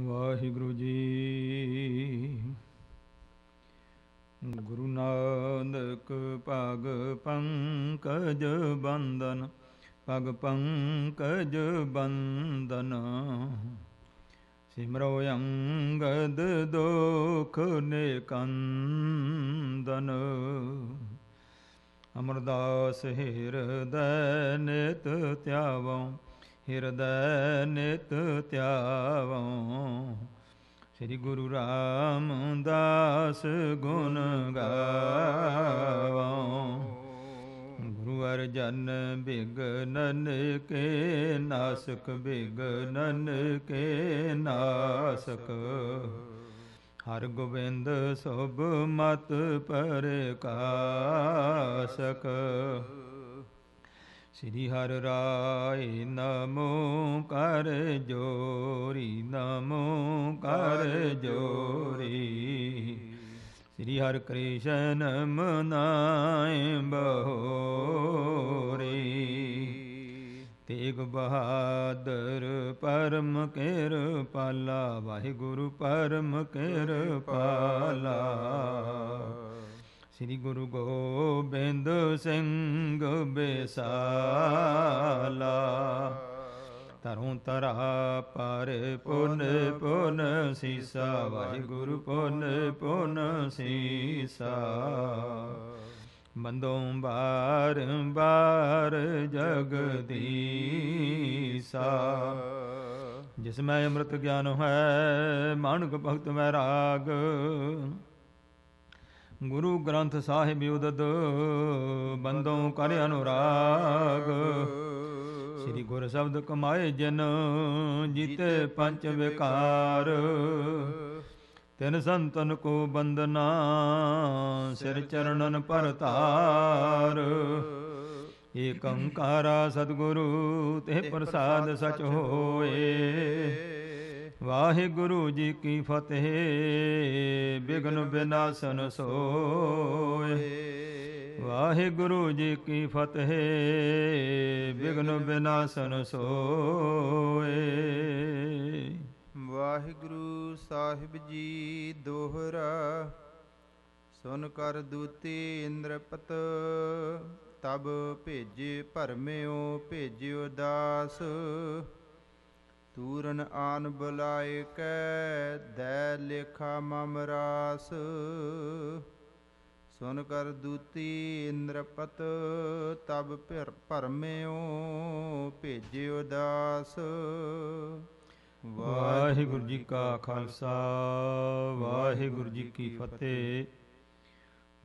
ਵਾਹਿਗੁਰੂ ਜੀ ਗੁਰੂ ਨਾਨਕ ਪਗ ਪੰਕਜ ਬੰਦਨ ਪਗ ਪੰਕਜ ਬੰਦਨ ਸਿਮਰੋ ਅੰਗਦ ਦੋਖ ਨੇ ਕੰਦਨ ਅਮਰਦਾਸ ਹਿਰਦੈ ਨਿਤ ਧਿਆਵਉ ਹਿਰਦੈ ਨਿਤ ਧਿਆਵਉ ਸ੍ਰੀ ਗੁਰੂ ਰਾਮਦਾਸ ਗੁਣ ਗਾਵਉ ਗੁਰੂ ਅਰਜਨ ਬਿਗਨਨ ਕੇ ਨਾਸਕ ਬਿਗਨਨ ਕੇ ਨਾਸਕ ਹਰ ਗੋਬਿੰਦ ਸਭ ਮਤ ਪਰਕਾਸਕ ਸ੍ਰੀ ਹਰਿ ਰਾਏ ਨਮੋ ਕਰ ਜੋਰੀ ਨਮੋ ਕਰ ਜੋਰੀ ਸ੍ਰੀ ਹਰਿ ਕ੍ਰਿਸ਼ਨ ਮਨਾਇ ਬਹੋਰੀ ਤੇਗ ਬਹਾਦਰ ਪਰਮ ਕਿਰਪਾਲਾ ਵਾਹਿਗੁਰੂ ਪਰਮ ਕਿਰਪਾਲਾ ਸ੍ਰੀ ਗੁਰੂ ਗੋਬਿੰਦ ਸਿੰਘ ਬੇਸਾਲਾ ਤਰੋਂ ਤਰਾ ਪਰ ਪੁਨ ਪੁਨ ਸੀਸਾ ਵਾਹਿਗੁਰੂ ਪੁਨ ਪੁਨ ਸੀਸਾ ਮੰਦੋਂ ਬਾਰ ਬਾਰ ਜਗਦੀਸਾ ਜਿਸ ਮੈਂ ਅੰਮ੍ਰਿਤ ਗਿਆਨ ਹੈ ਮਾਨੁਕ ਭਗਤ ਮੈ ਰਾਗ ਗੁਰੂ ਗ੍ਰੰਥ ਸਾਹਿਬ ਉਦਦ ਬੰਦੋਂ ਕਰ ਅਨੁਰਾਗ ਸ੍ਰੀ ਗੁਰ ਸ਼ਬਦ ਕਮਾਏ ਜਨ ਜੀਤੇ ਪੰਜ ਵਿਕਾਰ ਤਿਨ ਸੰਤਨ ਕੋ ਬੰਦਨਾ ਸਿਰ ਚਰਨਨ ਪਰਤਾਰ ਏਕ ਅੰਕਾਰਾ ਸਤਿਗੁਰੂ ਤੇ ਪ੍ਰਸਾਦ ਸਚ ਹੋਏ ਵਾਹਿਗੁਰੂ ਜੀ ਕੀ ਫਤਿਹ ਬਿਗਨ ਬਿਨਾਸਨ ਸੋਏ ਵਾਹਿਗੁਰੂ ਜੀ ਕੀ ਫਤਿਹ ਬਿਗਨ ਬਿਨਾਸਨ ਸੋਏ ਵਾਹਿਗੁਰੂ ਸਾਹਿਬ ਜੀ ਦੋਹਰਾ ਸੁਨ ਕਰ ਦੂਤੀ ਇੰਦਰਪਤ ਤਬ ਭੇਜੇ ਭਰਮਿਓ ਭੇਜਿਓ ਦਾਸ ਤੂਰਨ ਆਨ ਬੁਲਾਏ ਕੈ ਦੈ ਲੇਖਾ ਮਮ ਰਾਸ ਸੁਨ ਕਰ ਦੂਤੀ ਇੰਦਰਪਤ ਤਬ ਭਿਰ ਭਰਮਿਓ ਭੇਜਿਓ ਦਾਸ ਵਾਹਿਗੁਰੂ ਜੀ ਕਾ ਖਾਲਸਾ ਵਾਹਿਗੁਰੂ ਜੀ ਕੀ ਫਤਿਹ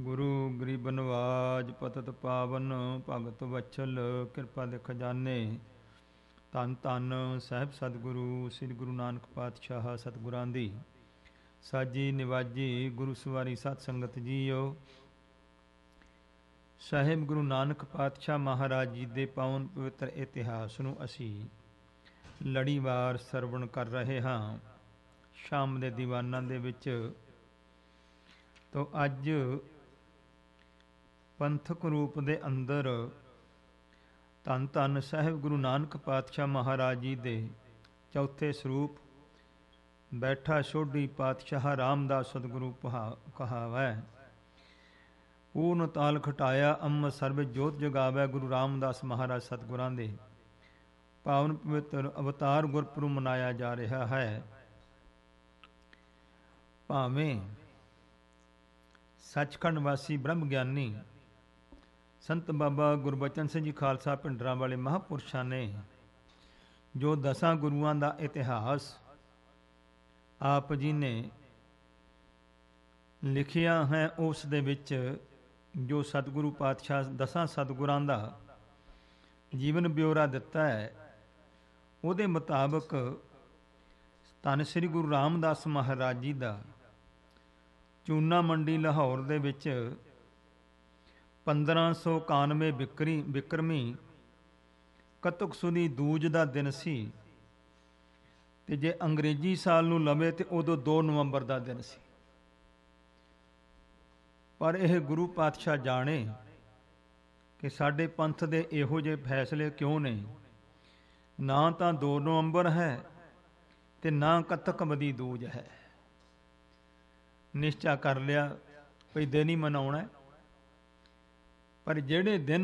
ਗੁਰੂ ਗਰੀਬ ਨਵਾਜ ਪਤਤ ਪਾਵਨ ਭਗਤ ਵਛਲ ਕਿਰਪਾ ਦੇ ਖਜ਼ਾਨੇ ਤਨ ਤਨ ਸਹਿਬ ਸਤਿਗੁਰੂ ਸ੍ਰੀ ਗੁਰੂ ਨਾਨਕ ਪਾਤਸ਼ਾਹ ਸਤਿਗੁਰਾਂ ਦੀ ਸਾਜੀ ਨਿਵਾਜੀ ਗੁਰੂ ਸਵਾਰੀ ਸਤ ਸੰਗਤ ਜੀਓ ਸਾਹਿਬ ਗੁਰੂ ਨਾਨਕ ਪਾਤਸ਼ਾਹ ਮਹਾਰਾਜ ਜੀ ਦੇ ਪਾਵਨ ਪਵਿੱਤਰ ਇਤਿਹਾਸ ਨੂੰ ਅਸੀਂ ਲੜੀਵਾਰ ਸਰਵਣ ਕਰ ਰਹੇ ਹਾਂ ਸ਼ਾਮ ਦੇ ਦੀਵਾਨਾਂ ਦੇ ਵਿੱਚ ਤੋਂ ਅੱਜ ਪੰਥਕ ਰੂਪ ਦੇ ਅੰਦਰ ਧੰਨ ਧੰਨ ਸਹਿਬ ਗੁਰੂ ਨਾਨਕ ਪਾਤਸ਼ਾਹ ਮਹਾਰਾਜ ਜੀ ਦੇ ਚੌਥੇ ਸਰੂਪ ਬੈਠਾ ਛੋਡੀ ਪਾਤਸ਼ਾਹ ਰਾਮਦਾਸ ਸਤਿਗੁਰੂ ਕਹਾਵੈ ਪੂਰਨ ਤਾਲ ਖਟਾਇਆ ਅੰਮ ਸਰਬ ਜੋਤ ਜਗਾਵੇ ਗੁਰੂ ਰਾਮਦਾਸ ਮਹਾਰਾਜ ਸਤਿਗੁਰਾਂ ਦੇ ਪਾਵਨ ਪਵਿੱਤਰ ਅਵਤਾਰ ਗੁਰਪੁਰੂ ਮਨਾਇਆ ਜਾ ਰਿਹਾ ਹੈ ਭਾਵੇਂ ਸੱਚਖੰਡ ਵਾਸੀ ਬ੍ਰਹਮ ਗਿਆਨੀ ਸੰਤ ਬਾਬਾ ਗੁਰਬਚਨ ਸਿੰਘ ਜੀ ਖਾਲਸਾ ਪਿੰਡਰਾਂ ਵਾਲੇ ਮਹਾਪੁਰਸ਼ਾਂ ਨੇ ਜੋ ਦਸਾਂ ਗੁਰੂਆਂ ਦਾ ਇਤਿਹਾਸ ਆਪ ਜੀ ਨੇ ਲਿਖਿਆ ਹੈ ਉਸ ਦੇ ਵਿੱਚ ਜੋ ਸਤਿਗੁਰੂ ਪਾਤਸ਼ਾਹ ਦਸਾਂ ਸਤਿਗੁਰਾਂ ਦਾ ਜੀਵਨ ਬਿਉਰਾ ਦਿੱਤਾ ਹੈ ਉਹਦੇ ਮੁਤਾਬਕ ਧੰਨ ਸ੍ਰੀ ਗੁਰੂ ਰਾਮਦਾਸ ਮਹਾਰਾਜ ਜੀ ਦਾ ਚੂਨਾ ਮੰਡੀ ਲਾਹੌਰ ਦੇ ਵਿੱਚ 1591 ਬਿਕਰੀ ਬਿਕਰਮੀ ਕਤਕ ਸੁਨੀ ਦੂਜ ਦਾ ਦਿਨ ਸੀ ਤੇ ਜੇ ਅੰਗਰੇਜ਼ੀ ਸਾਲ ਨੂੰ ਲਵੇ ਤੇ ਉਦੋਂ 2 ਨਵੰਬਰ ਦਾ ਦਿਨ ਸੀ ਪਰ ਇਹ ਗੁਰੂ ਪਾਤਸ਼ਾਹ ਜਾਣੇ ਕਿ ਸਾਡੇ ਪੰਥ ਦੇ ਇਹੋ ਜਿਹੇ ਫੈਸਲੇ ਕਿਉਂ ਨੇ ਨਾ ਤਾਂ 2 ਨਵੰਬਰ ਹੈ ਤੇ ਨਾ ਕਤਕ ਮਦੀ ਦੂਜ ਹੈ ਨਿਸ਼ਚਾ ਕਰ ਲਿਆ ਕੋਈ ਦਿਨ ਹੀ ਮਨਾਉਣਾ ਪਰ ਜਿਹੜੇ ਦਿਨ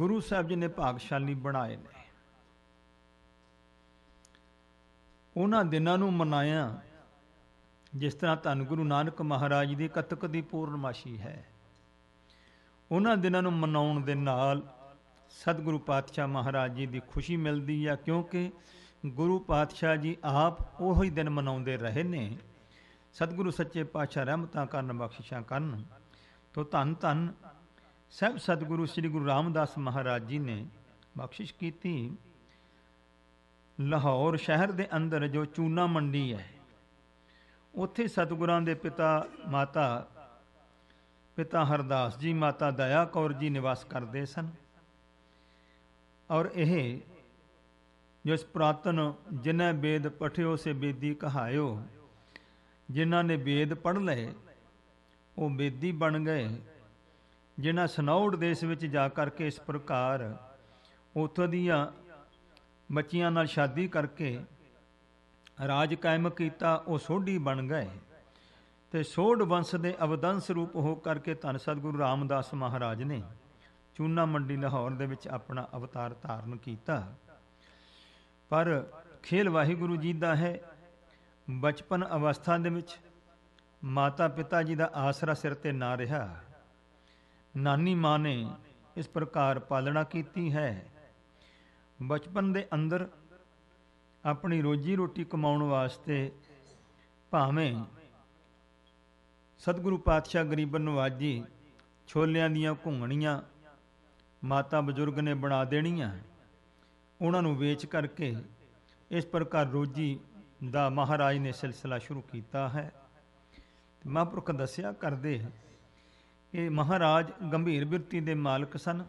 ਗੁਰੂ ਸਾਹਿਬ ਜੀ ਨੇ ਭਾਗਸ਼ਾਲੀ ਬਣਾਏ ਨੇ ਉਹਨਾਂ ਦਿਨਾਂ ਨੂੰ ਮਨਾਇਆ ਜਿਸ ਤਰ੍ਹਾਂ ਧੰਨ ਗੁਰੂ ਨਾਨਕ ਮਹਾਰਾਜ ਦੀ ਕਤਕ ਦੀ ਪੂਰਨਮਾਸ਼ੀ ਹੈ ਉਹਨਾਂ ਦਿਨਾਂ ਨੂੰ ਮਨਾਉਣ ਦੇ ਨਾਲ ਸਤਿਗੁਰੂ ਪਾਤਸ਼ਾਹ ਮਹਾਰਾਜ ਜੀ ਦੀ ਖੁਸ਼ੀ ਮਿਲਦੀ ਆ ਕਿਉਂਕਿ ਗੁਰੂ ਪਾਤਸ਼ਾਹ ਜੀ ਆਪ ਉਹੋ ਹੀ ਦਿਨ ਮਨਾਉਂਦੇ ਰਹੇ ਨੇ ਸਤਿਗੁਰੂ ਸੱਚੇ ਪਾਤਸ਼ਾਹ ਰਹਿਮਤਾਂ ਕਰਨ ਬਖਸ਼ਿਸ਼ਾਂ ਕਰਨ ਤੋਂ ਧੰਨ ਧੰਨ ਸਭ ਸਤਿਗੁਰੂ ਸ੍ਰੀ ਗੁਰੂ ਰਾਮਦਾਸ ਮਹਾਰਾਜ ਜੀ ਨੇ ਬਖਸ਼ਿਸ਼ ਕੀਤੀ ਲਾਹੌਰ ਸ਼ਹਿਰ ਦੇ ਅੰਦਰ ਜੋ ਚੂਨਾ ਮੰਡੀ ਹੈ ਉੱਥੇ ਸਤਿਗੁਰਾਂ ਦੇ ਪਿਤਾ ਮਾਤਾ ਪਿਤਾ ਹਰਦਾਸ ਜੀ ਮਾਤਾ ਦਇਆ ਕੌਰ ਜੀ ਨਿਵਾਸ ਕਰਦੇ ਸਨ ਔਰ ਇਹ ਜੋ ਇਸ ਪ੍ਰਾਤਨ ਜਿਨ੍ਹਾਂ ਵੇਦ ਪਠਿਓ ਸੇ ਬੇਦੀ ਕਹਾਇਓ ਜਿਨ੍ਹਾਂ ਨੇ ਵੇਦ ਪੜ ਲਏ ਉਹ ਬੇਦੀ ਬਣ ਗਏ ਜਿਨ੍ਹਾਂ ਸਨੌੜ ਦੇਸ਼ ਵਿੱਚ ਜਾ ਕਰਕੇ ਇਸ ਪ੍ਰਕਾਰ ਉਥੋਂ ਦੀਆਂ ਬੱਚੀਆਂ ਨਾਲ ਸ਼ਾਦੀ ਕਰਕੇ ਰਾਜ ਕਾਇਮ ਕੀਤਾ ਉਹ ਸੋਢੀ ਬਣ ਗਏ ਤੇ ਸੋਢ ਵੰਸ਼ ਦੇ ਅਵਦੰਸ ਰੂਪ ਹੋ ਕਰਕੇ ਧੰਨ ਸਤਿਗੁਰੂ ਰਾਮਦਾਸ ਮਹਾਰਾਜ ਨੇ ਚੂਨਾ ਮੰਡੀ ਲਾਹੌਰ ਦੇ ਵਿੱਚ ਆਪਣਾ ਅਵਤਾਰ ਧਾਰਨ ਕੀਤਾ ਪਰ ਖੇਲ ਵਾਹਿਗੁਰੂ ਜੀ ਦਾ ਹੈ ਬਚਪਨ ਅਵਸਥਾ ਦੇ ਵਿੱਚ ਮਾਤਾ ਪਿਤਾ ਜੀ ਦਾ ਆਸਰਾ ਸਿਰ ਤੇ ਨਾ ਰਿਹਾ ਨਾਨੀ ਮਾਂ ਨੇ ਇਸ ਪ੍ਰਕਾਰ ਪਾਲਣਾ ਕੀਤੀ ਹੈ ਬਚਪਨ ਦੇ ਅੰਦਰ ਆਪਣੀ ਰੋਜੀ ਰੋਟੀ ਕਮਾਉਣ ਵਾਸਤੇ ਭਾਵੇਂ ਸਤਿਗੁਰੂ ਪਾਤਸ਼ਾਹ ਗਰੀਬ ਨਵਾਜੀ ਛੋਲਿਆਂ ਦੀਆਂ ਘੁੰਗਣੀਆਂ ਮਾਤਾ ਬਜ਼ੁਰਗ ਨੇ ਬਣਾ ਦੇਣੀਆਂ ਉਹਨਾਂ ਨੂੰ ਵੇਚ ਕਰਕੇ ਇਸ ਪ੍ਰਕਾਰ ਰੋਜੀ ਦਾ ਮਹਾਰਾਜ ਨੇ ਸਿਲਸਿਲਾ ਸ਼ੁਰੂ ਕੀਤਾ ਹੈ ਮਹਾਂਪੁਰਖ ਦੱਸਿਆ ਕਰਦੇ ਹਨ ਇਹ ਮਹਾਰਾਜ ਗੰਭੀਰ ਬਿਰਤੀ ਦੇ ਮਾਲਕ ਸਨ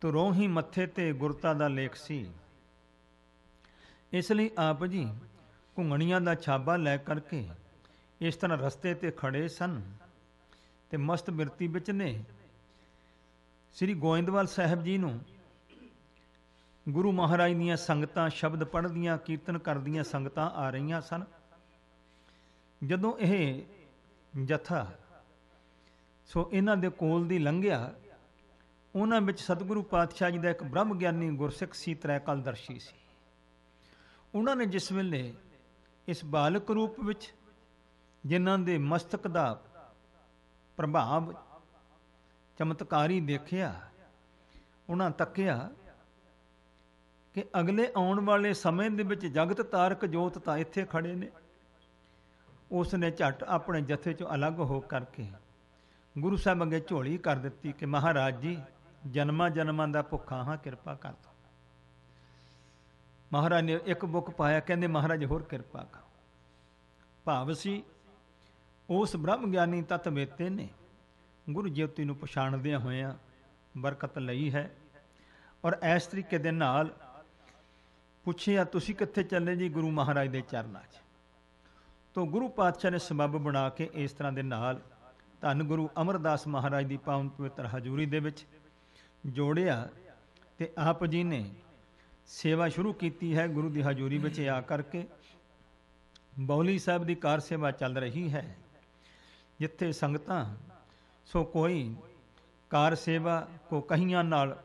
ਤਰੋਂ ਹੀ ਮੱਥੇ ਤੇ ਗੁਰਤਾ ਦਾ ਲੇਖ ਸੀ ਇਸ ਲਈ ਆਪ ਜੀ ਘੁੰਗਣੀਆਂ ਦਾ ਛਾਬਾ ਲੈ ਕਰਕੇ ਇਸ ਤਰ੍ਹਾਂ ਰਸਤੇ ਤੇ ਖੜੇ ਸਨ ਤੇ ਮਸਤ ਬਿਰਤੀ ਵਿੱਚ ਨੇ ਸ੍ਰੀ ਗੋਇੰਦਵਾਲ ਸਾਹਿਬ ਜੀ ਨੂੰ ਗੁਰੂ ਮਹਾਰਾਜ ਦੀਆਂ ਸੰਗਤਾਂ ਸ਼ਬਦ ਪੜ੍ਹਦੀਆਂ ਕੀਰਤਨ ਕਰਦੀਆਂ ਸੰਗਤਾਂ ਆ ਰਹੀਆਂ ਸਨ ਜਦੋਂ ਇਹ ਜਥਾ ਸੋ ਇਹਨਾਂ ਦੇ ਕੋਲ ਦੀ ਲੰਘਿਆ ਉਹਨਾਂ ਵਿੱਚ ਸਤਿਗੁਰੂ ਪਾਤਸ਼ਾਹ ਜੀ ਦਾ ਇੱਕ ਬ੍ਰਹਮ ਗਿਆਨੀ ਗੁਰਸਿੱਖ ਸੀ ਤ੍ਰੈਕਲ ਦਰਸ਼ੀ ਸੀ ਉਹਨਾਂ ਨੇ ਜਿਸ ਵੇਲੇ ਇਸ ਬਾਲਕ ਰੂਪ ਵਿੱਚ ਜਿਨ੍ਹਾਂ ਦੇ ਮਸਤਕ ਦਾ ਪ੍ਰਭਾਵ ਚਮਤਕਾਰੀ ਦੇਖਿਆ ਉਹਨਾਂ ਤੱਕਿਆ ਕਿ ਅਗਲੇ ਆਉਣ ਵਾਲੇ ਸਮੇਂ ਦੇ ਵਿੱਚ ਜਗਤ ਤਾਰਕ ਜੋਤ ਤਾਂ ਇੱਥੇ ਖੜੇ ਨੇ ਉਸ ਨੇ ਝਟ ਆਪਣੇ ਜਥੇ ਚੋਂ ਅਲੱਗ ਹੋ ਕਰਕੇ ਗੁਰੂ ਸਾਹਿਬ ਅੰਗੇ ਝੋਲੀ ਕਰ ਦਿੱਤੀ ਕਿ ਮਹਾਰਾਜ ਜੀ ਜਨਮਾਂ ਜਨਮਾਂ ਦਾ ਭੁੱਖਾ ਹਾਂ ਕਿਰਪਾ ਕਰ ਦੋ ਮਹਾਰਾਜ ਨੇ ਇੱਕ ਬੁੱਕ ਪਾਇਆ ਕਹਿੰਦੇ ਮਹਾਰਾਜ ਹੋਰ ਕਿਰਪਾ ਕਰ ਭਾਵ ਸੀ ਉਸ ਬ੍ਰਹਮ ਗਿਆਨੀ ਤਤ ਮੇਤੇ ਨੇ ਗੁਰੂ ਜਯਤੀ ਨੂੰ ਪਛਾਣਦਿਆਂ ਹੋਇਆਂ ਬਰਕਤ ਲਈ ਹੈ ਔਰ ਇਸ ਤਰੀਕੇ ਦੇ ਨਾਲ ਪੁੱਛਿਆ ਤੁਸੀਂ ਕਿੱਥੇ ਚੱਲੇ ਜੀ ਗੁਰੂ ਮਹਾਰਾਜ ਦੇ ਚਰਨਾਂ 'ਚ ਤੋਂ ਗੁਰੂ ਪਾਤਸ਼ਾਹ ਨੇ ਸਬਬ ਬਣਾ ਕੇ ਇਸ ਤਰ੍ਹਾਂ ਦੇ ਨਾਲ ਧੰਨ ਗੁਰੂ ਅਮਰਦਾਸ ਮਹਾਰਾਜ ਦੀ ਪਾਵਨ ਪਵਿੱਤਰ ਹਜ਼ੂਰੀ ਦੇ ਵਿੱਚ ਜੋੜਿਆ ਤੇ ਆਪ ਜੀ ਨੇ ਸੇਵਾ ਸ਼ੁਰੂ ਕੀਤੀ ਹੈ ਗੁਰੂ ਦੀ ਹਜ਼ੂਰੀ ਵਿੱਚ ਆ ਕਰਕੇ ਬੌਲੀ ਸਾਹਿਬ ਦੀ ਕਾਰ ਸੇਵਾ ਚੱਲ ਰਹੀ ਹੈ ਜਿੱਥੇ ਸੰਗਤਾਂ ਸੋ ਕੋਈ ਕਾਰ ਸੇਵਾ ਕੋ ਕਹੀਆਂ ਨਾਲ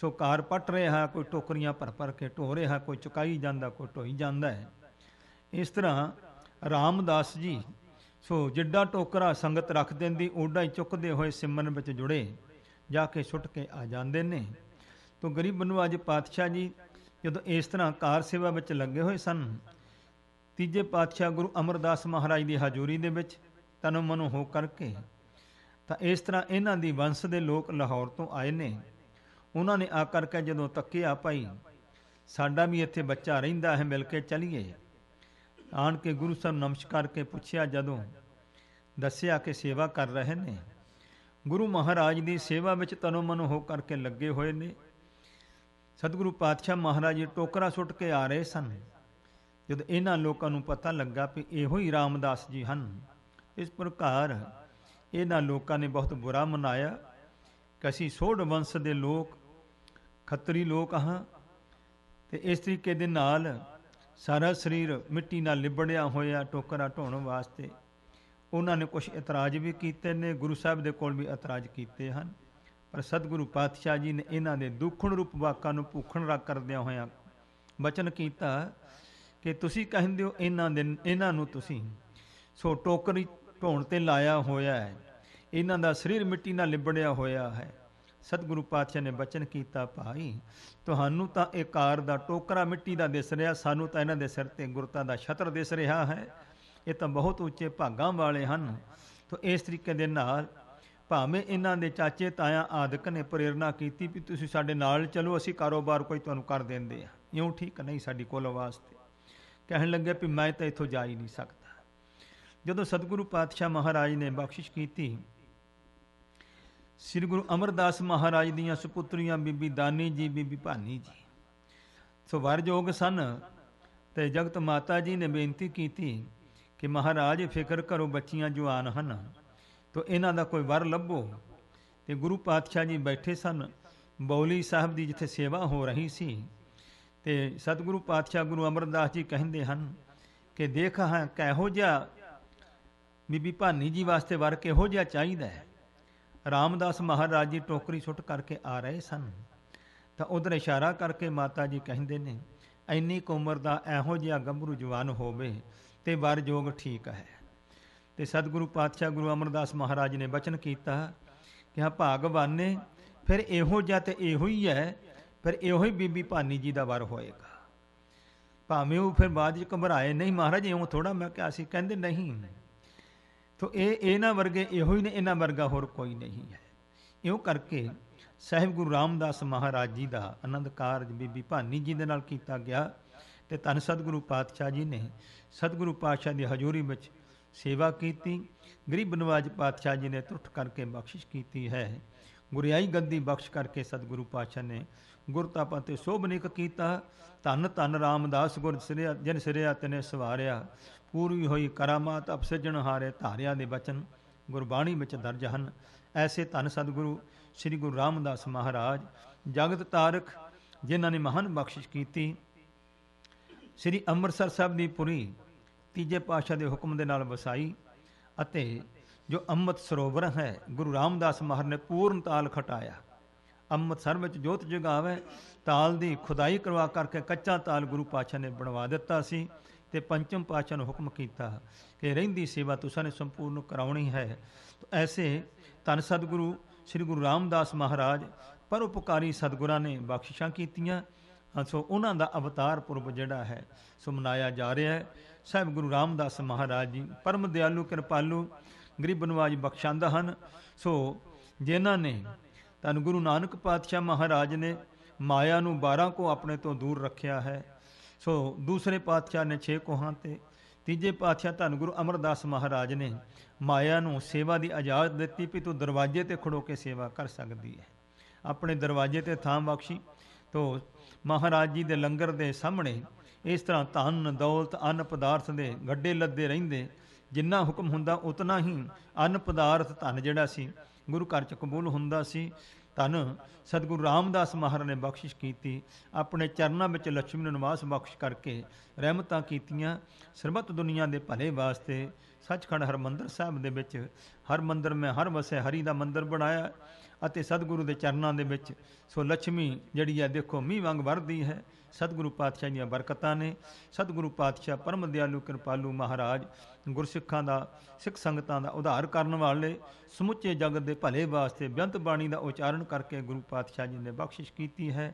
ਸੋ ਕਾਰ ਪਟ ਰਿਹਾ ਕੋਈ ਟੋਕਰੀਆਂ ਭਰ ਭਰ ਕੇ ਢੋ ਰਿਹਾ ਕੋਈ ਚੁਕਾਈ ਜਾਂਦਾ ਕੋਈ ਢੋਈ ਜਾਂਦਾ ਹੈ ਇਸ ਤਰ੍ਹਾਂ ਰਾਮਦਾਸ ਜੀ ਸੋ ਜਿੱਡਾ ਟੋਕਰਾ ਸੰਗਤ ਰੱਖ ਦਿੰਦੀ ਓਡਾ ਹੀ ਚੁੱਕਦੇ ਹੋਏ ਸਿਮਰਨ ਵਿੱਚ ਜੁੜੇ ਜਾ ਕੇ ਛੁੱਟ ਕੇ ਆ ਜਾਂਦੇ ਨੇ ਤੋਂ ਗਰੀਬ ਨੂੰ ਅੱਜ ਪਾਤਸ਼ਾਹ ਜੀ ਜਦੋਂ ਇਸ ਤਰ੍ਹਾਂ ਕਾਰ ਸੇਵਾ ਵਿੱਚ ਲੱਗੇ ਹੋਏ ਸਨ ਤੀਜੇ ਪਾਤਸ਼ਾਹ ਗੁਰੂ ਅਮਰਦਾਸ ਮਹਾਰਾਜ ਦੀ ਹਾਜ਼ੂਰੀ ਦੇ ਵਿੱਚ ਤਨੋ ਮਨੋ ਹੋ ਕਰਕੇ ਤਾਂ ਇਸ ਤਰ੍ਹਾਂ ਇਹਨਾਂ ਦੀ ਵੰਸ਼ ਦੇ ਲੋਕ ਲਾਹੌਰ ਤੋਂ ਆਏ ਨੇ ਉਹਨਾਂ ਨੇ ਆ ਕਰਕੇ ਜਦੋਂ ਤੱਕਿਆ ਭਾਈ ਸਾਡਾ ਵੀ ਇੱਥੇ ਬੱਚਾ ਰਹਿੰਦਾ ਹੈ ਮਿਲ ਕੇ ਚਲੀਏ ਆਣ ਕੇ ਗੁਰੂ ਸਾਹਿਬ ਨਮਸਕਾਰ ਕੇ ਪੁੱਛਿਆ ਜਦੋਂ ਦੱਸਿਆ ਕਿ ਸੇਵਾ ਕਰ ਰਹੇ ਨੇ ਗੁਰੂ ਮਹਾਰਾਜ ਦੀ ਸੇਵਾ ਵਿੱਚ ਤਨੋ ਮਨ ਹੋ ਕਰਕੇ ਲੱਗੇ ਹੋਏ ਨੇ ਸਤਿਗੁਰੂ ਪਾਤਸ਼ਾਹ ਮਹਾਰਾਜ ਜੀ ਟੋਕਰਾ ਸੁੱਟ ਕੇ ਆ ਰਹੇ ਸਨ ਜਦ ਇਹਨਾਂ ਲੋਕਾਂ ਨੂੰ ਪਤਾ ਲੱਗਾ ਕਿ ਇਹੋ ਹੀ ਰਾਮਦਾਸ ਜੀ ਹਨ ਇਸ ਪ੍ਰਕਾਰ ਇਹਨਾਂ ਲੋਕਾਂ ਨੇ ਬਹੁਤ ਬੁਰਾ ਮਨਾਇਆ ਕਿ ਅਸੀਂ ਸੋਢ ਵੰਸ਼ ਦੇ ਲੋਕ ਖੱਤਰੀ ਲੋਕ ਹਾਂ ਤੇ ਇਸ ਤਰੀਕੇ ਦੇ ਨਾਲ ਸਾਰਾ ਸਰੀਰ ਮਿੱਟੀ ਨਾਲ ਲਿਬੜਿਆ ਹੋਇਆ ਟੋਕਰਾ ਢੋਣ ਵਾਸਤੇ ਉਹਨਾਂ ਨੇ ਕੁਝ ਇਤਰਾਜ਼ ਵੀ ਕੀਤੇ ਨੇ ਗੁਰੂ ਸਾਹਿਬ ਦੇ ਕੋਲ ਵੀ ਇਤਰਾਜ਼ ਕੀਤੇ ਹਨ ਪਰ ਸਤਿਗੁਰੂ ਪਾਤਸ਼ਾਹ ਜੀ ਨੇ ਇਹਨਾਂ ਦੇ ਦੁੱਖਣ ਰੂਪ ਵਾਕਾਂ ਨੂੰ ਭੁੱਖਣ ਰੱਖ ਕਰਦਿਆਂ ਹੋਇਆਂ ਬਚਨ ਕੀਤਾ ਕਿ ਤੁਸੀਂ ਕਹਿੰਦੇ ਹੋ ਇਹਨਾਂ ਦੇ ਇਹਨਾਂ ਨੂੰ ਤੁਸੀਂ ਸੋ ਟੋਕਰੀ ਢੋਣ ਤੇ ਲਾਇਆ ਹੋਇਆ ਹੈ ਇਹਨਾਂ ਦਾ ਸਰੀਰ ਮਿੱਟੀ ਨਾਲ ਲਿਬੜਿਆ ਹੋਇਆ ਹੈ ਸਤਿਗੁਰੂ ਪਾਤਸ਼ਾਹ ਨੇ ਬਚਨ ਕੀਤਾ ਭਾਈ ਤੁਹਾਨੂੰ ਤਾਂ ਇਹ ਕਾਰ ਦਾ ਟੋਕਰਾ ਮਿੱਟੀ ਦਾ ਦਿਸ ਰਿਹਾ ਸਾਨੂੰ ਤਾਂ ਇਹਨਾਂ ਦੇ ਸਿਰ ਤੇ ਗੁਰਤਾ ਦਾ ਛਤਰ ਦਿਸ ਰਿਹਾ ਹੈ ਇਹ ਤਾਂ ਬਹੁਤ ਉੱਚੇ ਭਾਗਾਂ ਵਾਲੇ ਹਨ ਤੋਂ ਇਸ ਤਰੀਕੇ ਦੇ ਨਾਲ ਭਾਵੇਂ ਇਹਨਾਂ ਦੇ ਚਾਚੇ ਤਾਇਆ ਆਦਿਕ ਨੇ ਪ੍ਰੇਰਣਾ ਕੀਤੀ ਵੀ ਤੁਸੀਂ ਸਾਡੇ ਨਾਲ ਚਲੋ ਅਸੀਂ ਕਾਰੋਬਾਰ ਕੋਈ ਤੁਹਾਨੂੰ ਕਰ ਦਿੰਦੇ ਆ ਇਉਂ ਠੀਕ ਨਹੀਂ ਸਾਡੀ ਕੋਲ ਵਾਸਤੇ ਕਹਿਣ ਲੱਗੇ ਵੀ ਮੈਂ ਤਾਂ ਇੱਥੋਂ ਜਾ ਹੀ ਨਹੀਂ ਸਕਦਾ ਜਦੋਂ ਸਤਿਗੁਰੂ ਪਾਤਸ਼ਾਹ ਮਹਾਰਾਜ ਨੇ ਬਖਸ਼ਿਸ਼ ਕੀਤੀ ਸ੍ਰੀ ਗੁਰੂ ਅਮਰਦਾਸ ਮਹਾਰਾਜ ਦੀਆਂ ਸੁਪੁੱਤਰੀਆਂ ਬੀਬੀ ਦਾਨੀ ਜੀ ਬੀਬੀ ਭਾਨੀ ਜੀ ਸੋ ਵਰਜੋਗ ਸਨ ਤੇ ਜਗਤ ਮਾਤਾ ਜੀ ਨੇ ਬੇਨਤੀ ਕੀਤੀ ਕਿ ਮਹਾਰਾਜ ਫਿਕਰ ਕਰੋ ਬੱਚੀਆਂ ਜਵਾਨ ਹਨ ਤੋ ਇਹਨਾਂ ਦਾ ਕੋਈ ਵਰ ਲੱਭੋ ਤੇ ਗੁਰੂ ਪਾਤਸ਼ਾਹ ਜੀ ਬੈਠੇ ਸਨ ਬੌਲੀ ਸਾਹਿਬ ਦੀ ਜਿੱਥੇ ਸੇਵਾ ਹੋ ਰਹੀ ਸੀ ਤੇ ਸਤਿਗੁਰੂ ਪਾਤਸ਼ਾਹ ਗੁਰੂ ਅਮਰਦਾਸ ਜੀ ਕਹਿੰਦੇ ਹਨ ਕਿ ਦੇਖ ਹਾਂ ਕਹਿੋ ਜਿਆ ਬੀਬੀ ਭਾਨੀ ਜੀ ਵਾਸਤੇ ਵਰ ਕਿਹੋ ਜਿਹਾ ਚਾਹੀਦਾ ਹੈ ਰਾਮਦਾਸ ਮਹਾਰਾਜ ਜੀ ਟੋਕਰੀ ਸੁੱਟ ਕਰਕੇ ਆ ਰਹੇ ਸਨ ਤਾਂ ਉਧਰ ਇਸ਼ਾਰਾ ਕਰਕੇ ਮਾਤਾ ਜੀ ਕਹਿੰਦੇ ਨੇ ਐਨੀ ਕੁ ਉਮਰ ਦਾ ਐਹੋ ਜਿਹਾ ਗੰਭਰੂ ਜਵਾਨ ਹੋਵੇ ਤੇ ਵਰ ਜੋਗ ਠੀਕ ਹੈ ਤੇ ਸਤਿਗੁਰੂ ਪਾਤਸ਼ਾਹ ਗੁਰੂ ਅਮਰਦਾਸ ਮਹਾਰਾਜ ਨੇ ਬਚਨ ਕੀਤਾ ਕਿ ਆ ਭਾਗਵਾਨੇ ਫਿਰ ਇਹੋ ਜਿਹਾ ਤੇ ਇਹੋ ਹੀ ਹੈ ਫਿਰ ਇਹੋ ਹੀ ਬੀਬੀ ਭਾਨੀ ਜੀ ਦਾ ਵਰ ਹੋਏਗਾ ਭਾਵੇਂ ਉਹ ਫਿਰ ਬਾਅਦ ਵਿੱਚ ਘਬਰਾਏ ਨਹੀਂ ਮਹਾਰਾਜ ਇਉਂ ਥੋੜਾ ਮੈਂ ਕਿਹਾ ਸੀ ਕਹਿੰਦੇ ਨਹੀਂ ਤੋ ਇਹ ਇਹਨਾਂ ਵਰਗੇ ਇਹੋ ਹੀ ਨੇ ਇਹਨਾਂ ਵਰਗਾ ਹੋਰ ਕੋਈ ਨਹੀਂ ਹੈ ਇਉਂ ਕਰਕੇ ਸਾਹਿਬ ਗੁਰੂ ਰਾਮਦਾਸ ਮਹਾਰਾਜ ਜੀ ਦਾ ਆਨੰਦ ਕਾਰਜ ਬੀਬੀ ਭਾਨੀ ਜੀ ਦੇ ਨਾਲ ਕੀਤਾ ਗਿਆ ਤੇ ਤਨ ਸਤਗੁਰੂ ਪਾਤਸ਼ਾਹ ਜੀ ਨੇ ਸਤਗੁਰੂ ਪਾਤਸ਼ਾਹ ਦੀ ਹਜ਼ੂਰੀ ਵਿੱਚ ਸੇਵਾ ਕੀਤੀ ਗਰੀਬ ਨਵਾਜ ਪਾਤਸ਼ਾਹ ਜੀ ਨੇ ਤੁਠ ਕਰਕੇ ਬਖਸ਼ਿਸ਼ ਕੀਤੀ ਹੈ ਗੁਰਿਆਈ ਗੰਦੀ ਬਖਸ਼ ਕਰਕੇ ਸਤਗੁਰੂ ਪਾਤਸ਼ਾਹ ਨੇ ਗੁਰਤਾਪਾਂ ਤੇ ਸੋਭਨਿਕ ਕੀਤਾ ਧੰਨ ਧੰਨ ਰਾਮਦਾਸ ਗੁਰ ਸਿਰਿਆ ਜਨ ਸਿਰਿਆ ਤਨੇ ਸਵਾਰਿਆ ਪੂਰੀ ਹੋਈ ਕਰਾਮਾਤ ਅਪਸਜਣ ਹਾਰੇ ਧਾਰਿਆਂ ਦੇ ਬਚਨ ਗੁਰਬਾਣੀ ਵਿੱਚ ਦਰਜ ਹਨ ਐਸੇ ਧੰਨ ਸਤਿਗੁਰੂ ਸ੍ਰੀ ਗੁਰੂ ਰਾਮਦਾਸ ਮਹਾਰਾਜ ਜਗਤ ਤਾਰਕ ਜਿਨ੍ਹਾਂ ਨੇ ਮਹਾਨ ਬਖਸ਼ਿਸ਼ ਕੀਤੀ ਸ੍ਰੀ ਅੰਮ੍ਰਿਤਸਰ ਸਾਹਿਬ ਦੀ ਪੁਰੀ ਤੀਜੇ ਪਾਸ਼ਾ ਦੇ ਹੁਕਮ ਦੇ ਨਾਲ ਵਸਾਈ ਅਤੇ ਜੋ ਅੰਮ੍ਰਿਤ ਸਰੋਵਰ ਹੈ ਗੁਰੂ ਰਾਮਦਾਸ ਮਹਾਰ ਨੇ ਪੂਰਨ ਤਾਲ ਖਟਾਇਆ ਅੰਮ੍ਰਿਤਸਰ ਵਿੱਚ ਜੋਤ ਜਗਾਵੇ ਤਾਲ ਦੀ ਖੁਦਾਈ ਕਰਵਾ ਕਰਕੇ ਕੱਚਾ ਤਾਲ ਗੁਰੂ ਪਾਸ਼ਾ ਨੇ ਬਣਵਾ ਦਿੱਤਾ ਸੀ ਤੇ ਪੰਚਮ ਪਾਤਸ਼ਾਹ ਨੂੰ ਹੁਕਮ ਕੀਤਾ ਕਿ ਰਹਿੰਦੀ ਸੇਵਾ ਤੁਸਾਂ ਨੇ ਸੰਪੂਰਨ ਕਰਾਉਣੀ ਹੈ ਐਸੇ ਤਨ ਸਤਗੁਰੂ ਸ੍ਰੀ ਗੁਰੂ ਰਾਮਦਾਸ ਮਹਾਰਾਜ ਪਰਉਪਕਾਰੀ ਸਤਗੁਰਾਂ ਨੇ ਬਖਸ਼ਿਸ਼ਾਂ ਕੀਤੀਆਂ ਸੋ ਉਹਨਾਂ ਦਾ ਅਵਤਾਰ ਪੁਰਬ ਜਿਹੜਾ ਹੈ ਸੋ ਮਨਾਇਆ ਜਾ ਰਿਹਾ ਹੈ ਸਾਹਿਬ ਗੁਰੂ ਰਾਮਦਾਸ ਮਹਾਰਾਜ ਜੀ ਪਰਮ ਦਿਆਲੂ ਕਿਰਪਾਲੂ ਗਰੀਬ ਨਵਾਜ ਬਖਸ਼ਾਂਦਾ ਹਨ ਸੋ ਜਿਨ੍ਹਾਂ ਨੇ ਤਨ ਗੁਰੂ ਨਾਨਕ ਪਾਤਸ਼ਾਹ ਮਹਾਰਾਜ ਨੇ ਮਾਇਆ ਨੂੰ 12 ਕੋ ਆਪਣੇ ਤੋਂ ਦੂਰ ਰੱਖਿਆ ਹੈ ਸੋ ਦੂਸਰੇ ਪਾਤਸ਼ਾਹ ਨੇ ਛੇ ਕੋਹਾਂ ਤੇ ਤੀਜੇ ਪਾਤਸ਼ਾਹ ਧੰਨ ਗੁਰੂ ਅਮਰਦਾਸ ਮਹਾਰਾਜ ਨੇ ਮਾਇਆ ਨੂੰ ਸੇਵਾ ਦੀ ਇਜਾਜ਼ਤ ਦਿੱਤੀ ਵੀ ਤੂੰ ਦਰਵਾਜ਼ੇ ਤੇ ਖੜੋ ਕੇ ਸੇਵਾ ਕਰ ਸਕਦੀ ਹੈ ਆਪਣੇ ਦਰਵਾਜ਼ੇ ਤੇ ਥਾਂ ਬਖਸ਼ੀ ਤੋ ਮਹਾਰਾਜ ਜੀ ਦੇ ਲੰਗਰ ਦੇ ਸਾਹਮਣੇ ਇਸ ਤਰ੍ਹਾਂ ਧਨ ਦੌਲਤ ਅਨ ਪਦਾਰਥ ਦੇ ਗੱਡੇ ਲੱਦੇ ਰਹਿੰਦੇ ਜਿੰਨਾ ਹੁਕਮ ਹੁੰਦਾ ਉਤਨਾ ਹੀ ਅਨ ਪਦਾਰਥ ਧਨ ਜਿਹੜਾ ਸੀ ਗੁਰੂ ਘਰ ਚ ਕਬੂਲ ਹੁੰਦਾ ਸੀ ਧੰਨ ਸਤਿਗੁਰੂ ਰਾਮਦਾਸ ਮਹਾਰਾਜ ਨੇ ਬਖਸ਼ਿਸ਼ ਕੀਤੀ ਆਪਣੇ ਚਰਨਾਂ ਵਿੱਚ ਲక్ష్ਮੀ ਨੂੰ ਨਿਵਾਸ ਬਖਸ਼ ਕਰਕੇ ਰਹਿਮਤਾਂ ਕੀਤੀਆਂ ਸਰਬਤ ਦੁਨੀਆ ਦੇ ਭਲੇ ਵਾਸਤੇ ਸੱਚਖੰਡ ਹਰਮੰਦਰ ਸਾਹਿਬ ਦੇ ਵਿੱਚ ਹਰ ਮੰਦਰ ਮੈਂ ਹਰ ਵਸੇ ਹਰੀ ਦਾ ਮੰਦਰ ਬਣਾਇਆ ਅਤੇ ਸਤਿਗੁਰੂ ਦੇ ਚਰਨਾਂ ਦੇ ਵਿੱਚ ਸੋ ਲక్ష్ਮੀ ਜਿਹੜੀ ਹੈ ਦੇਖੋ ਮੀਂਹ ਵਾਂਗ ਵਰਦੀ ਹੈ ਸਤਿਗੁਰੂ ਪਾਤਸ਼ਾਹ ਦੀਆਂ ਬਰਕਤਾਂ ਨੇ ਸਤਿਗੁਰੂ ਪਾਤਸ਼ਾਹ ਪਰਮ ਦਿਆਲੂ ਕਿਰਪਾਲੂ ਮਹਾਰਾਜ ਗੁਰਸਿੱਖਾਂ ਦਾ ਸਿੱਖ ਸੰਗਤਾਂ ਦਾ ਉਧਾਰ ਕਰਨ ਵਾਲੇ ਸਮੁੱਚੇ ਜਗਤ ਦੇ ਭਲੇ ਵਾਸਤੇ ਬਿਆੰਤ ਬਾਣੀ ਦਾ ਉਚਾਰਨ ਕਰਕੇ ਗੁਰੂ ਪਾਤਸ਼ਾਹ ਜੀ ਨੇ ਬਖਸ਼ਿਸ਼ ਕੀਤੀ ਹੈ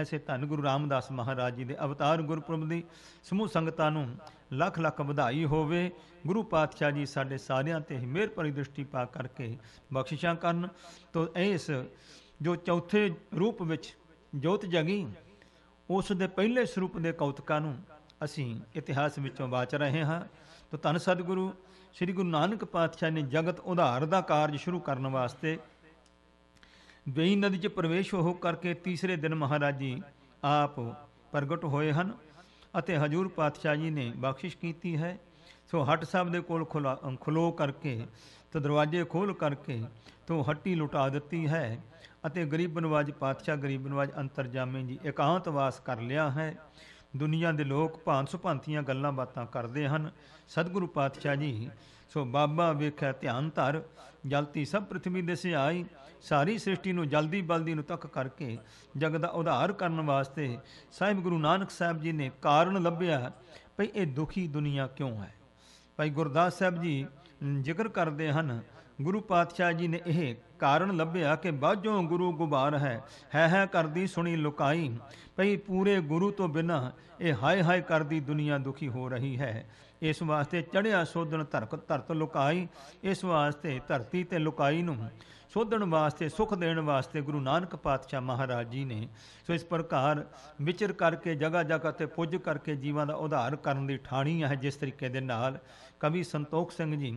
ਐਸੇ ਧੰਨ ਗੁਰੂ ਰਾਮਦਾਸ ਮਹਾਰਾਜ ਜੀ ਦੇ ਅਵਤਾਰ ਗੁਰਪੁਰਬ ਦੀ ਸਮੂਹ ਸੰਗਤਾਂ ਨੂੰ ਲੱਖ ਲੱਖ ਵਧਾਈ ਹੋਵੇ ਗੁਰੂ ਪਾਤਸ਼ਾਹ ਜੀ ਸਾਡੇ ਸਾਰਿਆਂ ਤੇ ਮਿਹਰ ਭਰੀ ਦ੍ਰਿਸ਼ਟੀ ਪਾ ਕਰਕੇ ਬਖਸ਼ਿਸ਼ਾਂ ਕਰਨ ਤੋਂ ਇਸ ਜੋ ਚੌਥੇ ਰੂਪ ਵਿੱਚ ਜੋਤ ਜਗੀ ਉਸ ਦੇ ਪਹਿਲੇ ਸਰੂਪ ਦੇ ਕੌਤਕਾਂ ਨੂੰ ਅਸੀਂ ਇਤਿਹਾਸ ਵਿੱਚੋਂ ਬਾਚ ਰਹੇ ਹਾਂ ਤਾਂ ਧੰਨ ਸਤਿਗੁਰੂ ਸ੍ਰੀ ਗੁਰੂ ਨਾਨਕ ਪਾਤਸ਼ਾਹ ਨੇ ਜਗਤ ਉਧਾਰ ਦਾ ਕਾਰਜ ਸ਼ੁਰੂ ਕਰਨ ਵਾਸਤੇ ਵੇਈ ਨਦੀ 'ਚ ਪ੍ਰਵੇਸ਼ ਹੋ ਕਰਕੇ ਤੀਸਰੇ ਦਿਨ ਮਹਾਰਾਜ ਜੀ ਆਪ ਪ੍ਰਗਟ ਹੋਏ ਹਨ ਅਤੇ ਹਜੂਰ ਪਾਤਸ਼ਾਹ ਜੀ ਨੇ ਬਖਸ਼ਿਸ਼ ਕੀਤੀ ਹੈ ਸੋ ਹਟ ਸਾਹਿਬ ਦੇ ਕੋਲ ਖਲੋ ਕਰਕੇ ਤੇ ਦਰਵਾਜ਼ੇ ਖੋਲ ਕਰਕੇ ਤੋ ਹੱਟੀ ਲੁਟਾ ਦਿੱਤੀ ਹੈ ਅਤੇ ਗਰੀਬ ਨਵਾਜ ਪਾਤਸ਼ਾਹ ਗਰੀਬ ਨਵਾਜ ਅੰਤਰਜਾਮੇ ਜੀ ਇਕਾਂਤ ਵਾਸ ਕਰ ਲਿਆ ਹੈ ਦੁਨੀਆ ਦੇ ਲੋਕ ਭਾਂਤ ਸੁਭਾਂਤੀਆਂ ਗੱਲਾਂ ਬਾਤਾਂ ਕਰਦੇ ਹਨ ਸਤਿਗੁਰੂ ਪਾਤਸ਼ਾਹ ਜੀ ਸੋ ਬਾਬਾ ਵੇਖਿਆ ਧਿਆਨ ਧਰ ਜਲਤੀ ਸਭ ਪ੍ਰithvi ਦੇ ਸਿਆਈ ਸਾਰੀ ਸ੍ਰਿਸ਼ਟੀ ਨੂੰ ਜਲਦੀ ਬਲਦੀ ਨੂੰ ਤੱਕ ਕਰਕੇ ਜਗ ਦਾ ਉਧਾਰ ਕਰਨ ਵਾਸਤੇ ਸਾਹਿਬ ਗੁਰੂ ਨਾਨਕ ਸਾਹਿਬ ਜੀ ਨੇ ਕਾਰਨ ਲੱਭਿਆ ਭਈ ਇਹ ਦੁਖੀ ਦੁਨੀਆ ਕਿਉਂ ਹੈ ਭਾਈ ਗੁਰਦਾਸ ਸਾਹਿਬ ਜੀ ਜ਼ਿਕਰ ਕਰਦੇ ਹਨ ਗੁਰੂ ਪਾਤਸ਼ਾਹ ਜੀ ਨੇ ਇਹ ਕਾਰਨ ਲੱਭਿਆ ਕਿ ਬਾਝੋਂ ਗੁਰੂ ਗੁਬਾਰ ਹੈ ਹੈ ਹੈ ਕਰਦੀ ਸੁਣੀ ਲੁਕਾਈ ਭਈ ਪੂਰੇ ਗੁਰੂ ਤੋਂ ਬਿਨਾ ਇਹ ਹਾਏ ਹਾਏ ਕਰਦੀ ਦੁਨੀਆ ਦੁਖੀ ਹੋ ਰਹੀ ਹੈ ਇਸ ਵਾਸਤੇ ਚੜਿਆ ਸੋਧਣ ਧਰਕ ਧਰਤ ਲੁਕਾਈ ਇਸ ਵਾਸਤੇ ਧਰਤੀ ਤੇ ਲੁਕਾਈ ਨੂੰ ਸੋਧਣ ਵਾਸਤੇ ਸੁਖ ਦੇਣ ਵਾਸਤੇ ਗੁਰੂ ਨਾਨਕ ਪਾਤਸ਼ਾਹ ਮਹਾਰਾਜ ਜੀ ਨੇ ਸੋ ਇਸ ਪ੍ਰਕਾਰ ਵਿਚਰ ਕਰਕੇ ਜਗਾ ਜਗਾ ਤੇ ਪੁੱਜ ਕਰਕੇ ਜੀਵਾਂ ਦਾ ਉਧਾਰ ਕਰਨ ਦੀ ਠਾਣੀ ਹੈ ਜਿਸ ਤਰੀਕੇ ਦੇ ਨਾਲ ਕਵੀ ਸੰਤੋਖ ਸਿੰਘ ਜੀ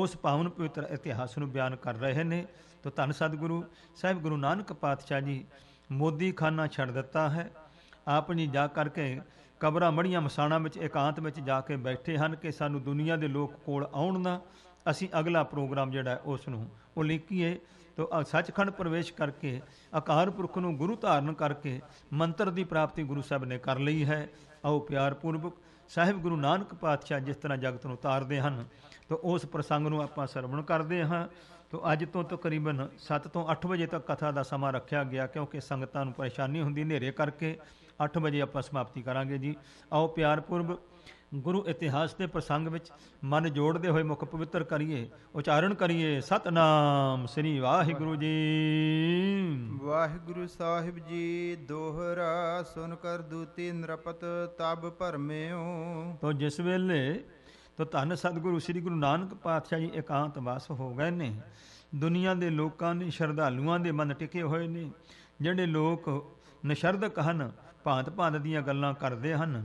ਉਸ ਪਾਵਨ ਪਵਿੱਤਰ ਇਤਿਹਾਸ ਨੂੰ ਬਿਆਨ ਕਰ ਰਹੇ ਨੇ ਤਾਂ ਧੰਨ ਸਤਿਗੁਰੂ ਸਾਹਿਬ ਗੁਰੂ ਨਾਨਕ ਪਾਤਸ਼ਾਹ ਜੀ ਮੋਦੀ ਖਾਨਾ ਛੱਡ ਦਿੱਤਾ ਹੈ ਆਪਣੀ ਜਾ ਕਰਕੇ ਕਬਰਾਂ ਮੜੀਆਂ ਮਸਾਣਾ ਵਿੱਚ ਇਕਾਂਤ ਵਿੱਚ ਜਾ ਕੇ ਬੈਠੇ ਹਨ ਕਿ ਸਾਨੂੰ ਦੁਨੀਆ ਦੇ ਲੋਕ ਕੋਲ ਆਉਣ ਦਾ ਅਸੀਂ ਅਗਲਾ ਪ੍ਰੋਗਰਾਮ ਜਿਹੜਾ ਉਸ ਨੂੰ ਲਿਖੀਏ ਤੋ ਸੱਚਖੰਡ ਪ੍ਰਵੇਸ਼ ਕਰਕੇ ਅਕਾਰ ਪੁਰਖ ਨੂੰ ਗੁਰੂ ਧਾਰਨ ਕਰਕੇ ਮੰਤਰ ਦੀ ਪ੍ਰਾਪਤੀ ਗੁਰੂ ਸਾਹਿਬ ਨੇ ਕਰ ਲਈ ਹੈ ਆਓ ਪਿਆਰ ਪੂਰਵਕ ਸਾਹਿਬ ਗੁਰੂ ਨਾਨਕ ਪਾਤਸ਼ਾਹ ਜਿਸ ਤਰ੍ਹਾਂ ਜਗਤ ਨੂੰ ਤਾਰਦੇ ਹਨ ਤਾਂ ਉਸ ਪ੍ਰਸੰਗ ਨੂੰ ਆਪਾਂ ਸਰਵਣ ਕਰਦੇ ਹਾਂ ਤੋ ਅੱਜ ਤੋਂ ਤਕਰੀਬਨ 7 ਤੋਂ 8 ਵਜੇ ਤੱਕ ਕਥਾ ਦਾ ਸਮਾਂ ਰੱਖਿਆ ਗਿਆ ਕਿਉਂਕਿ ਸੰਗਤਾਂ ਨੂੰ ਪਰੇਸ਼ਾਨੀ ਹੁੰਦੀ ਹਨੇਰੇ ਕਰਕੇ 8 ਵਜੇ ਆਪਾਂ ਸਮਾਪਤੀ ਕਰਾਂਗੇ ਜੀ ਆਓ ਪਿਆਰ ਪੁਰਬ ਗੁਰੂ ਇਤਿਹਾਸ ਦੇ ਪ੍ਰਸੰਗ ਵਿੱਚ ਮਨ ਜੋੜਦੇ ਹੋਏ ਮੁਖ ਪਵਿੱਤਰ ਕਰੀਏ ਉਚਾਰਨ ਕਰੀਏ ਸਤਨਾਮ ਸ੍ਰੀ ਵਾਹਿਗੁਰੂ ਜੀ ਵਾਹਿਗੁਰੂ ਸਾਹਿਬ ਜੀ ਦੋਹਰਾ ਸੁਨ ਕਰ ਦੂਤੀ ਨਰਪਤ ਤਬ ਭਰਮਿਓ ਤੋ ਜਿਸ ਵੇਲੇ ਤਾਂ ਧੰਨ ਸਤਿਗੁਰੂ ਸ੍ਰੀ ਗੁਰੂ ਨਾਨਕ ਪਾਤਸ਼ਾਹ ਜੀ ਇਕਾਂਤ ਵਾਸ ਹੋ ਗਏ ਨੇ ਦੁਨੀਆ ਦੇ ਲੋਕਾਂ ਨੇ ਸ਼ਰਧਾਲੂਆਂ ਦੇ ਮਨ ਟਿਕੇ ਹੋਏ ਨੇ ਜਿਹੜੇ ਲੋਕ ਨਿਸ਼ਰਧਕ ਹਨ ਭਾਂਤ ਭਾਂਤ ਦੀਆਂ ਗੱਲਾਂ ਕਰਦੇ ਹਨ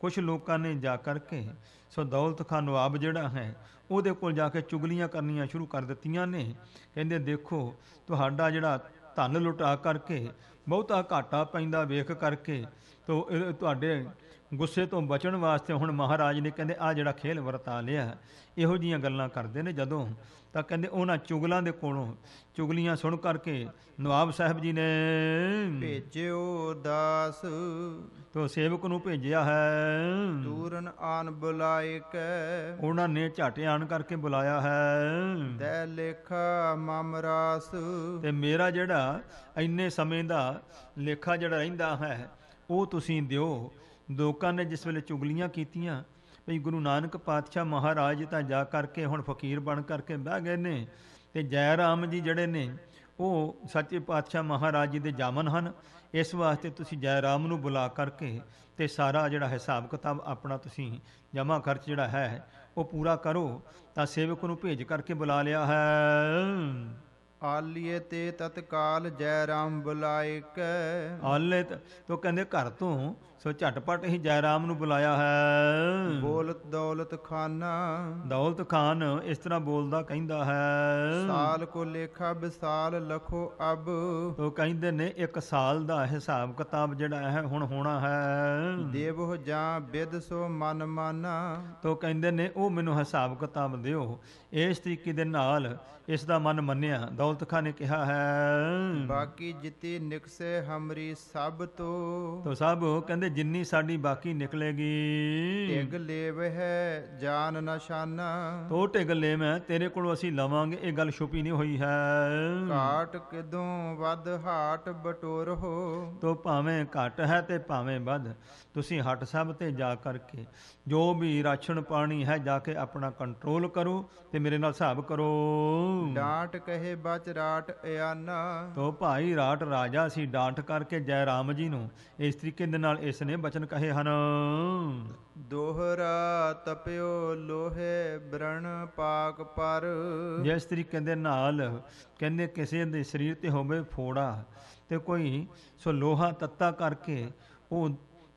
ਕੁਝ ਲੋਕਾਂ ਨੇ ਜਾ ਕਰਕੇ ਸੋ ਦੌਲਤ ਖਾਨ ਨਵਾਬ ਜਿਹੜਾ ਹੈ ਉਹਦੇ ਕੋਲ ਜਾ ਕੇ ਚੁਗਲੀਆਂ ਕਰਨੀਆਂ ਸ਼ੁਰੂ ਕਰ ਦਿੱਤੀਆਂ ਨੇ ਕਹਿੰਦੇ ਦੇਖੋ ਤੁਹਾਡਾ ਜਿਹੜਾ ਧਨ ਲੁਟਾ ਕਰਕੇ ਬਹੁਤਾ ਘਾਟਾ ਪੈਂਦਾ ਵੇਖ ਕਰਕੇ ਤੋ ਤੁਹਾਡੇ ਗੁੱਸੇ ਤੋਂ ਬਚਣ ਵਾਸਤੇ ਹੁਣ ਮਹਾਰਾਜ ਨੇ ਕਹਿੰਦੇ ਆ ਜਿਹੜਾ ਖੇਲ ਵਰਤਾ ਲਿਆ ਇਹੋ ਜੀਆਂ ਗੱਲਾਂ ਕਰਦੇ ਨੇ ਜਦੋਂ ਤਾਂ ਕਹਿੰਦੇ ਉਹਨਾਂ ਚੁਗਲਾਂ ਦੇ ਕੋਲੋਂ ਚੁਗਲੀਆਂ ਸੁਣ ਕਰਕੇ ਨਵਾਬ ਸਾਹਿਬ ਜੀ ਨੇ ਭੇਜਿਓ ਦਾਸ ਤੋ ਸੇਵਕ ਨੂੰ ਭੇਜਿਆ ਹੈ ਦੂਰਨ ਆਨ ਬੁਲਾਏ ਕੈ ਉਹਨਾਂ ਨੇ ਝਟ ਆਣ ਕਰਕੇ ਬੁਲਾਇਆ ਹੈ ਤੈ ਲੇਖਾ ਮਮਰਾਸ ਤੇ ਮੇਰਾ ਜਿਹੜਾ ਇੰਨੇ ਸਮੇਂ ਦਾ ਲੇਖਾ ਜਿਹੜਾ ਰਹਿੰਦਾ ਹੈ ਉਹ ਤੁਸੀਂ ਦਿਓ ਲੋਕਾਂ ਨੇ ਜਿਸ ਵੇਲੇ ਚੁਗਲੀਆਂ ਕੀਤੀਆਂ ਭਈ ਗੁਰੂ ਨਾਨਕ ਪਾਤਸ਼ਾਹ ਮਹਾਰਾਜ ਤਾਂ ਜਾ ਕਰਕੇ ਹੁਣ ਫਕੀਰ ਬਣ ਕਰਕੇ ਬਹਿ ਗਏ ਨੇ ਤੇ ਜੈ ਰਾਮ ਜੀ ਜਿਹੜੇ ਨੇ ਉਹ ਸੱਚੇ ਪਾਤਸ਼ਾਹ ਮਹਾਰਾਜ ਜੀ ਦੇ ਜਾਮਨ ਹਨ ਇਸ ਵਾਸਤੇ ਤੁਸੀਂ ਜੈ ਰਾਮ ਨੂੰ ਬੁਲਾ ਕਰਕੇ ਤੇ ਸਾਰਾ ਜਿਹੜਾ ਹਿਸਾਬ ਕਿਤਾਬ ਆਪਣਾ ਤੁਸੀਂ ਜਮਾ ਖਰਚ ਜਿਹੜਾ ਹੈ ਉਹ ਪੂਰਾ ਕਰੋ ਤਾਂ ਸੇਵਕ ਨੂੰ ਭੇਜ ਕਰਕੇ ਬੁਲਾ ਲਿਆ ਹੈ ਆਲੀਏ ਤੇ ਤਤਕਾਲ ਜੈ ਰਾਮ ਬੁਲਾਇਕ ਆਲੇ ਤੋ ਕਹਿੰਦੇ ਘਰ ਤੋਂ ਸੋ ਝਟਪਟ ਹੀ ਜੈਰਾਮ ਨੂੰ ਬੁਲਾਇਆ ਹੈ ਬੋਲਤ ਦੌਲਤ ਖਾਨਾ ਦੌਲਤ ਖਾਨ ਇਸ ਤਰ੍ਹਾਂ ਬੋਲਦਾ ਕਹਿੰਦਾ ਹੈ ਸਾਲ ਕੋ ਲੇਖਾ ਬਿਸਾਲ ਲਖੋ ਅਬ ਉਹ ਕਹਿੰਦੇ ਨੇ ਇੱਕ ਸਾਲ ਦਾ ਹਿਸਾਬ ਕਿਤਾਬ ਜਿਹੜਾ ਹੈ ਹੁਣ ਹੋਣਾ ਹੈ ਦੇਵੋ ਜਾ ਬਿਦ ਸੋ ਮਨ ਮਾਨਾ ਤੋ ਕਹਿੰਦੇ ਨੇ ਉਹ ਮੈਨੂੰ ਹਿਸਾਬ ਕਿਤਾਬ ਦਿਓ ਇਸ ਤਰੀਕੇ ਦੇ ਨਾਲ ਇਸ ਦਾ ਮਨ ਮੰਨਿਆ ਦੌਲਤ ਖਾਨ ਨੇ ਕਿਹਾ ਹੈ ਬਾਕੀ ਜਿਤੀ ਨਿਕਸੇ ਹਮਰੀ ਸਭ ਤੋ ਤੋ ਸਭ ਕਹਿੰਦੇ ਜਿੰਨੀ ਸਾਡੀ ਬਾਕੀ ਨਿਕਲੇਗੀ ਢਿਗ ਲੇਵ ਹੈ ਜਾਨ ਨਸ਼ਾਨਾ ਤੋ ਢਿਗ ਲੇ ਮੈਂ ਤੇਰੇ ਕੋਲ ਅਸੀਂ ਲਵਾਂਗੇ ਇਹ ਗੱਲ ਛੁਪੀ ਨਹੀਂ ਹੋਈ ਹੈ ਘਾਟ ਕਿਦੋਂ ਵੱਧ ਹਾਟ ਬਟੋਰ ਹੋ ਤੋ ਭਾਵੇਂ ਘਟ ਹੈ ਤੇ ਭਾਵੇਂ ਵੱਧ ਤੁਸੀਂ ਹਟ ਸਭ ਤੇ ਜਾ ਕਰਕੇ ਜੋ ਵੀ ਰਾਸ਼ਨ ਪਾਣੀ ਹੈ ਜਾ ਕੇ ਆਪਣਾ ਕੰਟਰੋਲ ਕਰੋ ਤੇ ਮੇਰੇ ਨਾਲ ਹਿਸਾਬ ਕਰੋ ਡਾਂਟ ਕਹੇ ਬਚ ਰਾਟ ਇਆਨਾ ਤੋ ਭਾਈ ਰਾਟ ਰਾਜਾ ਸੀ ਡਾਂਟ ਕਰਕੇ ਜੈ ਰਾਮ ਜੀ ਨੂੰ ਇਸ ਤਰੀਕੇ ਦੇ ਨਾਲ ਇਸ ਜਿਸ ਨੇ ਬਚਨ ਕਹੇ ਹਨ ਦੋਹਰਾ ਤਪਿਓ ਲੋਹੇ ਬ੍ਰਣ ਪਾਕ ਪਰ ਜਿਸ ਤਰੀਕੇ ਦੇ ਨਾਲ ਕਹਿੰਦੇ ਕਿਸੇ ਦੇ ਸਰੀਰ ਤੇ ਹੋਵੇ ਫੋੜਾ ਤੇ ਕੋਈ ਸੋ ਲੋਹਾ ਤੱਤਾ ਕਰਕੇ ਉਹ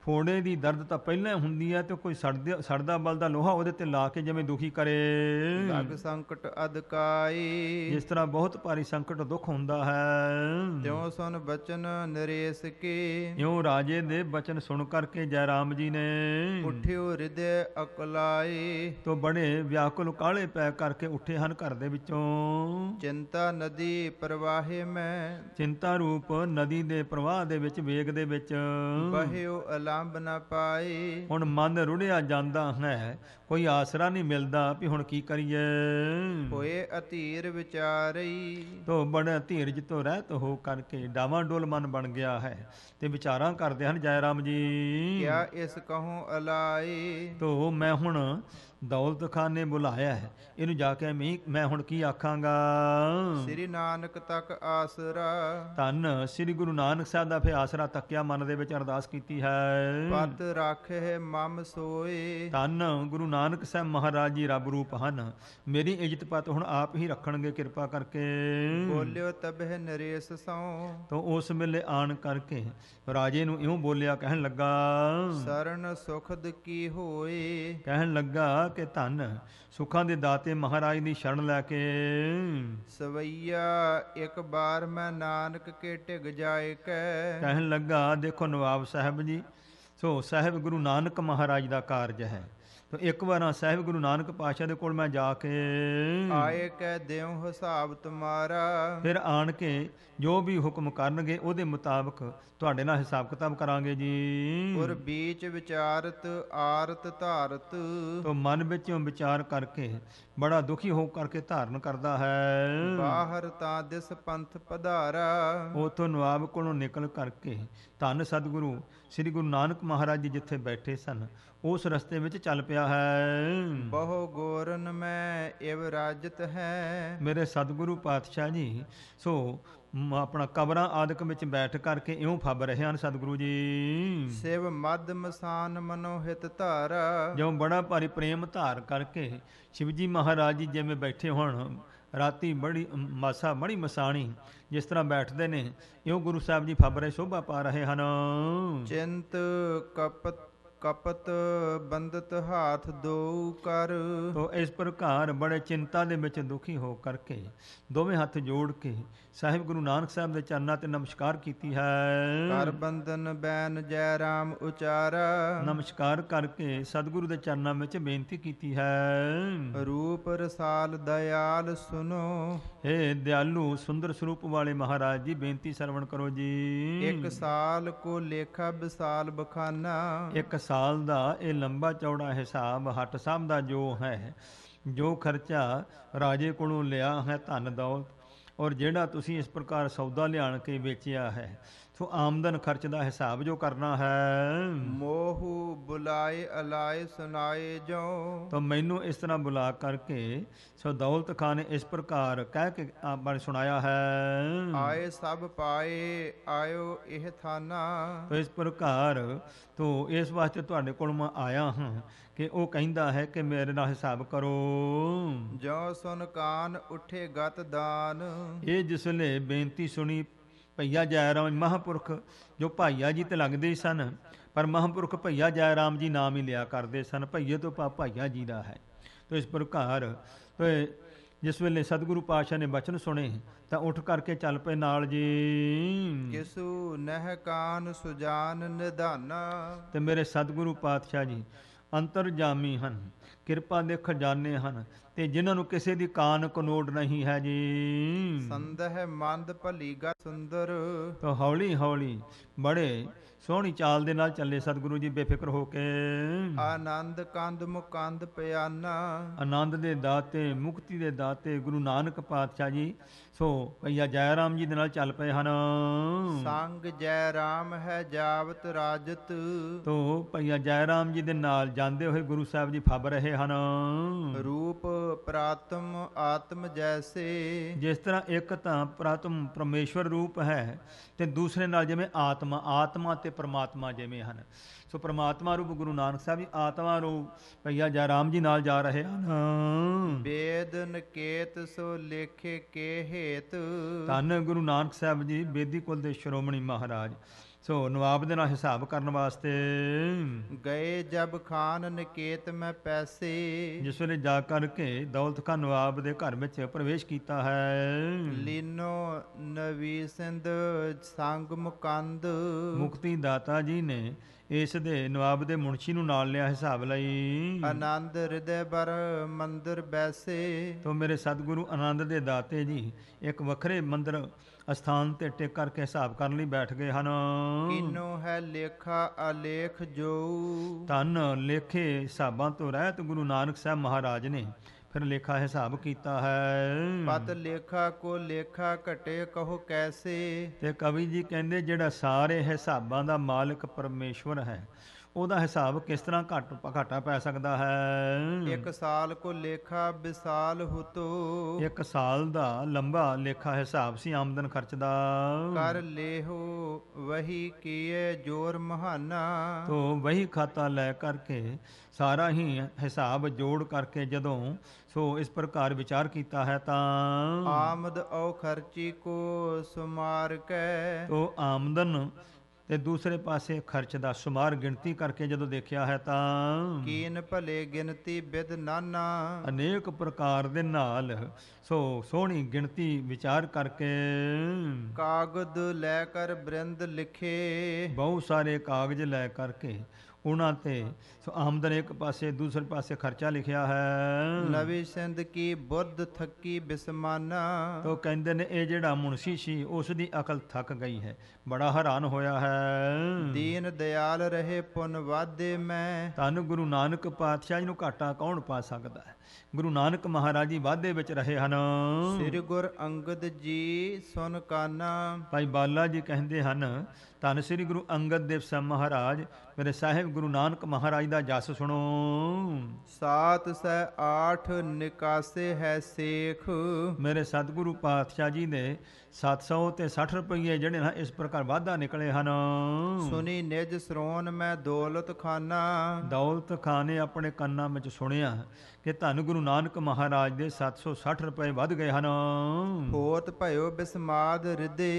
ਫੋੜੇ ਦੀ ਦਰਦ ਤਾਂ ਪਹਿਲਾਂ ਹੁੰਦੀ ਆ ਤੇ ਕੋਈ ਸੜਦਾ ਸੜਦਾ ਬਲਦਾ ਲੋਹਾ ਉਹਦੇ ਤੇ ਲਾ ਕੇ ਜਿਵੇਂ ਦੁਖੀ ਕਰੇ ਲੱਗ ਸੰਕਟ ਅਦਕਾਈ ਜਿਸ ਤਰ੍ਹਾਂ ਬਹੁਤ ਭਾਰੀ ਸੰਕਟ ਦੁੱਖ ਹੁੰਦਾ ਹੈ ਤਿਉ ਸੁਨ ਬਚਨ ਨਰੇਸ ਕੇ ਇਉਂ ਰਾਜੇ ਦੇ ਬਚਨ ਸੁਣ ਕਰਕੇ ਜੈ ਰਾਮ ਜੀ ਨੇ ਉਠਿਓ ਹਿਰਦੇ ਅਕਲਾਈ ਤੋਂ ਬੜੇ ਵਿਆਕੁਲ ਕਾਲੇ ਪੈ ਕਰਕੇ ਉੱਠੇ ਹਨ ਘਰ ਦੇ ਵਿੱਚੋਂ ਚਿੰਤਾ ਨਦੀ ਪ੍ਰਵਾਹੇ ਮੈਂ ਚਿੰਤਾ ਰੂਪ ਨਦੀ ਦੇ ਪ੍ਰਵਾਹ ਦੇ ਵਿੱਚ ਵੇਗ ਦੇ ਵਿੱਚ ਬਹਿਓ ਅਲਾ ਲਾਭ ਨਾ ਪਾਏ ਹੁਣ ਮਨ ਰੁੜਿਆ ਜਾਂਦਾ ਹੈ ਕੋਈ ਆਸਰਾ ਨਹੀਂ ਮਿਲਦਾ ਵੀ ਹੁਣ ਕੀ ਕਰੀਏ ਹੋਏ ਅਧੀਰ ਵਿਚਾਰਈ ਤੋ ਬਣ ਧੀਰਜ ਤੋ ਰਹਿਤ ਹੋ ਕਰਕੇ ਡਾਵਾਂ ਡੋਲ ਮਨ ਬਣ ਗਿਆ ਹੈ ਤੇ ਵਿਚਾਰਾਂ ਕਰਦੇ ਹਨ ਜੈ ਰਾਮ ਜੀ ਕਿਆ ਇਸ ਕਹੋ ਅਲਾਈ ਤੋ ਮੈਂ ਹੁਣ ਦੌਲਤ ਖਾਨ ਨੇ ਬੁਲਾਇਆ ਹੈ ਇਹਨੂੰ ਜਾ ਕੇ ਮੈਂ ਮੈਂ ਹੁਣ ਕੀ ਆਖਾਂਗਾ ਸ੍ਰੀ ਨਾਨਕ ਤੱਕ ਆਸਰਾ ਧੰਨ ਸ੍ਰੀ ਗੁਰੂ ਨਾਨਕ ਸਾਹਿਬ ਦਾ ਫੇ ਆਸਰਾ ਤੱਕਿਆ ਮਨ ਦੇ ਵਿੱਚ ਅਰਦਾਸ ਕੀਤੀ ਹੈ ਪਤ ਰੱਖੇ ਮਮ ਸੋਏ ਧੰਨ ਗੁਰੂ ਨਾਨਕ ਸਾਹਿਬ ਮਹਾਰਾਜ ਜੀ ਰੱਬ ਰੂਪ ਹਨ ਮੇਰੀ ਇੱਜ਼ਤ ਪਤ ਹੁਣ ਆਪ ਹੀ ਰੱਖਣਗੇ ਕਿਰਪਾ ਕਰਕੇ ਬੋਲਿਓ ਤਬਹਿ ਨਰੇਸ ਸੋ ਤੋ ਉਸ ਮਿਲੇ ਆਣ ਕਰਕੇ ਰਾਜੇ ਨੂੰ ਇਉਂ ਬੋਲਿਆ ਕਹਿਣ ਲੱਗਾ ਸਰਨ ਸੁਖਦ ਕੀ ਹੋਏ ਕਹਿਣ ਲੱਗਾ ਕੇ ਧਨ ਸੁੱਖਾਂ ਦੇ ਦਾਤੇ ਮਹਾਰਾਜ ਦੀ ਸ਼ਰਨ ਲੈ ਕੇ ਸਵਈਆ ਇੱਕ ਬਾਰ ਮੈਂ ਨਾਨਕ ਕੇ ਟਿਗ ਜਾਏ ਕੈ ਕਹਿਣ ਲੱਗਾ ਦੇਖੋ ਨਵਾਬ ਸਾਹਿਬ ਜੀ ਸੋ ਸਾਹਿਬ ਗੁਰੂ ਨਾਨਕ ਮਹਾਰਾਜ ਦਾ ਕਾਰਜ ਹੈ ਇੱਕ ਵਾਰ ਸਾਹਿਬ ਗੁਰੂ ਨਾਨਕ ਪਾਤਸ਼ਾਹ ਦੇ ਕੋਲ ਮੈਂ ਜਾ ਕੇ ਆਏ ਕਹਿ ਦਿਉ ਹਿਸਾਬ ਤੁਮਾਰਾ ਫਿਰ ਆਣ ਕੇ ਜੋ ਵੀ ਹੁਕਮ ਕਰਨਗੇ ਉਹਦੇ ਮੁਤਾਬਕ ਤੁਹਾਡੇ ਨਾਲ ਹਿਸਾਬ ਕਿਤਾਬ ਕਰਾਂਗੇ ਜੀ ਔਰ ਵਿਚ ਵਿਚਾਰਤ ਆਰਤ ਧਾਰਤ ਤੋ ਮਨ ਵਿੱਚੋਂ ਵਿਚਾਰ ਕਰਕੇ ਬੜਾ ਦੁਖੀ ਹੋ ਕਰਕੇ ਧਾਰਨ ਕਰਦਾ ਹੈ ਬਾਹਰ ਤਾਂ ਦਿਸ ਪੰਥ ਪਧਾਰਾ ਉਥੋਂ ਨਵਾਬ ਕੋਲੋਂ ਨਿਕਲ ਕਰਕੇ ਧੰਨ ਸਤਿਗੁਰੂ ਸ੍ਰੀ ਗੁਰੂ ਨਾਨਕ ਮਹਾਰਾਜ ਜਿੱਥੇ ਬੈਠੇ ਸਨ ਉਸ ਰਸਤੇ ਵਿੱਚ ਚੱਲ ਪਿਆ ਹੈ ਬਹੁ ਗੋਰਨ ਮੈਂ ਇਵ ਰਾਜਤ ਹੈ ਮੇਰੇ ਸਤਿਗੁਰੂ ਪਾਤਸ਼ਾਹ ਜੀ ਸੋ ਆਪਣਾ ਕਬਰਾਂ ਆਦਿਕ ਵਿੱਚ ਬੈਠ ਕਰਕੇ ਇਉਂ ਫੱਬ ਰਹੇ ਹਨ ਸਤਿਗੁਰੂ ਜੀ ਸਿਵ ਮਦ ਮਸਾਨ ਮਨੋ ਹਿਤ ਧਾਰ ਜਿਉਂ ਬੜਾ ਭਾਰੀ ਪ੍ਰੇਮ ਧਾਰ ਕਰਕੇ ਸ਼ਿਵਜੀ ਮਹਾਰਾਜ ਜੀ ਜਿਵੇਂ ਬੈਠੇ ਹੋਣ ਰਾਤੀ ਬੜੀ ਮਾਸਾ ਬੜੀ ਮਸਾਣੀ ਜਿਸ ਤਰ੍ਹਾਂ ਬੈਠਦੇ ਨੇ ਇਉਂ ਗੁਰੂ ਸਾਹਿਬ ਜੀ ਫੱਬ ਰਹੇ ਸ਼ੋਭਾ ਪਾ ਰਹੇ ਹਨ ਚਿੰਤ ਕਪਤ ਕਪਤ ਬੰਦਤ ਹਾਥ ਦੋ ਕਰ ਤੋ ਇਸ ਪ੍ਰਕਾਰ ਬੜੇ ਚਿੰਤਾ ਦੇ ਵਿੱਚ ਦੁਖੀ ਹੋ ਕਰਕੇ ਦੋਵੇਂ ਹੱਥ ਜੋੜ ਕੇ ਸਾਹਿਬ ਗੁਰੂ ਨਾਨਕ ਸਾਹਿਬ ਦੇ ਚਰਨਾਂ ਤੇ ਨਮਸਕਾਰ ਕੀਤੀ ਹੈ ਕਰ ਬੰਦਨ ਬੈਨ ਜੈ ਰਾਮ ਉਚਾਰਾ ਨਮਸਕਾਰ ਕਰਕੇ ਸਤਿਗੁਰੂ ਦੇ ਚਰਨਾਂ ਵਿੱਚ ਬੇਨਤੀ ਕੀਤੀ ਹੈ ਰੂਪ ਰਸਾਲ ਦਇਆਲ ਸੁਨੋ ਏ ਦਿਆਲੂ ਸੁੰਦਰ ਸਰੂਪ ਵਾਲੇ ਮਹਾਰਾਜ ਜੀ ਬੇਨਤੀ ਸਰਵਣ ਕਰੋ ਜੀ ਇੱਕ ਸਾਲ ਕੋ ਲੇਖਾ ਬਸਾਲ ਬਖਾਨਾ ਇੱਕ ਸਾਲ ਦਾ ਇਹ ਲੰਬਾ ਚੌੜਾ ਹਿਸਾਬ ਹੱਟ ਸਾਹਿਬ ਦਾ ਜੋ ਹੈ ਜੋ ਖਰਚਾ ਰਾਜੇ ਕੋਲੋਂ ਲਿਆ ਹੈ ਧਨ ਦੌਲਤ ਔਰ ਜਿਹੜਾ ਤੁਸੀਂ ਇਸ ਪ੍ਰਕਾਰ ਸੌਦਾ ਲਿਆਣ ਕੇ ਵੇਚਿਆ ਹੈ ਸੋ ਆਮਦਨ ਖਰਚ ਦਾ ਹਿਸਾਬ ਜੋ ਕਰਨਾ ਹੈ ਮੋਹੂ ਬੁਲਾਏ ਅਲਾਏ ਸੁਨਾਏ ਜੋ ਤਾਂ ਮੈਨੂੰ ਇਸ ਤਰ੍ਹਾਂ ਬੁਲਾ ਕਰਕੇ ਸੋ ਦੌਲਤ ਖਾਨ ਨੇ ਇਸ ਪ੍ਰਕਾਰ ਕਹਿ ਕੇ ਆਪਾਂ ਸੁਣਾਇਆ ਹੈ ਆਏ ਸਭ ਪਾਏ ਆਇਓ ਇਹ ਥਾਨਾ ਤਾਂ ਇਸ ਪ੍ਰਕਾਰ ਤੋ ਇਸ ਵਾਸਤੇ ਤੁਹਾਡੇ ਕੋਲ ਮੈਂ ਆਇਆ ਹਾਂ ਕਿ ਉਹ ਕਹਿੰਦਾ ਹੈ ਕਿ ਮੇਰੇ ਨਾਲ ਹਿਸਾਬ ਕਰੋ ਜੋ ਸੁਨ ਕਾਨ ਉਠੇ ਗਤ ਦਾਨ ਇਹ ਜਿਸ ਨੇ ਬੇਨਤੀ ਸੁਣੀ ਭਈਆ ਜੈਰਾਮ ਮਹਾਂਪੁਰਖ ਜੋ ਭਾਈਆ ਜੀ ਤੇ ਲੱਗਦੇ ਸਨ ਪਰ ਮਹਾਂਪੁਰਖ ਭਈਆ ਜੈਰਾਮ ਜੀ ਨਾਮ ਹੀ ਲਿਆ ਕਰਦੇ ਸਨ ਭਈਏ ਤੋਂ ਪਾ ਭਾਈਆ ਜੀ ਦਾ ਹੈ ਤੋ ਇਸ ਪ੍ਰਕਾਰ ਤੇ ਜਿਸ ਵੇਲੇ ਸਤਿਗੁਰੂ ਪਾਤਸ਼ਾਹ ਨੇ ਬਚਨ ਸੁਣੇ ਤਾਂ ਉੱਠ ਕਰਕੇ ਚੱਲ ਪਏ ਨਾਲ ਜੀ ਕਿਸੂ ਨਹਿ ਕਾਨ ਸੁਜਾਨ ਨਿਧਾਨਾ ਤੇ ਮੇਰੇ ਸਤਿਗੁਰੂ ਪਾਤਸ਼ਾਹ ਜੀ ਅੰਤਰਜਾਮੀ ਹਨ ਕਿਰਪਾ ਦੇ ਖਜ਼ਾਨੇ ਹਨ ਤੇ ਜਿਨ੍ਹਾਂ ਨੂੰ ਕਿਸੇ ਦੀ ਕਾਨ ਕਨੋੜ ਨਹੀਂ ਹੈ ਜੀ ਸੰਦਹ ਮੰਦ ਭਲੀ ਗਾ ਸੁੰਦਰ ਤੋ ਹੌਲੀ ਹੌਲੀ ਬੜੇ ਸੋਹਣੀ ਚਾਲ ਦੇ ਨਾਲ ਚੱਲੇ ਸਤਿਗੁਰੂ ਜੀ ਬੇਫਿਕਰ ਹੋ ਕੇ ਆਨੰਦ ਕੰਦ ਮੁਕੰਦ ਪਿਆਨਾ ਆਨੰਦ ਦੇ ਦਾਤੇ ਮੁਕਤੀ ਦੇ ਦਾਤੇ ਗੁਰੂ ਨਾਨਕ ਪਾਤਸ਼ਾਹ ਜੀ ਸੋ ਭਈਆ ਜੈ ਰਾਮ ਜੀ ਦੇ ਨਾਲ ਚੱਲ ਪਏ ਹਨ ਸੰਗ ਜੈ ਰਾਮ ਹੈ ਜਾਵਤ ਰਾਜਤ ਤੋ ਭਈਆ ਜੈ ਰਾਮ ਜੀ ਦੇ ਨਾਲ ਜਾਂਦੇ ਹੋਏ ਗੁਰੂ ਸਾਹਿਬ ਜੀ ਫੱਬ ਰਹੇ ਹਨ ਰੂਪ ਪ੍ਰਾਤਮ ਆਤਮ ਜੈਸੇ ਜਿਸ ਤਰ੍ਹਾਂ ਇੱਕ ਤਾਂ ਪ੍ਰਾਤਮ ਪਰਮੇਸ਼ਵਰ ਰੂਪ ਹੈ ਤੇ ਦੂਸਰੇ ਨਾਲ ਜਿਵੇਂ ਆਤਮਾ ਆਤਮਾ ਤੇ ਪਰਮਾਤਮਾ ਜਿਵੇਂ ਹਨ ਸੋ ਪ੍ਰਮਾਤਮਾ ਰੂਪ ਗੁਰੂ ਨਾਨਕ ਸਾਹਿਬ ਜੀ ਆਤਮਾ ਰੂਪ ਭਈਆ ਜਾ ਰਾਮ ਜੀ ਨਾਲ ਜਾ ਰਹੇ ਹਨ ਬੇਦ ਨਕੇਤ ਸੋ ਲੇਖੇ ਕੇ ਹੇਤ ਧੰਨ ਗੁਰੂ ਨਾਨਕ ਸਾਹਿਬ ਜੀ ਬੇਦੀ ਕੁਲ ਦੇ ਸ਼੍ਰੋਮਣੀ ਮਹਾਰਾਜ ਸੋ ਨਵਾਬ ਦੇ ਨਾਲ ਹਿਸਾਬ ਕਰਨ ਵਾਸਤੇ ਗਏ ਜਬ ਖਾਨ ਨਕੇਤ ਮੈਂ ਪੈਸੇ ਜਿਸ ਵੇਲੇ ਜਾ ਕਰਕੇ ਦੌਲਤ ਖਾਨ ਨਵਾਬ ਦੇ ਘਰ ਵਿੱਚ ਪ੍ਰਵੇਸ਼ ਕੀਤਾ ਹੈ ਲੀਨੋ ਨਵੀ ਸਿੰਧ ਸੰਗ ਮੁਕੰਦ ਮੁਕਤੀ ਦਾਤਾ ਜੀ ਨੇ ਇਸ ਦੇ ਨਵਾਬ ਦੇ ਮੁਨਸ਼ੀ ਨੂੰ ਨਾਲ ਲਿਆ ਹਿਸਾਬ ਲਈ ਆਨੰਦ ਹਿਰਦੇ ਪਰ ਮੰਦਰ ਬੈਸੇ ਤੋ ਮੇਰੇ ਸਤਿਗੁਰੂ ਆਨੰਦ ਦੇ ਦਾਤੇ ਜੀ ਇੱਕ ਵੱਖਰੇ ਮੰਦਰ ਅਸਥਾਨ ਤੇ ਟਿਕ ਕਰਕੇ ਹਿਸਾਬ ਕਰਨ ਲਈ ਬੈਠ ਗਏ ਹਨ ਕਿਨੋ ਹੈ ਲੇਖਾ ਅਲੇਖ ਜੋ ਤਨ ਲੇਖੇ ਹਿਸਾਬਾਂ ਤੋਂ ਰਹਿਤ ਗੁਰੂ ਨਾਨਕ ਸਾਹਿਬ ਮਹਾਰਾਜ ਨੇ ਫਿਰ ਲੇਖਾ ਹਿਸਾਬ ਕੀਤਾ ਹੈ ਪਤ ਲੇਖਾ ਕੋ ਲੇਖਾ ਘਟੇ ਕਹੋ ਕੈਸੇ ਤੇ ਕਵੀ ਜੀ ਕਹਿੰਦੇ ਜਿਹੜਾ ਸਾਰੇ ਹਿਸਾਬਾਂ ਦਾ ਮਾਲਕ ਪਰਮੇਸ਼ਵਰ ਹੈ ਉਹਦਾ ਹਿਸਾਬ ਕਿਸ ਤਰ੍ਹਾਂ ਘਟ ਘਟਾ ਪੈ ਸਕਦਾ ਹੈ ਇੱਕ ਸਾਲ ਕੋ ਲੇਖਾ ਵਿਸਾਲ ਹੁਤੋ ਇੱਕ ਸਾਲ ਦਾ ਲੰਬਾ ਲੇਖਾ ਹਿਸਾਬ ਸੀ ਆਮਦਨ ਖਰਚ ਦਾ ਕਰ ਲੇਹੋ ਵਹੀ ਕੀਏ ਜੋਰ ਮਹਾਨਾ ਤੋ ਵਹੀ ਖਾਤਾ ਲੈ ਕਰਕੇ ਸਾਰਾ ਹੀ ਹਿਸਾਬ ਜੋੜ ਕਰਕੇ ਜਦੋਂ ਸੋ ਇਸ ਪ੍ਰਕਾਰ ਵਿਚਾਰ ਕੀਤਾ ਹੈ ਤਾਂ ਆਮਦ ਔ ਖਰਚੀ ਕੋ ਸੁਮਾਰ ਕੈ ਤੋ ਆਮਦਨ ਤੇ ਦੂਸਰੇ ਪਾਸੇ ਖਰਚ ਦਾ ਸ਼ੁਮਾਰ ਗਿਣਤੀ ਕਰਕੇ ਜਦੋਂ ਦੇਖਿਆ ਹੈ ਤਾਂ ਕੀਨ ਭਲੇ ਗਿਣਤੀ ਵਿਦ ਨਾਨਾ ਅਨੇਕ ਪ੍ਰਕਾਰ ਦੇ ਨਾਲ ਸੋ ਸੋਹਣੀ ਗਿਣਤੀ ਵਿਚਾਰ ਕਰਕੇ ਕਾਗਦ ਲੈ ਕਰ ਬ੍ਰਿੰਦ ਲਿਖੇ ਬਹੁਤ ਸਾਰੇ ਕਾਗਜ਼ ਲੈ ਕਰਕੇ ਉਹਨਾਂ ਤੇ ਸੋ ਆਮਦਨ ਇੱਕ ਪਾਸੇ ਦੂਸਰੇ ਪਾਸੇ ਖਰਚਾ ਲਿਖਿਆ ਹੈ ਨਵੀ ਸਿੰਧ ਕੀ ਬੁੱਧ ਥੱਕੀ ਬਿਸਮਾਨਾ ਤੋ ਕਹਿੰਦੇ ਨੇ ਇਹ ਜਿਹੜਾ ਮੁਨਸ਼ੀ ਸੀ ਉਸ ਦੀ ਅਕਲ ਥੱਕ ਗਈ ਹੈ ਬੜਾ ਹੈਰਾਨ ਹੋਇਆ ਹੈ ਦੀਨ ਦਿਆਲ ਰਹੇ ਪੁਨ ਵਾਦੇ ਮੈਂ ਤਨ ਗੁਰੂ ਨਾਨਕ ਪਾਤਸ਼ਾਹ ਜੀ ਨੂੰ ਘਾਟਾ ਕੌਣ ਪਾ ਸਕਦਾ ਹੈ ਗੁਰੂ ਨਾਨਕ ਮਹਾਰਾਜ ਜੀ ਵਾਦੇ ਵਿੱਚ ਰਹੇ ਹਨ ਸ੍ਰੀ ਗੁਰ ਅੰਗਦ ਜੀ ਸੁਨ ਕਾਨਾ ਭਾਈ ਬਾਲਾ ਜੀ ਕਹਿੰਦੇ ਹਨ ਤਨ ਸ੍ਰੀ ਗੁਰੂ ਅੰਗਦ ਦੇਵ ਸਾਹਿਬ ਮਹਾਰਾਜ ਮੇਰੇ ਸਾਹਿਬ ਗੁਰੂ ਨਾਨਕ ਮਹਾਰਾਜ ਦਾ ਜਸ ਸੁਣੋ ਸਾਤ ਸੈ ਆਠ ਨਿਕਾਸੇ ਹੈ ਸੇਖ ਮੇਰੇ ਸਤਿਗੁਰੂ ਪਾਤਸ਼ਾਹ ਜੀ ਨੇ 700 ਤੇ 60 ਰੁਪਏ ਜਿਹੜੇ ਨਾ ਇਸ ਪ੍ਰਕਾਰ ਵਾਧਾ ਨਿਕਲੇ ਹਨ ਸੁਣੀ ਨਿਜ ਸਰੋਨ ਮੈਂ ਦੌਲਤ ਖਾਨਾ ਦੌਲਤ ਖਾਨੇ ਆਪਣੇ ਕੰਨਾਂ ਵਿੱਚ ਸੁਣਿਆ ਕਿ ਧੰਨ ਗੁਰੂ ਨਾਨਕ ਮਹਾਰਾਜ ਦੇ 760 ਰੁਪਏ ਵੱਧ ਗਏ ਹਨ ਹੋਤ ਭਇਓ ਬਿਸਮਾਦ ਰਿਦੇ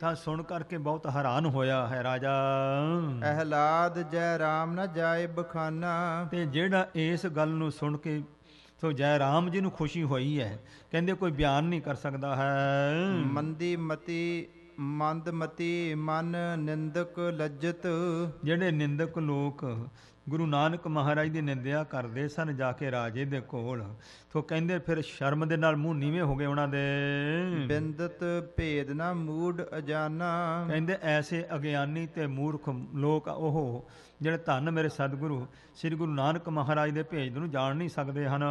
ਤਾਂ ਸੁਣ ਕਰਕੇ ਬਹੁਤ ਹੈਰਾਨ ਹੋਇਆ ਹੈ ਰਾਜਾ ਅਹਲਾਦ ਜੈ ਰਾਮ ਨਾ ਜਾਏ ਬਖਾਨਾ ਤੇ ਜਿਹੜਾ ਇਸ ਗੱਲ ਨੂੰ ਸੁਣ ਕੇ ਸੋ ਜੈ ਰਾਮ ਜੀ ਨੂੰ ਖੁਸ਼ੀ ਹੋਈ ਹੈ ਕਹਿੰਦੇ ਕੋਈ ਬਿਆਨ ਨਹੀਂ ਕਰ ਸਕਦਾ ਹੈ ਮੰਦੀ ਮਤੀ ਮੰਦਮਤੀ ਮਨ ਨਿੰਦਕ ਲੱਜਤ ਜਿਹੜੇ ਨਿੰਦਕ ਲੋਕ ਗੁਰੂ ਨਾਨਕ ਮਹਾਰਾਜ ਦੀ ਨਿੰਦਿਆ ਕਰਦੇ ਸਨ ਜਾ ਕੇ ਰਾਜੇ ਦੇ ਕੋਲ ਸੋ ਕਹਿੰਦੇ ਫਿਰ ਸ਼ਰਮ ਦੇ ਨਾਲ ਮੂੰਹ ਨੀਵੇਂ ਹੋ ਗਏ ਉਹਨਾਂ ਦੇ ਬਿੰਦਤ ਭੇਦ ਨਾ ਮੂਡ ਅਜਾਨਾ ਕਹਿੰਦੇ ਐਸੇ ਅਗਿਆਨੀ ਤੇ ਮੂਰਖ ਲੋਕ ਉਹ ਜਿਹੜੇ ਧੰਨ ਮੇਰੇ ਸਤਿਗੁਰੂ ਸ੍ਰੀ ਗੁਰੂ ਨਾਨਕ ਮਹਾਰਾਜ ਦੇ ਭੇਜ ਨੂੰ ਜਾਣ ਨਹੀਂ ਸਕਦੇ ਹਨ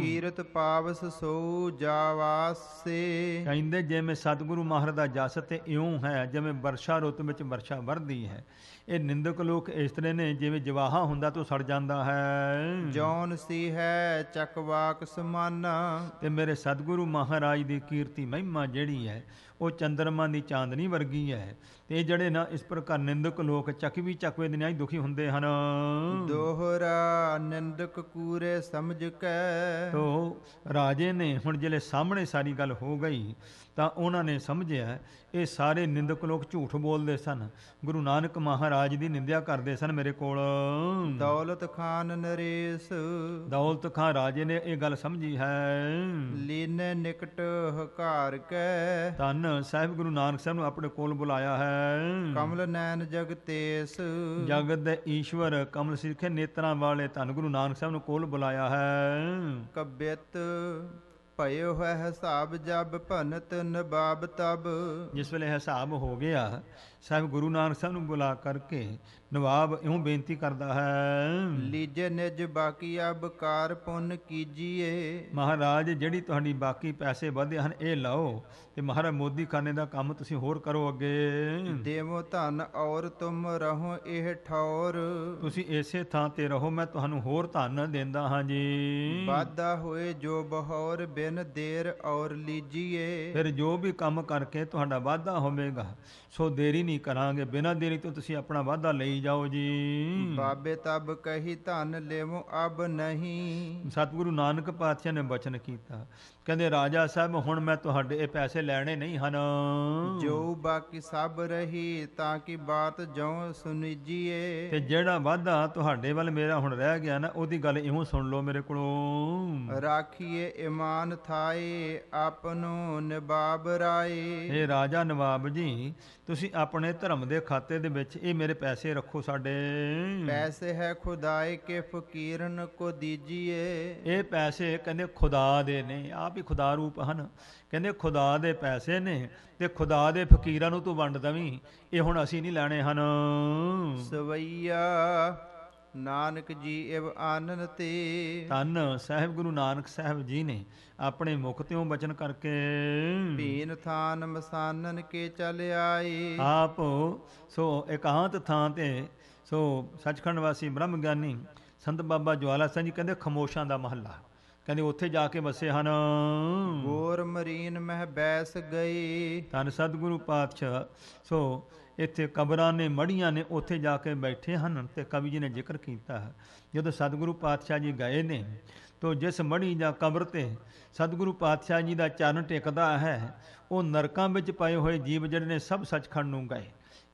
ਕੀਰਤ ਪਾਵਸ ਸੋ ਜਾਵਾਸੇ ਕਹਿੰਦੇ ਜਿਵੇਂ ਸਤਿਗੁਰੂ ਮਹਾਰਾਜ ਦਾ ਜਸ ਤੇ ਇਉਂ ਹੈ ਜਿਵੇਂ ਵਰਸ਼ਾ ਰੁੱਤ ਵਿੱਚ ਵਰਸ਼ਾ ਵਰਦੀ ਹੈ ਇਹ ਨਿੰਦਕ ਲੋਕ ਇਸ ਤਰ੍ਹਾਂ ਨੇ ਜਿਵੇਂ ਜਵਾਹਾ ਹੁੰਦਾ ਤੋਂ ਸੜ ਜਾਂਦਾ ਹੈ ਜੌਨ ਸੀ ਹੈ ਚੱਕਵਾਕ ਸਮਾਨ ਤੇ ਮੇਰੇ ਸਤਿਗੁਰੂ ਮਹਾਰਾਜ ਦੀ ਕੀਰਤੀ ਮਹਿਮਾ ਜਿਹੜੀ ਹੈ ਉਹ ਚੰਦਰਮਾ ਦੀ ਚਾਂਦਨੀ ਵਰਗੀ ਹੈ ਤੇ ਜਿਹੜੇ ਨਾ ਇਸ ਪ੍ਰਕਾਰ ਨਿੰਦਕ ਲੋਕ ਚੱਕਵੀ ਚੱਕਵੇ ਦੇ ਨਹੀਂ ਦੁਖੀ ਹੁੰਦੇ ਹਨ ਦੋਹਰਾ ਨਿੰਦਕ ਕੂਰੇ ਸਮਝ ਕੈ ਤੋ ਰਾਜੇ ਨੇ ਹੁਣ ਜਿਹੜੇ ਸਾਹਮਣੇ ਸਾਰੀ ਗੱਲ ਹੋ ਗਈ ਤਾਂ ਉਹਨਾਂ ਨੇ ਸਮਝਿਆ ਇਹ ਸਾਰੇ ਨਿੰਦਕ ਲੋਕ ਝੂਠ ਬੋਲਦੇ ਸਨ ਗੁਰੂ ਨਾਨਕ ਮਹਾਰਾਜ ਦੀ ਨਿੰਦਿਆ ਕਰਦੇ ਸਨ ਮੇਰੇ ਕੋਲ ਦੌਲਤ ਖਾਨ ਨਰੇਸ ਦੌਲਤ ਖਾਨ ਰਾਜੇ ਨੇ ਇਹ ਗੱਲ ਸਮਝੀ ਹੈ ਲੀਨੇ ਨਿਕਟ ਹਕਾਰ ਕੈ ਤਨ ਸਾਹਿਬ ਗੁਰੂ ਨਾਨਕ ਸਾਹਿਬ ਨੂੰ ਆਪਣੇ ਕੋਲ ਬੁਲਾਇਆ ਹੈ ਕਮਲ ਨੈਣ ਜਗਤੇਸ ਜਗਤ ਦੇ ਈਸ਼ਵਰ ਕਮਲ ਸਿਰਖੇ ਨੇਤਰਾਂ ਵਾਲੇ ਧੰਨ ਗੁਰੂ ਨਾਨਕ ਸਾਹਿਬ ਨੂੰ ਕੋਲ ਬੁਲਾਇਆ ਹੈ ਕਬਿਤ ਭਇਓ ਹੈ ਹਿਸਾਬ ਜਬ ਭਨਤ ਨਬਾਬ ਤਬ ਜਿਸ ਵੇਲੇ ਹਿਸਾਬ ਹੋ ਗਿਆ ਸਾਹਿਬ ਗੁਰੂ ਨਾਨਕ ਸਾਹਿਬ ਨੂੰ ਬੁਲਾ ਕਰਕੇ ਨਵਾਬ ਇਉਂ ਬੇਨਤੀ ਕਰਦਾ ਹੈ ਲੀਜੇ ਨਿਜ ਬਾਕੀ ਅਬਕਾਰ ਪੁੰਨ ਕੀਜੀਏ ਮਹਾਰਾਜ ਜਿਹੜੀ ਤੁਹਾਡੀ ਬਾਕੀ ਪੈਸੇ ਵਧੇ ਹਨ ਇਹ ਲਓ ਤੇ ਮਹਾਰਾਜ ਮੋਦੀ ਖਾਨੇ ਦਾ ਕੰਮ ਤੁਸੀਂ ਹੋਰ ਕਰੋ ਅੱਗੇ ਦੇਵੋ ਧਨ ਔਰ ਤੁਮ ਰਹੋ ਇਹ ਠੌਰ ਤੁਸੀਂ ਇਸੇ ਥਾਂ ਤੇ ਰਹੋ ਮੈਂ ਤੁਹਾਨੂੰ ਹੋਰ ਧਨ ਦਿੰਦਾ ਹਾਂ ਜੀ ਵਾਦਾ ਹੋਏ ਜੋ ਬਹੌਰ ਬਿਨ ਦੇਰ ਔਰ ਲੀਜੀਏ ਫਿਰ ਜੋ ਵੀ ਕੰਮ ਕਰਕੇ ਤੁਹਾਡਾ ਵਾਦਾ ਹੋਵੇਗਾ ਸੋ ਦੇਰੀ ਨਹੀਂ ਕਰਾਂਗੇ ਬਿਨਾਂ ਦੇਰੀ ਤੋਂ ਤੁਸੀਂ ਆਪਣਾ ਵਾਅਦਾ ਲਈ ਜਾਓ ਜੀ ਬਾਬੇ ਤਬ ਕਹੀ ਧਨ ਲੇਵੋ ਅਬ ਨਹੀਂ ਸਤਿਗੁਰੂ ਨਾਨਕ ਪਾਤਸ਼ਾਹ ਨੇ ਬਚਨ ਕੀਤਾ ਕਹਿੰਦੇ ਰਾਜਾ ਸਾਹਿਬ ਹੁਣ ਮੈਂ ਤੁਹਾਡੇ ਇਹ ਪੈਸੇ ਲੈਣੇ ਨਹੀਂ ਹਨ ਜੋ ਬਾਕੀ ਸਭ ਰਹੀ ਤਾਂ ਕਿ ਬਾਤ ਜਉ ਸੁਨੀਜੀਏ ਤੇ ਜਿਹੜਾ ਵਾਦਾ ਤੁਹਾਡੇ ਵੱਲ ਮੇਰਾ ਹੁਣ ਰਹਿ ਗਿਆ ਨਾ ਉਹਦੀ ਗੱਲ ਇਉਂ ਸੁਣ ਲਓ ਮੇਰੇ ਕੋਲੋਂ ਰਾਖੀਏ ਇਮਾਨ ਥਾਏ ਆਪਨੋ ਨਿਬਾਬ ਰਾਏ ਇਹ ਰਾਜਾ ਨਵਾਬ ਜੀ ਤੁਸੀਂ ਆਪਣੇ ਧਰਮ ਦੇ ਖਾਤੇ ਦੇ ਵਿੱਚ ਇਹ ਮੇਰੇ ਪੈਸੇ ਰੱਖੋ ਸਾਡੇ ਪੈਸੇ ਹੈ ਖੁਦਾਏ ਕੇ ਫਕੀਰਨ ਕੋ ਦੀਜੀਏ ਇਹ ਪੈਸੇ ਕਹਿੰਦੇ ਖੁਦਾ ਦੇ ਨੇ ਆਪ ਆਪ ਹੀ ਖੁਦਾ ਰੂਪ ਹਨ ਕਹਿੰਦੇ ਖੁਦਾ ਦੇ ਪੈਸੇ ਨੇ ਤੇ ਖੁਦਾ ਦੇ ਫਕੀਰਾਂ ਨੂੰ ਤੂੰ ਵੰਡ ਦਵੀਂ ਇਹ ਹੁਣ ਅਸੀਂ ਨਹੀਂ ਲੈਣੇ ਹਨ ਸਵਈਆ ਨਾਨਕ ਜੀ ਇਹ ਆਨਨ ਤੇ ਤਨ ਸਾਹਿਬ ਗੁਰੂ ਨਾਨਕ ਸਾਹਿਬ ਜੀ ਨੇ ਆਪਣੇ ਮੁਖ ਤੋਂ ਬਚਨ ਕਰਕੇ ਪੀਨ ਥਾਨ ਮਸਾਨਨ ਕੇ ਚਲ ਆਏ ਆਪ ਸੋ ਇਕਾਂਤ ਥਾਂ ਤੇ ਸੋ ਸੱਚਖੰਡ ਵਾਸੀ ਬ੍ਰਹਮ ਗਿਆਨੀ ਸੰਤ ਬਾਬਾ ਜਵਾਲਾ ਸਿੰਘ ਜੀ ਕਹਿੰਦੇ ਖਮੋਸ਼ਾਂ ਦਾ ਮਹੱਲਾ ਕਹਿੰਦੇ ਉੱਥੇ ਜਾ ਕੇ ਵਸੇ ਹਨ ਗੋਰ ਮਰੀਨ ਮਹਿ ਬੈਸ ਗਈ ਤਨ ਸਤਿਗੁਰੂ ਪਾਤਸ਼ਾਹ ਸੋ ਇੱਥੇ ਕਬਰਾਂ ਨੇ ਮੜੀਆਂ ਨੇ ਉੱਥੇ ਜਾ ਕੇ ਬੈਠੇ ਹਨ ਤੇ ਕਵੀ ਜੀ ਨੇ ਜ਼ਿਕਰ ਕੀਤਾ ਹੈ ਜਦੋਂ ਸਤਿਗੁਰੂ ਪਾਤਸ਼ਾਹ ਜੀ ਗਏ ਨੇ ਤੋ ਜਿਸ ਮੜੀ ਜਾਂ ਕਬਰ ਤੇ ਸਤਿਗੁਰੂ ਪਾਤਸ਼ਾਹ ਜੀ ਦਾ ਚਰਨ ਟਿਕਦਾ ਹੈ ਉਹ ਨਰਕਾਂ ਵਿੱਚ ਪਏ ਹੋਏ ਜੀਵ ਜਿਹੜੇ ਨੇ ਸਭ ਸੱਚਖੰਡ ਨੂੰ ਗਏ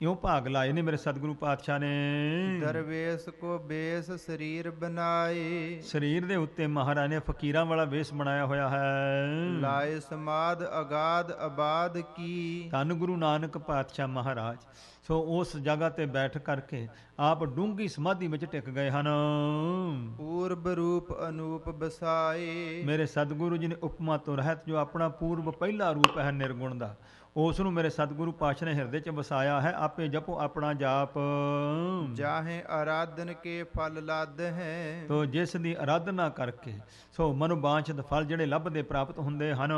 ਇਉਂ ਭਾਗ ਲਾਏ ਨੇ ਮੇਰੇ ਸਤਿਗੁਰੂ ਪਾਤਸ਼ਾਹ ਨੇ ਦਰਵੇਸ਼ ਕੋ ਬੇਸ ਸਰੀਰ ਬਣਾਏ ਸਰੀਰ ਦੇ ਉੱਤੇ ਮਹਾਰਾਜ ਨੇ ਫਕੀਰਾਂ ਵਾਲਾ ਵੇਸ ਬਣਾਇਆ ਹੋਇਆ ਹੈ ਲਾਏ ਸਮਾਦ ਅਗਾਦ ਆਬਾਦ ਕੀ ਧੰਨ ਗੁਰੂ ਨਾਨਕ ਪਾਤਸ਼ਾਹ ਮਹਾਰਾਜ ਸੋ ਉਸ ਜਗ੍ਹਾ ਤੇ ਬੈਠ ਕਰਕੇ ਆਪ ਡੂੰਗੀ ਸਮਾਧੀ ਵਿੱਚ ਟਿਕ ਗਏ ਹਨ ਪੂਰਬ ਰੂਪ ਅਨੂਪ ਬਸਾਏ ਮੇਰੇ ਸਤਿਗੁਰੂ ਜੀ ਨੇ ਉਪਮਾ ਤੋਂ ਰਹਿਤ ਜੋ ਆਪਣਾ ਪੂਰਬ ਪਹਿਲਾ ਰੂਪ ਹੈ ਨਿਰਗੁਣ ਦਾ ਉਸ ਨੂੰ ਮੇਰੇ ਸਤਿਗੁਰੂ ਪਾਤਸ਼ਾਹ ਨੇ ਹਿਰਦੇ 'ਚ ਵਸਾਇਆ ਹੈ ਆਪੇ ਜਪੋ ਆਪਣਾ ਜਾਪ ਜਾਹੇ ਆਰਾਧਨ ਕੇ ਫਲ ਲੱਦ ਹੈ ਤੋ ਜਿਸ ਦੀ ਅਰਾਧਨਾ ਕਰਕੇ ਸੋ ਮਨ ਬਾਂਛਤ ਫਲ ਜਿਹੜੇ ਲੱਭਦੇ ਪ੍ਰਾਪਤ ਹੁੰਦੇ ਹਨ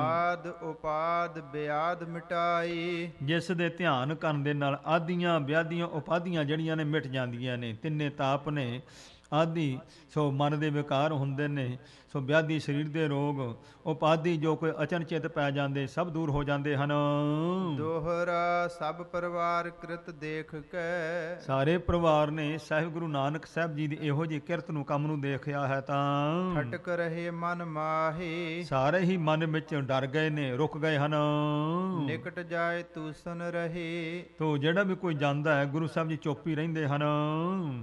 ਆਦ ਉਪਾਦ ਬਿਆਦ ਮਿਟਾਈ ਜਿਸ ਦੇ ਧਿਆਨ ਕਰਨ ਦੇ ਨਾਲ ਆਦੀਆਂ ਵਿਆਦੀਆਂ ਉਪਾਦੀਆਂ ਜਿਹੜੀਆਂ ਨੇ ਮਿਟ ਜਾਂਦੀਆਂ ਨੇ ਤਿੰਨੇ ਤਾਪ ਨੇ ਆਦੀ ਸੋ ਮਨ ਦੇ ਵਿਕਾਰ ਹੁੰਦੇ ਨੇ ਸੋ ਵਿਆਧੀ ਸਰੀਰ ਦੇ ਰੋਗ ਉਪਾਦੀ ਜੋ ਕੋਈ ਚਿਤ ਪੈ ਜਾਂਦੇ ਸਭ ਦੂਰ ਹੋ ਜਾਂਦੇ ਹਨ ਦੋਹਰਾ ਸਭ ਪਰਿਵਾਰ ਕਿਰਤ ਦੇਖ ਕੇ ਸਾਰੇ ਪਰਿਵਾਰ ਨੇ ਸਾਹਿਬ ਗੁਰੂ ਨਾਨਕ ਸਾਹਿਬ ਜੀ ਦੀ ਇਹੋ ਜੀ ਕਿਰਤ ਨੂੰ ਕੰਮ ਨੂੰ ਦੇਖਿਆ ਹੈ ਤਾਂ ਠਟਕ ਰਹੇ ਮਨ ਮਾਹੀ ਸਾਰੇ ਹੀ ਮਨ ਵਿੱਚ ਡਰ ਗਏ ਨੇ ਰੁਕ ਗਏ ਹਨ ਨਿਕਟ ਜਾਏ ਤੂੰ ਸੁਨ ਰਹੀ ਤੋ ਜਿਹੜਾ ਵੀ ਕੋਈ ਜਾਂਦਾ ਹੈ ਗੁਰੂ ਸਾਹਿਬ ਜੀ ਚੁੱਪ ਹੀ ਰਹਿੰਦੇ ਹਨ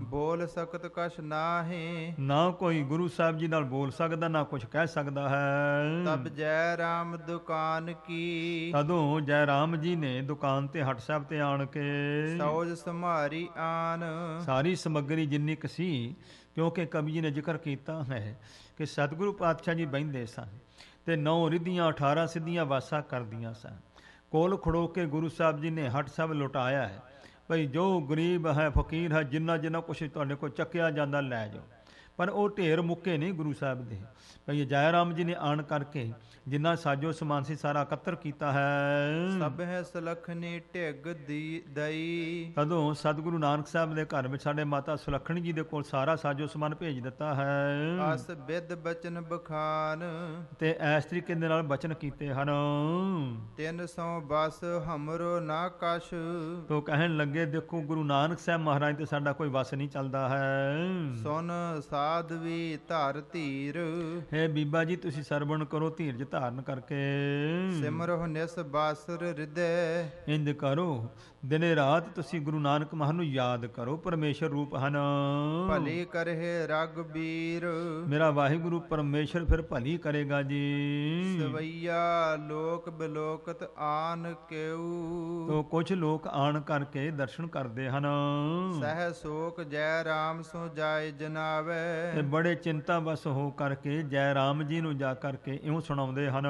ਬੋਲ ਸਕਤ ਕਛ ਨਾਹੀ ਨਾ ਕੋਈ ਗੁਰੂ ਸਾਹਿਬ ਜੀ ਨਾਲ ਬੋਲ ਸਕਦਾ ਨਾ ਕੁਝ ਕਹਿ ਸਕਦਾ ਹੈ ਤਬ ਜੈ ਰਾਮ ਦੁਕਾਨ ਕੀ ਤਦੋਂ ਜੈ ਰਾਮ ਜੀ ਨੇ ਦੁਕਾਨ ਤੇ ਹਟ ਸਾਹਿਬ ਤੇ ਆਣ ਕੇ ਸੌਜ ਸਮਾਰੀ ਆਨ ਸਾਰੀ ਸਮੱਗਰੀ ਜਿੰਨੀ ਕ ਸੀ ਕਿਉਂਕਿ ਕਵੀ ਜੀ ਨੇ ਜ਼ਿਕਰ ਕੀਤਾ ਹੈ ਕਿ ਸਤਿਗੁਰੂ ਪਾਤਸ਼ਾਹ ਜੀ ਬੈੰਦੇ ਸਨ ਤੇ ਨੌ ਰਿਧੀਆਂ 18 ਸਿੱਧੀਆਂ ਵਾਸਾ ਕਰਦੀਆਂ ਸਨ ਕੋਲ ਖੜੋ ਕੇ ਗੁਰੂ ਸਾਹਿਬ ਜੀ ਨੇ ਹਟ ਸਭ ਲੁਟਾਇਆ ਹੈ ਭਈ ਜੋ ਗਰੀਬ ਹੈ ਫਕੀਰ ਹੈ ਜਿੰਨਾ ਜਿੰਨਾ ਕੁਛ ਤੁਹਾਡੇ ਕੋਲ ਚੱਕਿਆ ਜਾਂਦਾ ਲੈ ਜਾਓ ਪਰ ਉਹ ਢੇਰ ਮੁੱਕੇ ਨਹੀਂ ਗੁਰੂ ਸਾਹਿਬ ਦੇ ਭਈ ਜੈ ਰਾਮ ਜੀ ਨੇ ਆਣ ਕਰਕੇ ਜਿੰਨਾ ਸਾਜੋ ਸਮਾਨ ਸੀ ਸਾਰਾ ਇਕੱਤਰ ਕੀਤਾ ਹੈ ਸਭ ਹੈ ਸੁਲਖਣੀ ਢਿਗ ਦੀ ਦਈ ਤਦੋਂ ਸਤਿਗੁਰੂ ਨਾਨਕ ਸਾਹਿਬ ਦੇ ਘਰ ਵਿੱਚ ਸਾਡੇ ਮਾਤਾ ਸੁਲਖਣੀ ਜੀ ਦੇ ਕੋਲ ਸਾਰਾ ਸਾਜੋ ਸਮਾਨ ਭੇਜ ਦਿੱਤਾ ਹੈ ਅਸ ਵਿਦ ਬਚਨ ਬਖਾਨ ਤੇ ਇਸ ਤਰੀਕੇ ਦੇ ਨਾਲ ਬਚਨ ਕੀਤੇ ਹਨ 300 ਬਸ ਹਮਰੋ ਨਾ ਕਸ਼ ਤੋ ਕਹਿਣ ਲੱਗੇ ਦੇਖੋ ਗੁਰੂ ਨਾਨਕ ਸਾਹਿਬ ਮਹਾਰਾਜ ਤੇ ਸਾਡਾ ਕੋਈ ਵਸ ਨਹੀਂ ਚੱਲਦਾ ਹੈ ਸੁਨ ਸਾ ਸਾਧਵੀ ਧਾਰ ਧਰ ਧੀਰ ਹੈ ਬੀਬਾ ਜੀ ਤੁਸੀਂ ਸਰਵਣ ਕਰੋ ਧੀਰਜ ਧਾਰਨ ਕਰਕੇ ਸਿਮਰਹੁ ਨਿਸ ਬਾਸਰ ਹਿਰਦੈ ਇੰਦ ਕਰੋ ਦਿਨੇ ਰਾਤ ਤੁਸੀਂ ਗੁਰੂ ਨਾਨਕ ਮਹਾਨ ਨੂੰ ਯਾਦ ਕਰੋ ਪਰਮੇਸ਼ਰ ਰੂਪ ਹਨ ਭਲੀ ਕਰਹਿ ਰਗਬੀਰ ਮੇਰਾ ਵਾਹਿਗੁਰੂ ਪਰਮੇਸ਼ਰ ਫਿਰ ਭਲੀ ਕਰੇਗਾ ਜੀ ਸਵਈਆ ਲੋਕ ਬਿਲੋਕਤ ਆਨ ਕਿਉ ਤੋ ਕੁਝ ਲੋਕ ਆਣ ਕਰਕੇ ਦਰਸ਼ਨ ਕਰਦੇ ਹਨ ਸਹਿ ਸੋਕ ਜੈ ਰਾਮ ਸੋ ਜਾਏ ਜਨਾਵੇ ਤੇ ਬੜੇ ਚਿੰਤਾ ਬਸ ਹੋ ਕਰਕੇ ਜੈ ਰਾਮ ਜੀ ਨੂੰ ਜਾ ਕਰਕੇ ਇਉਂ ਸੁਣਾਉਂਦੇ ਹਨ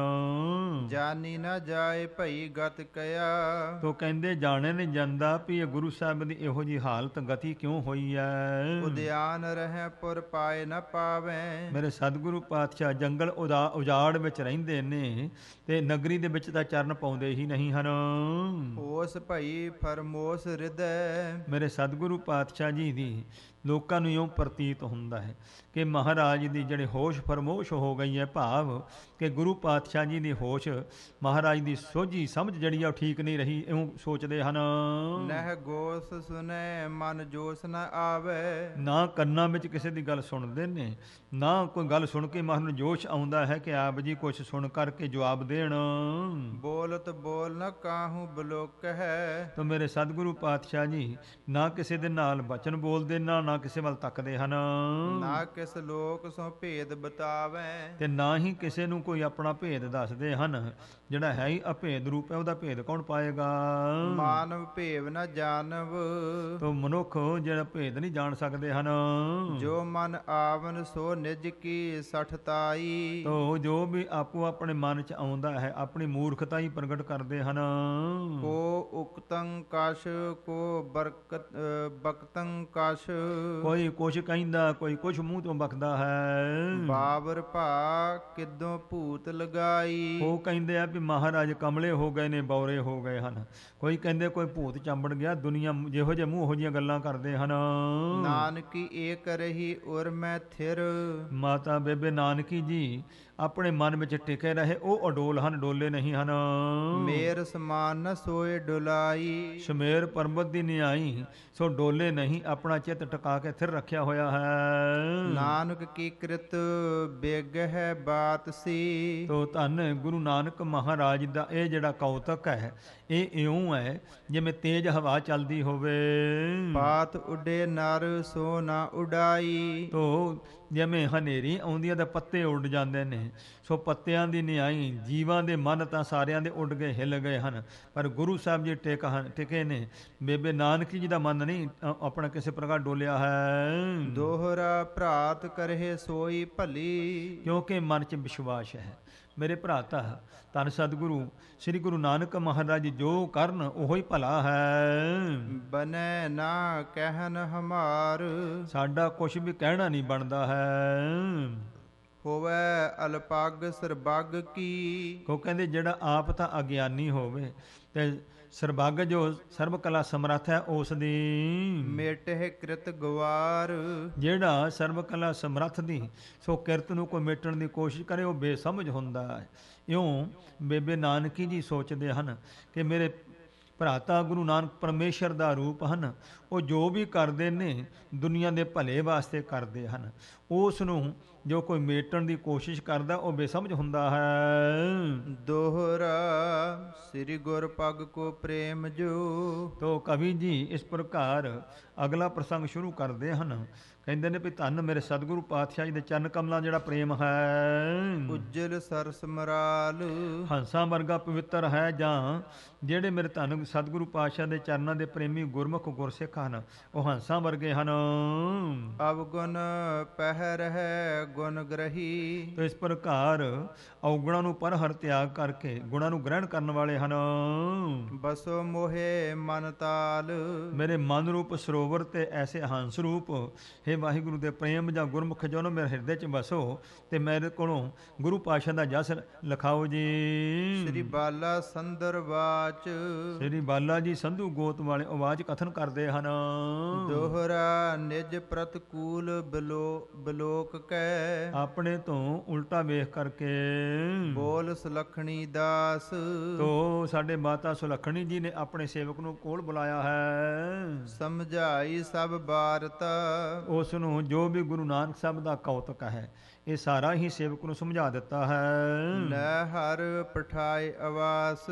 ਜਾਨੀ ਨਾ ਜਾਏ ਭਈ ਗਤ ਕਿਆ ਤੋ ਕਹਿੰਦੇ ਜਾਣੇ ਨਹੀਂ ਜਾਂਦਾ ਵੀ ਇਹ ਗੁਰੂ ਸਾਹਿਬ ਦੀ ਇਹੋ ਜੀ ਹਾਲਤ ਗਤੀ ਕਿਉਂ ਹੋਈ ਐ ਉਦਿਆਨ ਰਹਿ ਪੁਰ ਪਾਏ ਨਾ ਪਾਵੇ ਮੇਰੇ ਸਤਿਗੁਰੂ ਪਾਤਸ਼ਾਹ ਜੰਗਲ ਉਜਾੜ ਵਿੱਚ ਰਹਿੰਦੇ ਨੇ ਤੇ ਨਗਰੀ ਦੇ ਵਿੱਚ ਤਾਂ ਚਰਨ ਪਾਉਂਦੇ ਹੀ ਨਹੀਂ ਹਨ ਉਸ ਭਈ ਫਰਮੋਸ ਰਿਦੈ ਮੇਰੇ ਸਤਿਗੁਰੂ ਪਾਤਸ਼ਾਹ ਜੀ ਦੀ ਲੋਕਾਂ ਨੂੰ ਇਉਂ ਪ੍ਰਤੀਤ ਹੁੰਦਾ ਹੈ ਕਿ ਮਹਾਰਾਜ ਦੀ ਜਿਹੜੇ ਹੋਸ਼ ਫਰਮੋਸ਼ ਹੋ ਗਈ ਹੈ ਭਾਵ ਕਿ ਗੁਰੂ ਪਾਤਸ਼ਾਹ ਜੀ ਦੀ ਹੋਸ਼ ਮਹਾਰਾਜ ਦੀ ਸੋਝੀ ਸਮਝ ਜਿਹੜੀ ਆ ਉਹ ਠੀਕ ਨਹੀਂ ਰਹੀ ਇਉਂ ਸੋਚਦੇ ਹਨ ਨਹਿ ਗੋਸ ਸੁਨੇ ਮਨ ਜੋਸ ਨਾ ਆਵੇ ਨਾ ਕੰਨਾਂ ਵਿੱਚ ਕਿਸੇ ਦੀ ਗੱਲ ਸੁਣਦੇ ਨੇ ਨਾ ਕੋਈ ਗੱਲ ਸੁਣ ਕੇ ਮਨ ਨੂੰ ਜੋਸ਼ ਆਉਂਦਾ ਹੈ ਕਿ ਆਪ ਜੀ ਕੁਝ ਸੁਣ ਕਰਕੇ ਜਵਾਬ ਦੇਣ ਬੋਲਤ ਬੋਲ ਨਾ ਕਾਹੂ ਬਲੋਕ ਹੈ ਤੋ ਮੇਰੇ ਸਤਿਗੁਰੂ ਪਾਤਸ਼ਾਹ ਜੀ ਨਾ ਕਿਸੇ ਦੇ ਨਾਲ ਬਚਨ ਬੋਲਦੇ ਨਾ ਨਾ ਕਿਸੇ ਵੱਲ ਤੱਕਦੇ ਹਨ ਨਾ ਕਿਸ ਲੋਕ ਸੋ ਭੇਦ ਬਤਾਵੇ ਤੇ ਨਾ ਹੀ ਕਿਸੇ ਨੂੰ ਕੋਈ ਆਪਣਾ ਭੇਦ ਦੱਸਦੇ ਹਨ ਜਿਹੜਾ ਹੈ ਹੀ ਅਭੇਦ ਰੂਪ ਹੈ ਉਹਦਾ ਭੇਦ ਕੌਣ ਪਾਏਗਾ ਮਾਨਵ ਭੇਵ ਨਾ ਜਾਣਵ ਤੋ ਮਨੁੱਖ ਜਿਹੜਾ ਭੇਦ ਨਹੀਂ ਜਾਣ ਸਕਦੇ ਹਨ ਜੋ ਮਨ ਆਵਨ ਸੋ ਨਿਜ ਕੀ ਸਠਤਾਈ ਤੋ ਜੋ ਵੀ ਆਪੋ ਆਪਣੇ ਮਨ ਚ ਆਉਂਦਾ ਹੈ ਆਪਣੀ ਮੂਰਖਤਾ ਹੀ ਪ੍ਰਗਟ ਕਰਦੇ ਹਨ ਕੋ ਉਕਤੰ ਕਸ਼ ਕੋ ਬਰਕਤ ਬਕਤੰ ਕਸ਼ ਕੋਈ ਕੁਛ ਕਹਿੰਦਾ ਕੋਈ ਕੁਛ ਮੂੰਹ ਤੋਂ ਬਖਦਾ ਹੈ ਬਾਬਰ ਭਾ ਕਿਦੋਂ ਭੂਤ ਲਗਾਈ ਉਹ ਕਹਿੰਦੇ ਆ ਵੀ ਮਹਾਰਾਜ ਕਮਲੇ ਹੋ ਗਏ ਨੇ ਬੌਰੇ ਹੋ ਗਏ ਹਨ ਕੋਈ ਕਹਿੰਦੇ ਕੋਈ ਭੂਤ ਚੰਬੜ ਗਿਆ ਦੁਨੀਆ ਜਿਹੋ ਜਿਹੇ ਮੂੰਹ ਹੋ ਜੀਆਂ ਗੱਲਾਂ ਕਰਦੇ ਹਨ ਨਾਨਕੀ ਏਕ ਰਹੀ ਔਰ ਮੈਂ ਥਿਰ ਮਾਤਾ ਬੇਬੇ ਨਾਨਕੀ ਜੀ ਆਪਣੇ ਮਨ ਵਿੱਚ ਟਿਕੇ ਰਹੇ ਉਹ ਅਡੋਲ ਹਨ ਡੋਲੇ ਨਹੀਂ ਹਨ ਮੇਰ ਸਮਾਨ ਨ ਸੋਏ ਡੁਲਾਈ ਸ਼ਮੇਰ ਪਰਬਤ ਦੀ ਨਿਆਈ ਸੋ ਡੋਲੇ ਨਹੀਂ ਆਪਣਾ ਚਿੱਤ ਟਿਕਾ ਕੇ ਥਿਰ ਰੱਖਿਆ ਹੋਇਆ ਹੈ ਨਾਨਕ ਕੀ ਕਿਰਤ ਬੇਗ ਹੈ ਬਾਤ ਸੀ ਤੋ ਧੰਨ ਗੁਰੂ ਨਾਨਕ ਮਹਾਰਾਜ ਦਾ ਇਹ ਜਿਹੜਾ ਕੌਤਕ ਹੈ ਇਹ ਇਉਂ ਹੈ ਜਿਵੇਂ ਤੇਜ਼ ਹਵਾ ਚੱਲਦੀ ਹੋਵੇ ਬਾਤ ਉਡੇ ਨਰ ਸੋ ਨਾ ਉਡਾਈ ਤੋ ਜਿਵੇਂ ਹਨੇਰੀ ਆਉਂਦੀ ਹੈ ਤਾਂ ਪੱਤੇ ਉੱਡ ਜਾਂਦੇ ਨੇ ਸੋ ਪੱਤਿਆਂ ਦੀ ਨਿਆਈ ਜੀਵਾਂ ਦੇ ਮਨ ਤਾਂ ਸਾਰਿਆਂ ਦੇ ਉੱਡ ਗਏ ਹਿੱਲ ਗਏ ਹਨ ਪਰ ਗੁਰੂ ਸਾਹਿਬ ਜੀ ਟਿਕ ਹਨ ਟਿਕੇ ਨੇ ਬੇਬੇ ਨਾਨਕ ਜੀ ਦਾ ਮਨ ਨਹੀਂ ਆਪਣਾ ਕਿਸੇ ਪ੍ਰਕਾਰ ਡੋਲਿਆ ਹੈ ਦੋਹਰਾ ਭਰਾਤ ਕਰੇ ਸੋਈ ਭਲੀ ਕਿਉਂਕਿ ਮਨ 'ਚ ਵਿਸ਼ਵਾਸ ਹੈ ਮੇਰੇ ਭਰਾਤਾ ਤਨ ਸਤਿਗੁਰੂ ਸ੍ਰੀ ਗੁਰੂ ਨਾਨਕ ਮਹਾਰਾਜ ਜੋ ਕਰਨ ਉਹੋ ਹੀ ਭਲਾ ਹੈ ਬਨੈ ਨਾ ਕਹਿਨ ਹਮਾਰ ਸਾਡਾ ਕੁਝ ਵੀ ਕਹਿਣਾ ਨਹੀਂ ਬਣਦਾ ਹੈ ਹੋਵੇ ਅਲਪੱਗ ਸਰਬੱਗ ਕੀ ਕੋ ਕਹਿੰਦੇ ਜਿਹੜਾ ਆਪ ਤਾਂ ਅਗਿਆਨੀ ਹੋਵੇ ਤੇ ਸਰਬੱਗ ਜੋ ਸਰਬ ਕਲਾ ਸਮਰੱਥ ਹੈ ਉਸ ਦੀ ਮਿਟਹਿ ਕਿਰਤ ਗਵਾਰ ਜਿਹੜਾ ਸਰਬ ਕਲਾ ਸਮਰੱਥ ਦੀ ਸੋ ਕਿਰਤ ਨੂੰ ਕੋ ਮਿਟਣ ਦੀ ਕੋਸ਼ਿਸ਼ ਕਰੇ ਉਹ ਬੇਸਮਝ ਹੁੰਦਾ ਹੈ ਇਉਂ ਬੇਬੇ ਨਾਨਕੀ ਜੀ ਸੋਚਦੇ ਹਨ ਕਿ ਮੇਰੇ ਭਰਾਤਾ ਗੁਰੂ ਨਾਨਕ ਪਰਮੇਸ਼ਰ ਦਾ ਰੂਪ ਹਨ ਉਹ ਜੋ ਵੀ ਕਰਦੇ ਨੇ ਦੁਨੀਆ ਦੇ ਭਲੇ ਵਾਸਤੇ ਕਰਦੇ ਹਨ ਉਸ ਨੂੰ ਜੋ ਕੋਈ ਮੇਟਣ ਦੀ ਕੋਸ਼ਿਸ਼ ਕਰਦਾ ਉਹ ਬੇਸਮਝ ਹੁੰਦਾ ਹੈ ਦੋਹਰਾ ਸ੍ਰੀ ਗੁਰ ਪਗ ਕੋ ਪ੍ਰੇਮ ਜੋ ਤੋ ਕਵੀ ਜੀ ਇਸ ਪ੍ਰਕਾਰ ਅਗਲਾ ਪ੍ਰਸੰਗ ਸ਼ੁਰੂ ਕਰਦੇ ਹਨ ਕਹਿੰਦੇ ਨੇ ਵੀ ਧੰਨ ਮੇਰੇ ਸਤਿਗੁਰੂ ਪਾਤਸ਼ਾਹ ਜੀ ਦੇ ਚਰਨ ਕਮਲਾਂ ਜਿਹੜਾ ਪ੍ਰੇਮ ਹੈ ਉਜਲ ਸਰਸਮਰਾਲ ਹੰਸਾਂ ਵਰਗਾ ਪਵਿੱਤਰ ਹੈ ਜਾਂ ਜਿਹੜੇ ਮੇਰੇ ਧੰਨ ਸਤਿਗੁਰੂ ਪਾਤਸ਼ਾਹ ਦੇ ਚਰਨਾਂ ਦੇ ਪ੍ਰੇਮੀ ਗੁਰਮੁਖ ਗੁਰਸਿੱਖ ਹਨ ਉਹ ਹੰਸਾਂ ਵਰਗੇ ਹਨ ਅਵਗੁਣ ਪਹਿਰ ਹੈ ਗੁਣ ਗ੍ਰਹੀ ਇਸ ਪ੍ਰਕਾਰ ਔਗਣਾਂ ਨੂੰ ਪਰਹਰ ਤਿਆਗ ਕਰਕੇ ਗੁਣਾਂ ਨੂੰ ਗ੍ਰਹਿਣ ਕਰਨ ਵਾਲੇ ਹਨ ਬਸੋ ਮੋਹੇ ਮਨ ਤਾਲ ਮੇਰੇ ਮਨ ਰੂਪ ਸਰੋਵਰ ਤੇ ਐਸੇ ਹੰਸ ਰੂਪ हे ਵਾਹਿਗੁਰੂ ਦੇ ਪ੍ਰੇਮ ਜਾਂ ਗੁਰਮੁਖ ਜਨੋ ਮੇਰੇ ਹਿਰਦੇ ਚ ਵਸੋ ਤੇ ਮੇਰੇ ਕੋਲੋਂ ਗੁਰੂ ਪਾਸ਼ਾ ਦਾ ਜਸ ਲਖਾਓ ਜੀ ਸ੍ਰੀ ਬਾਲਾ ਸੰਦਰ ਬਾਚ ਸ੍ਰੀ ਬਾਲਾ ਜੀ ਸੰਧੂ ਗੋਤ ਵਾਲੇ ਆਵਾਜ਼ ਕਥਨ ਕਰਦੇ ਹਨ ਦੋਹਰਾ ਨਿਜ ਪ੍ਰਤਕੂਲ ਬਲੋ ਬਲੋਕ ਕੈ ਆਪਣੇ ਤੋਂ ਉਲਟਾ ਵੇਖ ਕਰਕੇ ਬੋਲ ਸੁਲਖਣੀ ਦਾਸ ਤੋ ਸਾਡੇ ਮਾਤਾ ਸੁਲਖਣੀ ਜੀ ਨੇ ਆਪਣੇ ਸੇਵਕ ਨੂੰ ਕੋਲ ਬੁਲਾਇਆ ਹੈ ਸਮਝਾਈ ਸਭ ਉਹ ਉਸ ਨੂੰ ਜੋ ਵੀ ਗੁਰੂ ਨਾਨਕ ਸਾਹਿਬ ਦਾ ਕੌਤਕ ਹੈ ਇਹ ਸਾਰਾ ਹੀ ਸੇਵਕ ਨੂੰ ਸਮਝਾ ਦਿੱਤਾ ਹੈ ਲੈ ਹਰ ਪਠਾਏ ਆਵਾਸ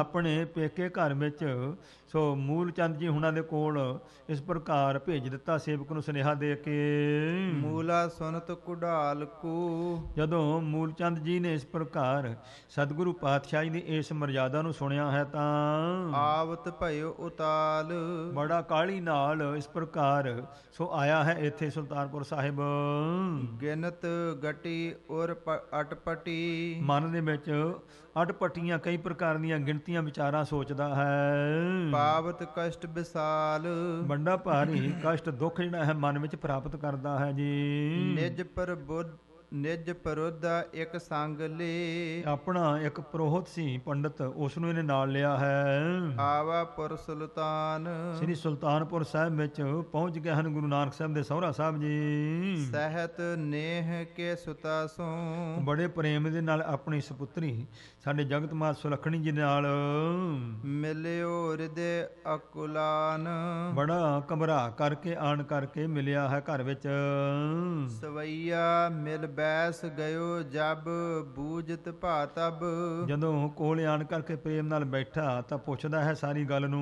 ਆਪਣੇ ਪੇਕੇ ਘਰ ਵਿੱਚ ਸੋ ਮੂਲ ਚੰਦ ਜੀ ਹੁਣਾਂ ਦੇ ਕੋਲ ਇਸ ਪ੍ਰਕਾਰ ਭੇਜ ਦਿੱਤਾ ਸੇਵਕ ਨੂੰ ਸੁਨੇਹਾ ਦੇ ਕੇ ਮੂਲਾ ਸੁਨਤ ਕੁਢਾਲ ਕੋ ਜਦੋਂ ਮੂਲ ਚੰਦ ਜੀ ਨੇ ਇਸ ਪ੍ਰਕਾਰ ਸਤਿਗੁਰੂ ਪਾਤਸ਼ਾਹ ਜੀ ਦੀ ਇਸ ਮਰਜ਼ਾਦਾ ਨੂੰ ਸੁਣਿਆ ਹੈ ਤਾਂ ਆਵਤ ਭਇਓ ਉਤਾਲ ਬੜਾ ਕਾਲੀ ਨਾਲ ਇਸ ਪ੍ਰਕਾਰ ਸੋ ਆਇਆ ਹੈ ਇੱਥੇ ਸੁਲਤਾਨਪੁਰ ਸਾਹਿਬ ਗਿਣਤ ਗਟੀ ਔਰ ਅਟਪਟੀ ਮਨ ਦੇ ਵਿੱਚ ਅਟਪਟੀਆਂ ਕਈ ਪ੍ਰਕਾਰ ਦੀਆਂ ਗਿਣਤੀਆਂ ਵਿਚਾਰਾਂ ਸੋਚਦਾ ਹੈ ਪਾਵਤ ਕਸ਼ਟ ਵਿਸਾਲ ਵੱਡਾ ਭਾਰੀ ਕਸ਼ਟ ਦੁੱਖ ਜਿਹੜਾ ਹੈ ਮਨ ਵਿੱਚ ਪ੍ਰਾਪਤ ਕਰਦਾ ਹੈ ਜੀ ਨਿਜ ਪ੍ਰਬੁੱਧ ਨਿਜ ਪਰੋਧਾ ਇੱਕ ਸੰਗ ਲੇ ਆਪਣਾ ਇੱਕ ਪ੍ਰੋਹਤ ਸੀ ਪੰਡਤ ਉਸ ਨੂੰ ਇਹਨੇ ਨਾਲ ਲਿਆ ਹੈ ਆਵਾ ਪੁਰ ਸੁਲਤਾਨ ਸ੍ਰੀ ਸੁਲਤਾਨਪੁਰ ਸਾਹਿਬ ਵਿੱਚ ਪਹੁੰਚ ਗਏ ਹਨ ਗੁਰੂ ਨਾਨਕ ਸਾਹਿਬ ਦੇ ਸਹੁਰਾ ਸਾਹਿਬ ਜੀ ਸਹਿਤ ਨੇਹ ਕੇ ਸੁਤਾ ਸੋ ਬੜੇ ਪ੍ਰੇਮ ਦੇ ਨਾਲ ਆਪਣੀ ਸੁਪੁੱਤਰੀ ਸਾਡੇ ਜਗਤ ਮਾਤ ਸੁਲਖਣੀ ਜੀ ਨਾਲ ਅਕੁਲਾਨ ਬੜਾ ਕਮਰਾ ਕਰਕੇ ਆਣ ਕਰਕੇ ਮਿਲਿਆ ਹੈ ਘਰ ਵਿੱਚ ਸਵਈਆ ਮਿਲ ਬੈਸ ਗਇਓ ਜਬ ਬੂਜਤ ਭਾ ਤਬ ਜਦੋਂ ਕੋਲ ਆਣ ਕਰਕੇ ਪ੍ਰੇਮ ਨਾਲ ਬੈਠਾ ਤਾਂ ਪੁੱਛਦਾ ਹੈ ਸਾਰੀ ਗੱਲ ਨੂੰ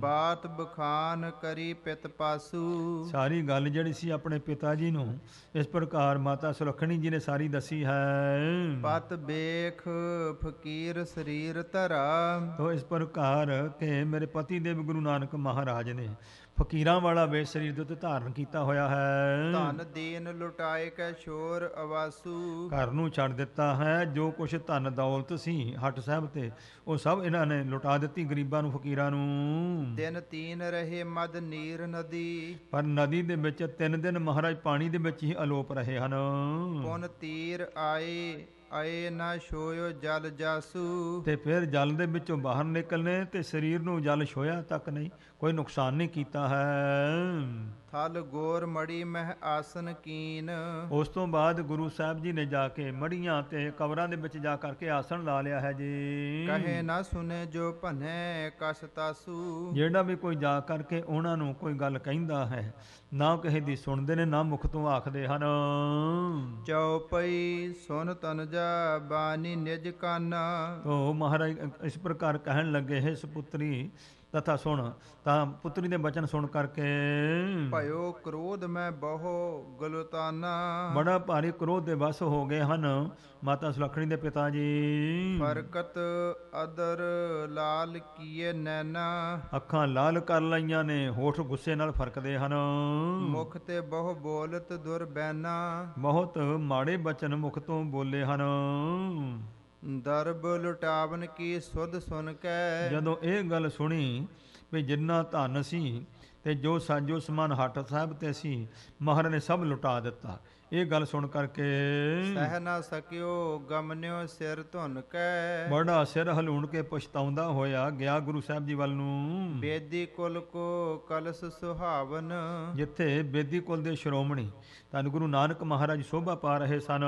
ਬਾਤ ਬਖਾਨ ਕਰੀ ਪਿਤ ਪਾਸੂ ਸਾਰੀ ਗੱਲ ਜਿਹੜੀ ਸੀ ਆਪਣੇ ਪਿਤਾ ਜੀ ਨੂੰ ਇਸ ਪ੍ਰਕਾਰ ਮਾਤਾ ਸੁਲਖਣੀ ਜੀ ਨੇ ਸਾਰੀ ਦੱਸੀ ਹੈ ਪਤ ਬੇਖ ਫਕੀਰ ਸਰੀਰ ਧਰਾ ਤੋ ਇਸ ਪ੍ਰਕਾਰ ਕਿ ਮੇਰੇ ਪਤੀ ਦੇਵ ਗੁਰੂ ਨਾਨਕ ਮਹਾਰਾਜ ਨੇ ਫਕੀਰਾਂ ਵਾਲਾ ਵੇ ਸਰੀਰ ਉੱਤੇ ਧਾਰਨ ਕੀਤਾ ਹੋਇਆ ਹੈ ਧਨ ਦੇਨ ਲੁਟਾਏ ਕੈ ਸ਼ੋਰ ਅਵਾਸੂ ਘਰ ਨੂੰ ਛੱਡ ਦਿੱਤਾ ਹੈ ਜੋ ਕੁਛ ਧਨ ਦੌਲਤ ਸੀ ਹਟ ਸਾਹਿਬ ਤੇ ਉਹ ਸਭ ਇਹਨਾਂ ਨੇ ਲੁਟਾ ਦਿੱਤੀ ਗਰੀਬਾਂ ਨੂੰ ਫਕੀਰਾਂ ਨੂੰ ਦਿਨ ਤੀਨ ਰਹੇ ਮਦ ਨੀਰ ਨਦੀ ਪਰ ਨਦੀ ਦੇ ਵਿੱਚ ਤਿੰਨ ਦਿਨ ਮਹਾਰਾਜ ਪਾਣੀ ਦੇ ਵਿੱਚ ਹੀ ਅਲੋਪ ਰਹੇ ਹਨ ਪੁਨ ਤੀਰ ਆਏ ਆਏ ਨਾ ਛੋਇਓ ਜਲ ਜਾਸੂ ਤੇ ਫਿਰ ਜਲ ਦੇ ਵਿੱਚੋਂ ਬਾਹਰ ਨਿਕਲਨੇ ਤੇ ਸਰੀਰ ਨੂੰ ਜਲ ਛੋਇਆ ਤੱਕ ਨਹੀਂ ਕੋਈ ਨੁਕਸਾਨ ਨਹੀਂ ਕੀਤਾ ਹੈ ਥਲ ਗੋਰ ਮੜੀ ਮਹਿ ਆਸਨ ਕੀਨ ਉਸ ਤੋਂ ਬਾਅਦ ਗੁਰੂ ਸਾਹਿਬ ਜੀ ਨੇ ਜਾ ਕੇ ਮੜੀਆਂ ਤੇ ਕਬਰਾਂ ਦੇ ਵਿੱਚ ਜਾ ਕਰਕੇ ਆਸਨ ਲਾ ਲਿਆ ਹੈ ਜੀ ਕਹੇ ਨਾ ਸੁਨੇ ਜੋ ਭਨੇ ਕਸ ਤਾਸੂ ਜਿਹੜਾ ਵੀ ਕੋਈ ਜਾ ਕਰਕੇ ਉਹਨਾਂ ਨੂੰ ਕੋਈ ਗੱਲ ਕਹਿੰਦਾ ਹੈ ਨਾ ਕਹੇ ਦੀ ਸੁਣਦੇ ਨੇ ਨਾ ਮੁਖ ਤੋਂ ਆਖਦੇ ਹਨ ਚਉਪਈ ਸੁਨ ਤਨ ਜਾ ਬਾਨੀ ਨਿਜ ਕੰਨ ਉਹ ਮਹਾਰਾਜ ਇਸ ਪ੍ਰਕਾਰ ਕਹਿਣ ਲੱਗੇ ਹੈ ਸੁਪੁੱਤਰੀ ਤਥਾ ਸੁਣ ਤਾਂ ਪੁੱਤਰੀ ਦੇ ਬਚਨ ਸੁਣ ਕਰਕੇ ਭਇਓ ਕ੍ਰੋਧ ਮੈਂ ਬਹੁ ਗਲਤਾਨਾ ਬੜਾ ਭਾਰੀ ਕ੍ਰੋਧ ਦੇ ਵਸ ਹੋ ਗਏ ਹਨ ਮਾਤਾ ਸੁਲਖਣੀ ਦੇ ਪਿਤਾ ਜੀ ਬਰਕਤ ਅਦਰ ਲਾਲ ਕੀਏ ਨੈਣਾ ਅੱਖਾਂ ਲਾਲ ਕਰ ਲਈਆਂ ਨੇ ਹੋਠ ਗੁੱਸੇ ਨਾਲ ਫਰਕਦੇ ਹਨ ਮੁਖ ਤੇ ਬਹੁ ਬੋਲਤ ਦੁਰਬੈਨਾ ਬਹੁਤ ਮਾੜੇ ਬਚਨ ਮੁਖ ਤੋਂ ਬੋਲੇ ਹਨ ਦਰਬ ਲੁਟਾਵਨ ਕੀ ਸੁਧ ਸੁਨ ਕੈ ਜਦੋਂ ਇਹ ਗੱਲ ਸੁਣੀ ਵੀ ਜਿੰਨਾ ਧਨ ਸੀ ਤੇ ਜੋ ਸਾਜੋ ਸਮਾਨ ਹੱਟ ਸਾਹਿਬ ਤੇ ਸੀ ਮਹਾਰਾਜ ਨੇ ਸਭ ਲੁਟਾ ਦਿੱਤਾ ਇਹ ਗੱਲ ਸੁਣ ਕਰਕੇ ਸਹਿ ਨਾ ਸਕਿਓ ਗਮਨਿਓ ਸਿਰ ਧੁਨ ਕੈ ਬੜਾ ਸਿਰ ਹਲੂਣ ਕੇ ਪਛਤਾਉਂਦਾ ਹੋਇਆ ਗਿਆ ਗੁਰੂ ਸਾਹਿਬ ਜੀ ਵੱਲ ਨੂੰ ਬੇਦੀ ਕੁਲ ਕੋ ਕਲਸ ਸੁਹਾਵਨ ਜਿੱਥੇ ਬੇਦੀ ਕੁਲ ਦੇ ਸ਼੍ਰੋਮਣੀ ਤਨ ਗੁਰੂ ਨਾਨਕ ਮਹਾਰਾਜ ਸੋਭਾ ਪਾ ਰਹੇ ਸਨ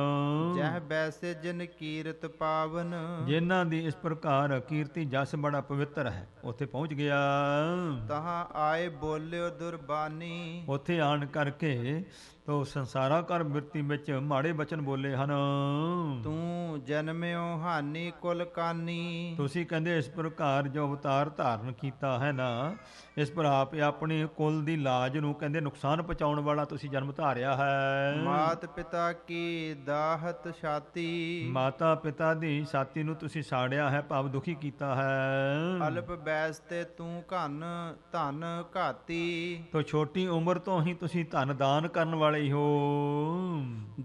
ਜਹ ਬੈਸੇ ਜਨ ਕੀਰਤ ਪਾਵਨ ਜਿਨ੍ਹਾਂ ਦੀ ਇਸ ਪ੍ਰਕਾਰ ਕੀਰਤੀ ਜਸ ਬੜਾ ਪਵਿੱਤਰ ਹੈ ਉੱਥੇ ਪਹੁੰਚ ਗਿਆ ਤਹਾਂ ਆਏ ਬੋਲਿਓ ਦੁਰਬਾਨੀ ਉੱਥੇ ਆਣ ਕਰਕੇ ਤੋ ਸੰਸਾਰਾ ਕਰ ਮਿਰਤੀ ਵਿੱਚ ਮਾੜੇ ਬਚਨ ਬੋਲੇ ਹਨ ਤੂੰ ਜਨਮਿਓ ਹਾਨੀ ਕੁਲ ਕਾਨੀ ਤੁਸੀਂ ਕਹਿੰਦੇ ਇਸ ਪ੍ਰਕਾਰ ਜੋ ਅਵਤਾਰ ਧਾਰਨ ਕੀਤਾ ਹੈ ਨਾ ਇਸ ਪਰ ਆਪ ਆਪਣੇ ਕੁਲ ਦੀ ਲਾਜ ਨੂੰ ਕਹਿੰਦੇ ਨੁਕਸਾਨ ਪਹੁੰਚਾਉਣ ਵਾਲਾ ਤੁਸੀਂ ਜਨਮ ਧਾਰਿਆ ਹੈ ਮਾਤ ਪਿਤਾ ਕੀ ਦਾਹਤ ਛਾਤੀ ਮਾਤਾ ਪਿਤਾ ਦੀ ਛਾਤੀ ਨੂੰ ਤੁਸੀਂ ਸਾੜਿਆ ਹੈ ਭਾਵ ਦੁਖੀ ਕੀਤਾ ਹੈ ਅਲਪ ਕੈਸ ਤੇ ਤੂੰ ਘਨ ਧਨ ਘਾਤੀ ਤੋ ਛੋਟੀ ਉਮਰ ਤੋਂ ਹੀ ਤੁਸੀਂ ਧਨ ਦਾਨ ਕਰਨ ਵਾਲੇ ਹੋ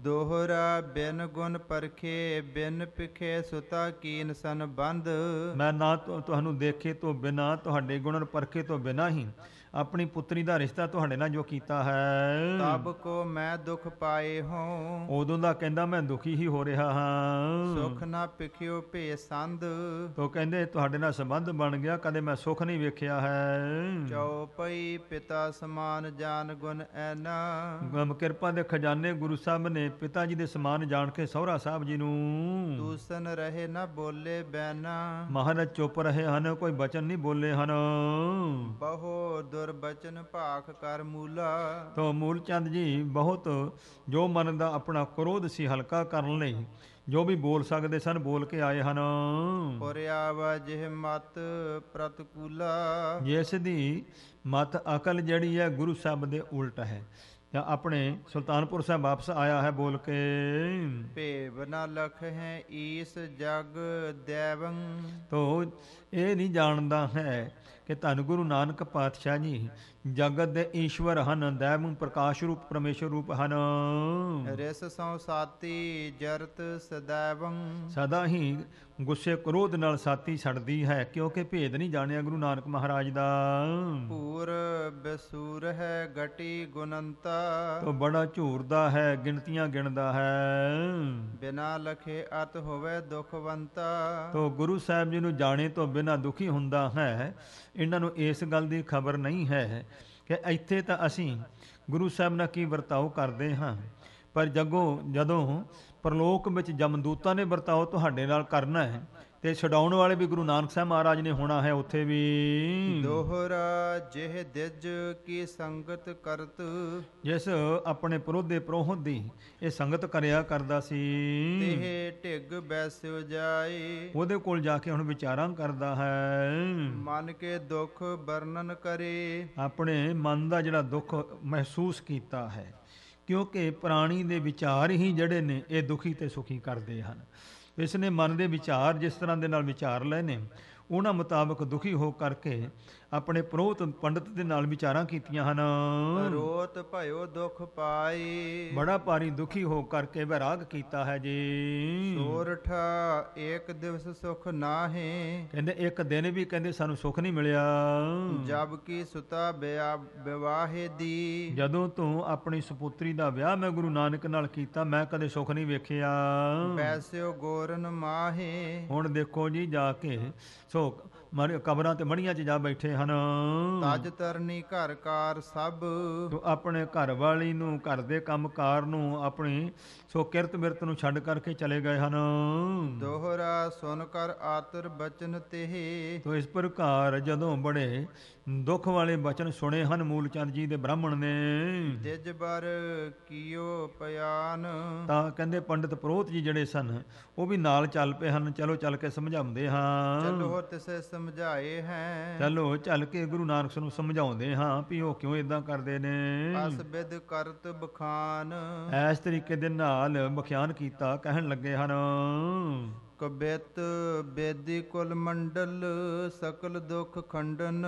ਦੋਹਰਾ ਬਿਨ ਗੁਣ ਪਰਖੇ ਬਿਨ ਪਿਖੇ ਸੁਤਾ ਕੀਨ ਸੰਬੰਧ ਮੈਂ ਨਾ ਤੁਹਾਨੂੰ ਦੇਖੇ ਤੋਂ ਬਿਨਾ ਤੁਹਾਡੇ ਗੁਣਨ ਪਰਖੇ ਤੋਂ ਬਿਨਾ ਹੀ ਆਪਣੀ ਪੁੱਤਰੀ ਦਾ ਰਿਸ਼ਤਾ ਤੁਹਾਡੇ ਨਾਲ ਜੋ ਕੀਤਾ ਹੈ ਤਬ ਕੋ ਮੈਂ ਦੁੱਖ ਪਾਏ ਹਾਂ ਉਦੋਂ ਦਾ ਕਹਿੰਦਾ ਮੈਂ ਦੁਖੀ ਹੀ ਹੋ ਰਿਹਾ ਹਾਂ ਸੁਖ ਨਾ ਪਿਖਿਓ ਭੇ ਸੰਦ ਤੋ ਕਹਿੰਦੇ ਤੁਹਾਡੇ ਨਾਲ ਸੰਬੰਧ ਬਣ ਗਿਆ ਕਦੇ ਮੈਂ ਸੁਖ ਨਹੀਂ ਵੇਖਿਆ ਹੈ ਪਈ ਪਿਤਾ ਸਮਾਨ ਜਾਨ ਗੁਣ ਐਨਾ ਗਮ ਕਿਰਪਾ ਦੇ ਖਜ਼ਾਨੇ ਗੁਰੂ ਸਾਹਿਬ ਨੇ ਪਿਤਾ ਜੀ ਦੇ ਸਮਾਨ ਜਾਣ ਕੇ ਸਹੁਰਾ ਸਾਹਿਬ ਜੀ ਨੂੰ ਦੂਸਨ ਰਹੇ ਨਾ ਬੋਲੇ ਬੈਨਾ ਮਹਾਰਾਜ ਚੁੱਪ ਰਹੇ ਹਨ ਕੋਈ ਬਚਨ ਨਹੀਂ ਬੋਲੇ ਹਨ ਬਹੁ ਗੁਰ ਬਚਨ ਭਾਖ ਕਰ ਮੂਲਾ ਤੋ ਚੰਦ ਜੀ ਬਹੁਤ ਜੋ ਮਨ ਦਾ ਆਪਣਾ ਕਰੋਧ ਸੀ ਹਲਕਾ ਕਰਨ ਲਈ ਜੋ ਵੀ ਬੋਲ ਸਕਦੇ ਸਨ ਬੋਲ ਕੇ ਆਏ ਹਨ ਪੁਰਿਆਵਾ ਜਿਹ ਮਤ ਪ੍ਰਤਕੂਲਾ ਜਿਸ ਦੀ ਮਤ ਅਕਲ ਜਿਹੜੀ ਹੈ ਗੁਰੂ ਸਾਹਿਬ ਦੇ ਉਲਟ ਹੈ ਜਾਂ ਆਪਣੇ ਸੁਲਤਾਨਪੁਰ ਸਾਹਿਬ ਵਾਪਸ ਆਇਆ ਹੈ ਬੋਲ ਕੇ ਭੇਵ ਨਾ ਲਖ ਹੈ ਈਸ ਜਗ ਦੇਵੰ ਤੋ ਇਹ ਨਹੀਂ ਜਾਣਦਾ ਹੈ ਕਿ ਧੰਨ ਗੁਰੂ ਨਾਨਕ ਪਾਤਸ਼ਾਹ ਜੀ ਜਗਤ ਦੇ ਈਸ਼ਵਰ ਹਨ ਦੈਵੰ ਪ੍ਰਕਾਸ਼ ਰੂਪ ਪਰਮੇਸ਼ਰ ਰੂਪ ਹਨ ਰਿਸ ਸੋ ਸਾਤੀ ਜਰਤ ਸਦੈਵੰ ਸਦਾ ਹੀ ਗੁੱਸੇ ਕ੍ਰੋਧ ਨਾਲ ਸਾਤੀ ਛੜਦੀ ਹੈ ਕਿਉਂਕਿ ਭੇਦ ਨਹੀਂ ਜਾਣਿਆ ਗੁਰੂ ਨਾਨਕ ਮਹਾਰਾਜ ਦਾ ਪੂਰ ਬਸੂਰ ਹੈ ਗਟੀ ਗੁਨੰਤਾ ਤੋ ਬੜਾ ਝੂਰਦਾ ਹੈ ਗਿਣਤੀਆਂ ਗਿਣਦਾ ਹੈ ਬਿਨਾ ਲਖੇ ਅਤ ਹੋਵੇ ਦੁਖਵੰਤਾ ਤੋ ਗੁਰੂ ਸਾਹਿਬ ਜੀ ਨੂੰ ਜਾਣੇ ਤੋਂ ਬਿਨਾ ਦੁਖੀ ਹੁੰਦਾ ਹੈ ਇਹਨਾਂ ਨੂੰ ਇਸ ਗੱਲ ਦੀ ਖਬਰ ਨਹੀਂ ਹੈ ਕਿ ਇੱਥੇ ਤਾਂ ਅਸੀਂ ਗੁਰੂ ਸਾਹਿਬ ਨਾਲ ਕੀ ਵਰਤਾਓ ਕਰਦੇ ਹਾਂ ਪਰ ਜੱਗੋ ਜਦੋਂ ਪਰਲੋਕ ਵਿੱਚ ਜਮਦੂਤਾਂ ਨੇ ਵਰਤਾਓ ਤੁਹਾਡੇ ਨਾਲ ਕਰਨਾ ਹੈ ਤੇ ਛਡਾਉਣ ਵਾਲੇ ਵੀ ਗੁਰੂ ਨਾਨਕ ਸਾਹਿਬ ਮਹਾਰਾਜ ਨੇ ਹੋਣਾ ਹੈ ਉੱਥੇ ਵੀ ਦੋਹਰਾ ਜਿਹ ਦਿਜ ਕੀ ਸੰਗਤ ਕਰਤ ਜਿਸ ਆਪਣੇ ਪ੍ਰੋਧੇ ਪ੍ਰੋਹਤ ਦੀ ਇਹ ਸੰਗਤ ਕਰਿਆ ਕਰਦਾ ਸੀ ਤੇ ਢਿੱਗ ਬੈਸਿਓ ਜਾਏ ਉਹਦੇ ਕੋਲ ਜਾ ਕੇ ਹੁਣ ਵਿਚਾਰਾਂ ਕਰਦਾ ਹੈ ਮਨ ਕੇ ਦੁੱਖ ਵਰਣਨ ਕਰੇ ਆਪਣੇ ਮਨ ਦਾ ਜਿਹੜਾ ਦੁੱਖ ਮਹਿਸੂਸ ਕੀਤਾ ਹੈ ਕਿਉਂਕਿ ਪ੍ਰਾਣੀ ਦੇ ਵਿਚਾਰ ਹੀ ਜਿਹੜੇ ਨੇ ਇਹ ਦੁਖੀ ਤੇ ਸੁਖੀ ਕਰਦੇ ਹਨ ਇਸ ਨੇ ਮਨ ਦੇ ਵਿਚਾਰ ਜਿਸ ਤਰ੍ਹਾਂ ਦੇ ਨਾਲ ਵਿਚਾਰ ਲੈਨੇ ਨੇ ਉਹਨਾਂ ਮੁਤਾਬਕ ਦੁਖੀ ਹੋ ਕਰਕੇ ਆਪਣੇ ਪ੍ਰੋਤ ਪੰਡਤ ਦੇ ਨਾਲ ਵਿਚਾਰਾਂ ਕੀਤੀਆਂ ਹਨ ਰੋਤ ਭਇਓ ਦੁਖ ਪਾਈ ਬੜਾ ਭਾਰੀ ਦੁਖੀ ਹੋ ਕਰਕੇ ਵਿਰਾਗ ਕੀਤਾ ਹੈ ਜੀ ਸੋਰਠ ਇੱਕ ਦਿਵਸ ਸੁਖ ਨਾਹੀ ਕਹਿੰਦੇ ਇੱਕ ਦਿਨ ਵੀ ਕਹਿੰਦੇ ਸਾਨੂੰ ਸੁਖ ਨਹੀਂ ਮਿਲਿਆ ਜਬ ਕੀ ਸੁਤਾ ਵਿਵਾਹੇ ਦੀ ਜਦੋਂ ਤੂੰ ਆਪਣੀ ਸੁਪੁੱਤਰੀ ਦਾ ਵਿਆਹ ਮੈਂ ਗੁਰੂ ਨਾਨਕ ਨਾਲ ਕੀਤਾ ਮੈਂ ਕਦੇ ਸੁਖ ਨਹੀਂ ਵੇਖਿਆ ਪੈਸਿਓ ਗੋਰਨ ਮਾਹੇ ਹੁਣ ਦੇਖੋ ਜੀ ਜਾ ਕੇ ਸੋ ਕਬਰਾਂ ਤੇ ਮੜੀਆਂ 'ਚ ਜਾ ਬੈਠੇ ਹਨ ਤਜ ਤਰਨੀ ਘਰ ਕਾਰ ਸਭ ਆਪਣੇ ਘਰ ਵਾਲੀ ਨੂੰ ਘਰ ਦੇ ਕੰਮ ਕਾਰ ਨੂੰ ਆਪਣੀ ਸੋ ਕਿਰਤ ਮਿਰਤ ਨੂੰ ਛੱਡ ਕਰਕੇ ਚਲੇ ਗਏ ਹਨ ਦੋਹਰਾ ਸੁਨ ਕਰ ਆਤਰ ਬਚਨ ਤੇਹੇ ਤੋ ਇਸ ਪ੍ਰਕਾਰ ਜਦੋਂ ਬੜੇ ਦੁੱਖ ਵਾਲੇ ਬਚਨ ਸੁਣੇ ਹਨ ਮੂਲ ਚੰਦ ਜੀ ਦੇ ਬ੍ਰਾਹਮਣ ਨੇ ਦਿਜ ਬਰ ਕੀਓ ਪਿਆਨ ਤਾਂ ਕਹਿੰਦੇ ਪੰਡਿਤ ਪ੍ਰੋਤ ਜੀ ਜਿਹੜੇ ਸਨ ਉਹ ਵੀ ਨਾਲ ਚੱਲ ਪਏ ਹਨ ਚਲੋ ਚੱਲ ਕੇ ਸਮਝਾਉਂਦੇ ਹਾਂ ਚਲੋ ਤਿਸੇ ਸਮਝਾਏ ਹੈ ਚਲੋ ਚੱਲ ਕੇ ਗੁਰੂ ਨਾਨਕ ਨੂੰ ਸਮਝਾਉਂਦੇ ਹਾਂ ਵੀ ਉਹ ਕਿਉਂ ਇਦਾਂ ਕਰਦੇ ਨੇ ਵਿਦ ਕਰਤ ਬਖਾਨ ਇਸ ਤਰੀਕੇ ਦੇ ਨਾਲ ਨਾਲ ਬਖਿਆਨ ਕੀਤਾ ਕਹਿਣ ਲੱਗੇ ਹਨ ਕਬਿਤ ਬੇਦੀ ਕੁਲ ਮੰਡਲ ਸਕਲ ਦੁਖ ਖੰਡਨ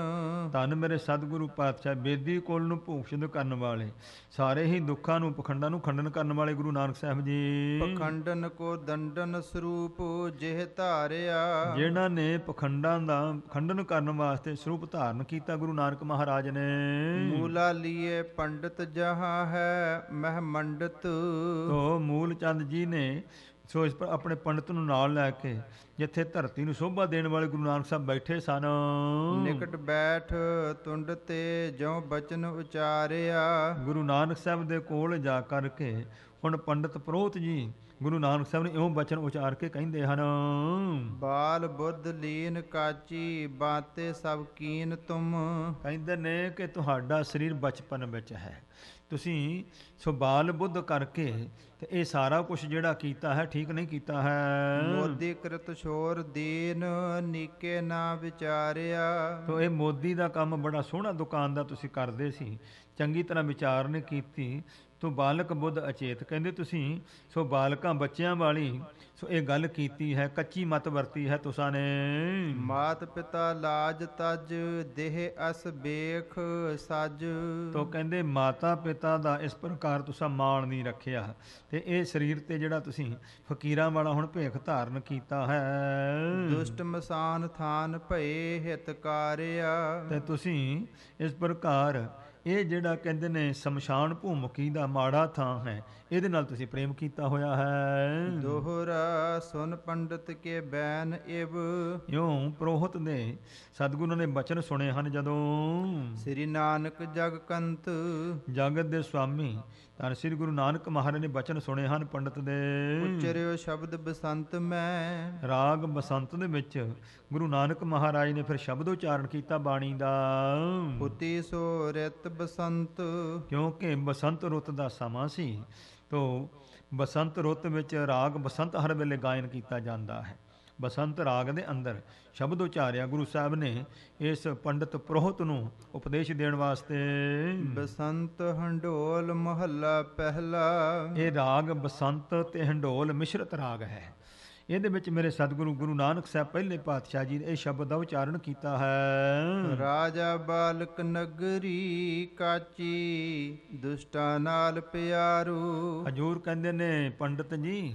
ਧੰਨ ਮੇਰੇ ਸਤਿਗੁਰੂ ਪਾਤਸ਼ਾਹ ਬੇਦੀ ਕੁਲ ਨੂੰ ਭੂਖਸ਼ਿੰਦ ਕਰਨ ਵਾਲੇ ਸਾਰੇ ਹੀ ਦੁੱਖਾਂ ਨੂੰ ਪਖੰਡਾਂ ਨੂੰ ਖੰਡਨ ਕਰਨ ਵਾਲੇ ਗੁਰੂ ਨਾਨਕ ਸਾਹਿਬ ਜੀ ਪਖੰਡਨ ਕੋ ਦੰਡਨ ਸਰੂਪ ਜਿਹ ਧਾਰਿਆ ਜਿਨ੍ਹਾਂ ਨੇ ਪਖੰਡਾਂ ਦਾ ਖੰਡਨ ਕਰਨ ਵਾਸਤੇ ਸਰੂਪ ਧਾਰਨ ਕੀਤਾ ਗੁਰੂ ਨਾਨਕ ਮਹਾਰਾਜ ਨੇ ਮੂਲਾ ਲੀਏ ਪੰਡਤ ਜਹਾਂ ਹੈ ਮਹਿ ਮੰਡਤ ਤੋ ਮੂਲ ਚੰਦ ਜੀ ਨੇ ਸੋ ਇਸ ਪਰ ਆਪਣੇ ਪੰਡਤ ਨੂੰ ਨਾਲ ਲੈ ਕੇ ਜਿੱਥੇ ਧਰਤੀ ਨੂੰ ਸ਼ੋਭਾ ਦੇਣ ਵਾਲੇ ਗੁਰੂ ਨਾਨਕ ਸਾਹਿਬ ਬੈਠੇ ਸਨ ਨਿਕਟ ਬੈਠ ਤੁੰਡ ਤੇ ਜਿਉ ਬਚਨ ਉਚਾਰਿਆ ਗੁਰੂ ਨਾਨਕ ਸਾਹਿਬ ਦੇ ਕੋਲ ਜਾ ਕਰਕੇ ਹੁਣ ਪੰਡਤ ਪ੍ਰੋਤ ਜੀ ਗੁਰੂ ਨਾਨਕ ਸਾਹਿਬ ਨੇ ਇਹੋ ਬਚਨ ਉਚਾਰ ਕੇ ਕਹਿੰਦੇ ਹਨ ਬਾਲ ਬੁੱਧ ਲੀਨ ਕਾਚੀ ਬਾਤੇ ਸਭ ਕੀਨ ਤੁਮ ਕਹਿੰਦੇ ਨੇ ਕਿ ਤੁਹਾਡਾ ਸਰੀਰ ਬਚਪਨ ਵਿੱਚ ਹੈ ਤੁਸੀਂ ਸੋ ਬਾਲ ਬੁੱਧ ਕਰਕੇ ਤੇ ਇਹ ਸਾਰਾ ਕੁਝ ਜਿਹੜਾ ਕੀਤਾ ਹੈ ਠੀਕ ਨਹੀਂ ਕੀਤਾ ਹੈ ਮੋਦੀ ਕਰਤ ਸ਼ੋਰ ਦੀਨ ਨੀਕੇ ਨਾ ਵਿਚਾਰਿਆ ਤੋ ਇਹ ਮੋਦੀ ਦਾ ਕੰਮ ਬੜਾ ਸੋਹਣਾ ਦੁਕਾਨ ਦਾ ਤੁਸੀਂ ਕਰਦੇ ਸੀ ਚੰਗੀ ਤਰ੍ਹਾਂ ਵਿਚਾਰ ਨਹੀਂ ਕੀਤੀ ਸੋ ਬਾਲਕ ਬੁੱਧ ਅਚੇਤ ਕਹਿੰਦੇ ਤੁਸੀਂ ਸੋ ਬਾਲਕਾਂ ਬੱਚਿਆਂ ਵਾਲੀ ਸੋ ਇਹ ਗੱਲ ਕੀਤੀ ਹੈ ਕੱਚੀ ਮਤ ਵਰਤੀ ਹੈ ਤੁਸਾਂ ਨੇ ਮਾਤ ਪਿਤਾ ਲਾਜ ਤਜ ਦੇਹ ਅਸ ਬੇਖ ਸਜ ਤੋ ਕਹਿੰਦੇ ਮਾਤਾ ਪਿਤਾ ਦਾ ਇਸ ਪ੍ਰਕਾਰ ਤੁਸਾਂ ਮਾਣ ਨਹੀਂ ਰੱਖਿਆ ਤੇ ਇਹ ਸਰੀਰ ਤੇ ਜਿਹੜਾ ਤੁਸੀਂ ਫਕੀਰਾਂ ਵਾਲਾ ਹੁਣ ਭੇਖ ਧਾਰਨ ਕੀਤਾ ਹੈ ਦੁਸ਼ਟ ਮਸਾਨ ਥਾਨ ਭਏ ਹਿਤਕਾਰਿਆ ਤੇ ਤੁਸੀਂ ਇਸ ਪ੍ਰਕਾਰ ਇਹ ਜਿਹੜਾ ਕਹਿੰਦੇ ਨੇ ਸਮਸ਼ਾਨ ਭੂਮਕੀ ਦਾ ਮਾੜਾ ਥਾਂ ਹੈ ਇਹਦੇ ਨਾਲ ਤੁਸੀਂ ਪ੍ਰੇਮ ਕੀਤਾ ਹੋਇਆ ਹੈ ਦੋਹਰਾ ਸੁਨ ਪੰਡਤ ਕੇ ਬੈਨ ਇਵ ਯੋ ਪ੍ਰੋਹਤ ਨੇ ਸਤਗੁਰੂ ਨੇ ਬਚਨ ਸੁਣੇ ਹਨ ਜਦੋਂ ਸ੍ਰੀ ਨਾਨਕ ਜਗਕੰਤ ਜਗਤ ਦੇ ਸੁਆਮੀ ਤਾਂ ਸ੍ਰੀ ਗੁਰੂ ਨਾਨਕ ਮਹਾਰਾਜ ਨੇ ਬਚਨ ਸੁਣੇ ਹਨ ਪੰਡਤ ਦੇ ਉਚਰਿਓ ਸ਼ਬਦ ਬਸੰਤ ਮੈਂ ਰਾਗ ਬਸੰਤ ਦੇ ਵਿੱਚ ਗੁਰੂ ਨਾਨਕ ਮਹਾਰਾਜ ਨੇ ਫਿਰ ਸ਼ਬਦ ਉਚਾਰਨ ਕੀਤਾ ਬਾਣੀ ਦਾ ਪੁਤੀ ਸੋ ਰਿਤ ਬਸੰਤ ਕਿਉਂਕਿ ਬਸੰਤ ਰੁੱਤ ਦਾ ਸਮਾਂ ਸੀ ਤੋਂ ਬਸੰਤ ਰੁੱਤ ਵਿੱਚ ਰਾਗ ਬਸੰਤ ਹਰ ਵੇਲੇ ਗਾਇਨ ਕੀਤਾ ਜਾਂਦਾ ਹੈ ਬਸੰਤ ਰਾਗ ਦੇ ਅੰਦਰ ਸ਼ਬਦ ਉਚਾਰਿਆ ਗੁਰੂ ਸਾਹਿਬ ਨੇ ਇਸ ਪੰਡਤ ਪ੍ਰੋਹਤ ਨੂੰ ਉਪਦੇਸ਼ ਦੇਣ ਵਾਸਤੇ ਬਸੰਤ ਹੰਡੋਲ ਮਹੱਲਾ ਪਹਿਲਾ ਇਹ ਰਾਗ ਬਸੰਤ ਤੇ ਹੰਡੋਲ ਮਿਸ਼ਰਤ ਰਾਗ ਹੈ ਇਹਦੇ ਵਿੱਚ ਮੇਰੇ ਸਤਿਗੁਰੂ ਗੁਰੂ ਨਾਨਕ ਸਾਹਿਬ ਪਹਿਲੇ ਪਾਤਸ਼ਾਹ ਜੀ ਨੇ ਇਹ ਸ਼ਬਦ ਦਾ ਉਚਾਰਨ ਕੀਤਾ ਹੈ ਰਾਜਾ ਬਾਲਕ ਨਗਰੀ ਕਾਚੀ ਦੁਸ਼ਟਾਂ ਨਾਲ ਪਿਆਰੂ ਹਜੂਰ ਕਹਿੰਦੇ ਨੇ ਪੰਡਤ ਜੀ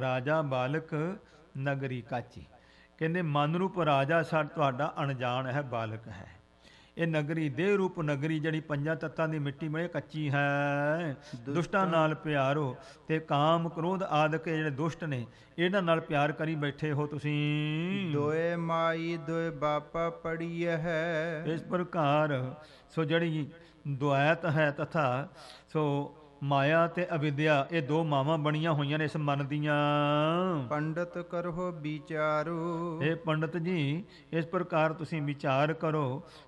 ਰਾਜਾ ਬਾਲਕ ਨਗਰੀ ਕਾਚੀ ਕਹਿੰਦੇ ਮਨ ਰੂਪ ਰਾਜਾ ਸਾਡ ਤੁਹਾਡਾ ਅਣਜਾਣ ਹੈ ਬਾਲਕ ਹੈ ਇਹ ਨਗਰੀ ਦੇਹ ਰੂਪ ਨਗਰੀ ਜਿਹੜੀ ਪੰਜਾਂ ਤੱਤਾਂ ਦੀ ਮਿੱਟੀ ਮਲੇ ਕੱਚੀ ਹੈ ਦੁਸ਼ਟਾਂ ਨਾਲ ਪਿਆਰੋ ਤੇ ਕਾਮ ਕ੍ਰੋਧ ਆਦਿਕ ਜਿਹੜੇ ਦੁਸ਼ਟ ਨੇ ਇਹਨਾਂ ਨਾਲ ਪਿਆਰ ਕਰੀ ਬੈਠੇ ਹੋ ਤੁਸੀਂ ਦੋਏ ਮਾਈ ਦੋਏ ਬਾਪਾ ਪੜੀ ਹੈ ਇਸ ਪ੍ਰਕਾਰ ਸੋ ਜਿਹੜੀ ਦੁਆਇਤ ਹੈ ਤਥਾ ਸੋ ਮਾਇਆ ਤੇ ਅਵਿਦਿਆ ਇਹ ਦੋ ਮਾਵਾਂ ਬਣੀਆਂ ਹੋਈਆਂ ਨੇ ਇਸ ਮਨ ਦੀਆਂ ਪੰਡਤ ਕਰੋ ਵਿਚਾਰੋ ਇਹ ਪੰਡਤ ਜੀ ਇਸ ਪ੍ਰਕਾਰ ਤੁਸੀਂ ਵਿਚਾਰ ਕਰੋ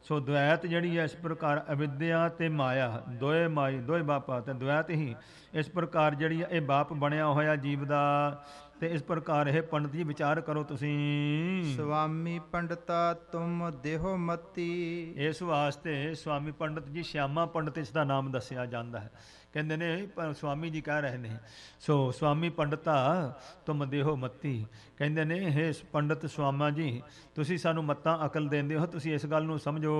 ਸੋ ਦ્વੈਤ ਜਿਹੜੀ ਹੈ ਇਸ ਪ੍ਰਕਾਰ ਅਵਿਦਿਆ ਤੇ ਮਾਇਆ ਦੋਏ ਮਾਈ ਦੋਏ ਬਾਪਾ ਤੇ ਦ્વੈਤ ਹੀ ਇਸ ਪ੍ਰਕਾਰ ਜਿਹੜੀ ਇਹ ਬਾਪ ਬਣਿਆ ਹੋਇਆ ਜੀਵ ਦਾ ਤੇ ਇਸ ਪ੍ਰਕਾਰ ਇਹ ਪੰਡਤ ਜੀ ਵਿਚਾਰ ਕਰੋ ਤੁਸੀਂ ਸੁਆਮੀ ਪੰਡਤਾ ਤੁਮ ਦੇਹੋ ਮਤੀ ਇਸ ਵਾਸਤੇ ਸੁਆਮੀ ਪੰਡਤ ਜੀ ਸ਼ਿਆਮਾ ਪੰਡਤ ਇਸ ਦਾ ਨਾਮ ਦੱਸਿਆ ਜਾਂਦਾ ਹੈ ਕਹਿੰਦੇ ਨੇ ਸੁਆਮੀ ਜੀ ਕਹਿ ਰਹੇ ਨੇ ਸੋ ਸੁਆਮੀ ਪੰਡਤਾ ਤੁਮ ਦੇਹੋ ਮੱਤੀ ਕਹਿੰਦੇ ਨੇ हे ਪੰਡਤ ਸੁਆਮਾ ਜੀ ਤੁਸੀਂ ਸਾਨੂੰ ਮੱਤਾਂ ਅਕਲ ਦਿੰਦੇ ਹੋ ਤੁਸੀਂ ਇਸ ਗੱਲ ਨੂੰ ਸਮਝੋ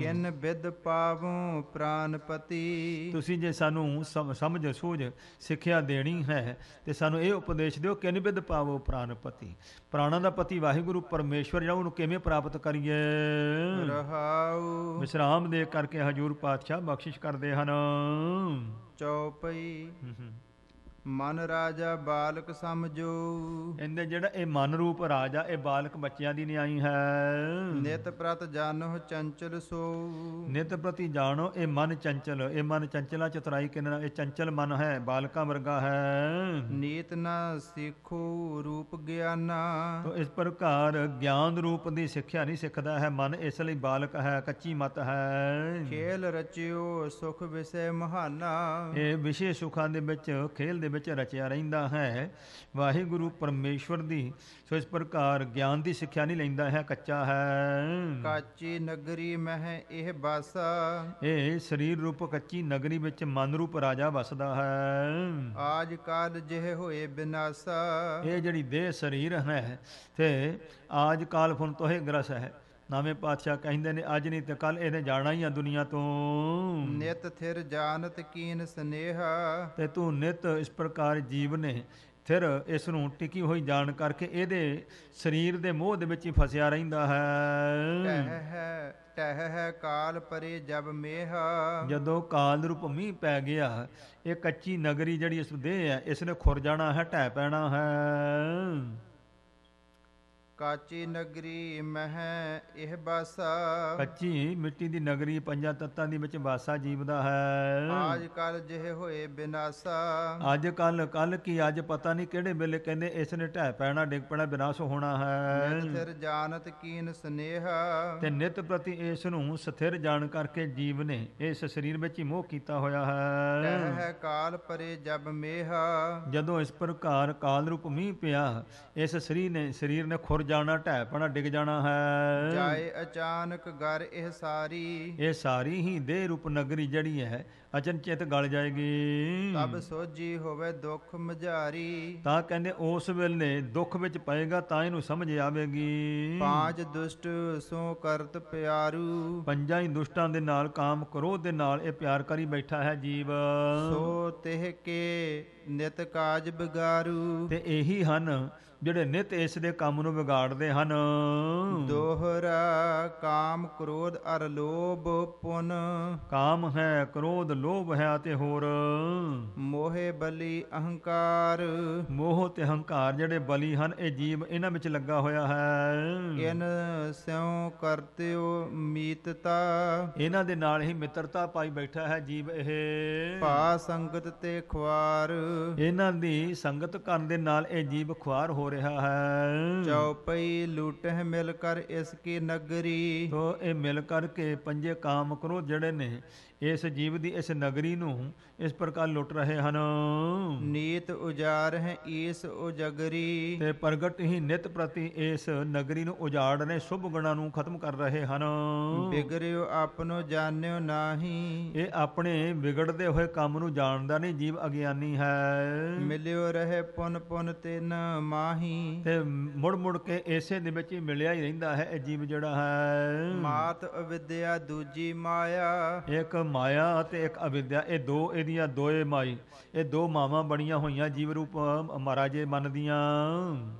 ਕਿਨ ਵਿਦ ਪਾਵੂ ਪ੍ਰਾਨਪਤੀ ਤੁਸੀਂ ਜੇ ਸਾਨੂੰ ਸਮਝ ਸੂਝ ਸਿੱਖਿਆ ਦੇਣੀ ਹੈ ਤੇ ਸਾਨੂੰ ਇਹ ਉਪਦੇਸ਼ ਦਿਓ ਕਿਨ ਵਿਦ ਪਾਵੋ ਪ੍ਰਾਨਪਤੀ ਪ੍ਰਾਣਾ ਦਾ ਪਤੀ ਵਾਹਿਗੁਰੂ ਪਰਮੇਸ਼ਵਰ ਜਿਹੜਾ ਉਹਨੂੰ ਕਿਵੇਂ ਪ੍ਰਾਪਤ ਕਰੀਏ ਰਹਾਉ ਵਿਸ਼ਰਾਮ ਦੇ ਕਰਕੇ ਹਜੂਰ ਪਾਤਸ਼ਾਹ ਬਖਸ਼ਿਸ਼ ਕਰਦੇ ਹਨ ਚੌਪਈ ਮਨ ਰਾਜਾ ਬਾਲਕ ਸਮਝੋ ਇਹਨੇ ਜਿਹੜਾ ਇਹ ਮਨ ਰੂਪ ਰਾਜਾ ਇਹ ਬਾਲਕ ਬੱਚਿਆਂ ਦੀ ਨਿਆਈ ਹੈ ਨਿਤ ਪ੍ਰਤ ਜਾਣੋ ਚੰਚਲ ਸੋ ਨਿਤ ਪ੍ਰਤੀ ਜਾਣੋ ਇਹ ਮਨ ਚੰਚਲ ਇਹ ਮਨ ਚੰਚਲਾ ਚਤਰਾਈ ਕਿਨ ਇਹ ਚੰਚਲ ਮਨ ਹੈ ਬਾਲਕਾਂ ਵਰਗਾ ਹੈ ਨੀਤ ਨਾ ਸਿੱਖੋ ਰੂਪ ਗਿਆਨਾ ਤੋ ਇਸ ਪ੍ਰਕਾਰ ਗਿਆਨ ਰੂਪ ਦੀ ਸਿੱਖਿਆ ਨਹੀਂ ਸਿੱਖਦਾ ਹੈ ਮਨ ਇਸ ਲਈ ਬਾਲਕ ਹੈ ਕੱਚੀ ਮਤ ਹੈ ਖੇਲ ਰਚਿਓ ਸੁਖ ਵਿਸੇ ਮਹਾਨਾ ਇਹ ਵਿਸ਼ੇ ਸੁਖਾਂ ਦੇ ਵਿੱਚ ਖੇਲ ਦੇ ਵਿੱਚ ਰਚਿਆ ਰਹਿੰਦਾ ਹੈ ਵਾਹਿਗੁਰੂ ਪਰਮੇਸ਼ਵਰ ਦੀ ਸੋ ਇਸ ਪ੍ਰਕਾਰ ਗਿਆਨ ਦੀ ਸਿੱਖਿਆ ਨਹੀਂ ਲੈਂਦਾ ਹੈ ਕੱਚਾ ਹੈ ਕਾਚੀ ਨਗਰੀ ਮਹਿ ਇਹ ਬਸ ਇਹ ਸਰੀਰ ਰੂਪ ਕੱਚੀ ਨਗਰੀ ਵਿੱਚ ਮਨ ਰੂਪ ਰਾਜਾ ਵਸਦਾ ਹੈ ਆਜ ਕਾਲ ਜਿਹ ਹੋਏ ਬਿਨਾਸਾ ਇਹ ਜਿਹੜੀ ਦੇਹ ਸਰੀਰ ਹੈ ਤੇ ਆਜ ਕਾਲ ਫੁਨ ਤੋਹੇ ਗ੍ਰਸ ਹੈ ਨਾਵੇਂ ਪਾਤਸ਼ਾਹ ਕਹਿੰਦੇ ਨੇ ਅੱਜ ਨਹੀਂ ਤੇ ਕੱਲ ਇਹਨੇ ਜਾਣਾ ਹੀ ਆ ਦੁਨੀਆ ਤੋਂ ਨਿਤ ਥਿਰ ਜਾਣਤ ਕੀਨ ਸਨੇਹਾ ਤੇ ਤੂੰ ਨਿਤ ਇਸ ਪ੍ਰਕਾਰ ਜੀਵ ਨੇ ਫਿਰ ਇਸ ਨੂੰ ਟਿਕੀ ਹੋਈ ਜਾਣ ਕਰਕੇ ਇਹਦੇ ਸਰੀਰ ਦੇ ਮੋਹ ਦੇ ਵਿੱਚ ਹੀ ਫਸਿਆ ਰਹਿੰਦਾ ਹੈ ਟਹਿ ਹੈ ਕਾਲ ਪਰੇ ਜਬ ਮੇਹ ਜਦੋਂ ਕਾਲ ਰੂਪ ਮੀ ਪੈ ਗਿਆ ਇਹ ਕੱਚੀ ਨਗਰੀ ਜਿਹੜੀ ਇਸ ਦੇ ਹੈ ਇਸ ਨੇ ਖੁਰ ਜਾਣਾ ਹੈ ਟਹਿ ਪੈਣਾ ਹੈ ਕਾਚੀ ਨਗਰੀ ਮਹਿ ਇਹ ਬਾਸਾ ਕੱਚੀ ਮਿੱਟੀ ਦੀ ਨਗਰੀ ਪੰਜਾਂ ਤੱਤਾਂ ਦੀ ਵਿੱਚ ਵਾਸਾ ਜੀਵਦਾ ਹੈ ਅੱਜ ਕਲ ਜਿਹੇ ਹੋਏ ਬਿਨਾਸਾ ਅੱਜ ਕੱਲ ਕੱਲ ਕੀ ਅੱਜ ਪਤਾ ਨਹੀਂ ਕਿਹੜੇ ਵੇਲੇ ਕਹਿੰਦੇ ਇਸ ਨੇ ਢਹਿ ਪੈਣਾ ਡਿੱਗ ਪੈਣਾ ਬਿਨਾਸ ਹੋਣਾ ਹੈ ਸਥਿਰ ਸਿਰ ਜਾਣਤ ਕੀਨ ਸਨੇਹ ਤੇ ਨਿਤ ਪ੍ਰਤੀ ਇਸ ਨੂੰ ਸਥਿਰ ਜਾਣ ਕਰਕੇ ਜੀਵ ਨੇ ਇਸ ਸਰੀਰ ਵਿੱਚ ਹੀ ਮੋਹ ਕੀਤਾ ਹੋਇਆ ਹੈ ਹੈ ਕਾਲ ਪਰੇ ਜਬ ਮੇਹ ਜਦੋਂ ਇਸ ਪ੍ਰਕਾਰ ਕਾਲ ਰੂਪ ਮੀਂਹ ਪਿਆ ਇਸ ਸਰੀਰ ਨੇ ਸਰੀਰ ਨੇ ਖੁਰ ਜਾਣਾ ਢਹਿ ਪਣਾ ਡਿਗ ਜਾਣਾ ਹੈ ਜਾਏ ਅਚਾਨਕ ਘਰ ਇਹ ਸਾਰੀ ਇਹ ਸਾਰੀ ਹੀ ਦੇ ਰੂਪ ਨਗਰੀ ਜੜੀ ਹੈ ਅਚਨ ਚਿਤ ਗਲ ਜਾਏਗੀ ਤਬ ਸੋਜੀ ਹੋਵੇ ਦੁੱਖ ਮਝਾਰੀ ਤਾਂ ਕਹਿੰਦੇ ਉਸ ਵੇਲੇ ਦੁੱਖ ਵਿੱਚ ਪਏਗਾ ਤਾਂ ਇਹਨੂੰ ਸਮਝ ਆਵੇਗੀ ਪੰਜ ਦੁਸ਼ਟ ਸੋ ਕਰਤ ਪਿਆਰੂ ਪੰਜਾਂ ਹੀ ਦੁਸ਼ਟਾਂ ਦੇ ਨਾਲ ਕਾਮ ਕਰੋ ਦੇ ਨਾਲ ਇਹ ਪਿਆਰ ਕਰੀ ਬੈਠਾ ਹੈ ਜੀਵ ਸੋ ਤਿਹ ਕੇ ਨਿਤ ਕਾਜ ਬਿਗਾਰੂ ਤੇ ਇਹੀ ਹਨ ਜਿਹੜੇ ਨਿਤ ਇਸ ਦੇ ਕੰਮ ਨੂੰ ਵਿਗਾੜਦੇ ਹਨ ਦੋਹਰਾ ਕਾਮ ਕ੍ਰੋਧ ਅਰ ਲੋਭ ਪੁਨ ਕਾਮ ਹੈ ਕ੍ਰੋਧ ਲੋਭ ਹੈ ਅਤੇ ਹੋਰ ਮੋਹ ਬਲੀ ਅਹੰਕਾਰ ਮੋਹ ਤੇ ਅਹੰਕਾਰ ਜਿਹੜੇ ਬਲੀ ਹਨ ਇਹ ਜੀਵ ਇਹਨਾਂ ਵਿੱਚ ਲੱਗਾ ਹੋਇਆ ਹੈ ਇਨ ਸਿਉ ਕਰਤਿਓ ਮੀਤਤਾ ਇਹਨਾਂ ਦੇ ਨਾਲ ਹੀ ਮਿੱਤਰਤਾ ਪਾਈ ਬੈਠਾ ਹੈ ਜੀਵ ਇਹ ਪਾ ਸੰਗਤ ਤੇ ਖੁਆਰ ਇਹਨਾਂ ਦੀ ਸੰਗਤ ਕਰਨ ਦੇ ਨਾਲ ਇਹ ਜੀਵ ਖੁਆਰ ਹੋ ਰਿਹਾ ਹੈ ਚੌਪਈ ਲੂਟਹਿ ਮਿਲ ਕਰ ਇਸ ਕੀ ਨਗਰੀ ਹੋ ਇਹ ਮਿਲ ਕਰਕੇ ਪੰਜੇ ਕਾਮ ਕਰੋ ਜਿਹੜੇ ਨੇ ਇਸ ਜੀਵ ਦੀ ਇਸ ਨਗਰੀ ਨੂੰ ਇਸ ਪ੍ਰਕਾਰ ਲੁੱਟ ਰਹੇ ਹਨ ਨੀਤ ਉਜਾਰ ਹੈ ਇਸ ਉਜਗਰੀ ਤੇ ਪ੍ਰਗਟ ਹੀ ਨਿਤ ਪ੍ਰਤੀ ਇਸ ਨਗਰੀ ਨੂੰ ਉਜਾੜ ਨੇ ਸ਼ੁਭ ਗੁਣਾਂ ਨੂੰ ਖਤਮ ਕਰ ਰਹੇ ਹਨ ਬਿਗਰਿਓ ਆਪਨੋ ਜਾਣਿਓ ਨਾਹੀ ਇਹ ਆਪਣੇ ਵਿਗੜਦੇ ਹੋਏ ਕੰਮ ਨੂੰ ਜਾਣਦਾ ਨਹੀਂ ਜੀਵ ਅਗਿਆਨੀ ਹੈ ਮਿਲਿਓ ਰਹੇ ਪੁਨ ਪੁਨ ਤਿਨ ਮਾਹੀ ਤੇ ਮੁੜ ਮੁੜ ਕੇ ਐਸੇ ਦੇ ਵਿੱਚ ਹੀ ਮਿਲਿਆ ਹੀ ਰਹਿੰਦਾ ਹੈ ਇਹ ਜੀਵ ਜਿਹੜਾ ਹੈ ਮਾਤ ਅਵਿਦਿਆ ਦੂਜੀ ਮਾਇਆ ਇੱਕ ਮਾਇਆ ਤੇ ਇੱਕ ਅਵਿਦਿਆ ਇਹ ਦੋ ਇਹ ਦੀਆਂ ਦੋਏ ਮਾਈ ਇਹ ਦੋ ਮਾਵਾਂ ਬਣੀਆਂ ਹੋਈਆਂ ਜੀਵ ਰੂਪ ਮਹਾਰਾਜੇ ਮਨ ਦੀਆਂ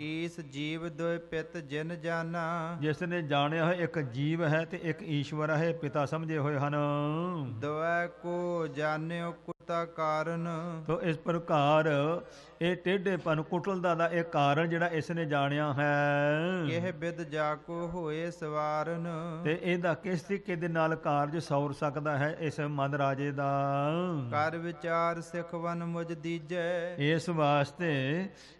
ਇਸ ਜੀਵ ਦੋਏ ਪਿਤ ਜਿਨ ਜਾਣਾ ਜਿਸ ਨੇ ਜਾਣਿਆ ਹੈ ਇੱਕ ਜੀਵ ਹੈ ਤੇ ਇੱਕ ਈਸ਼ਵਰ ਹੈ ਪਿਤਾ ਸਮਝੇ ਹੋਏ ਹਨ ਦਵੈ ਕੋ ਜਾਣਿਓ ਤਾ ਕਾਰਨ ਤੋ ਇਸ ਪ੍ਰਕਾਰ ਇਹ ਟੇਢੇਪਨ ਕੁਟਲਦਾ ਦਾ ਇਹ ਕਾਰਨ ਜਿਹੜਾ ਇਸ ਨੇ ਜਾਣਿਆ ਹੈ ਕਿਹ ਵਿਦ ਜਾ ਕੋ ਹੋਏ ਸਵਾਰਨ ਤੇ ਇਹਦਾ ਕਿਸ ਤਰੀਕੇ ਦੇ ਨਾਲ ਕਾਰਜ ਸੌਰ ਸਕਦਾ ਹੈ ਇਸ ਮਨ ਰਾਜੇ ਦਾ ਕਰ ਵਿਚਾਰ ਸਿਖਵਨ ਮੁਝ ਦੀਜੈ ਇਸ ਵਾਸਤੇ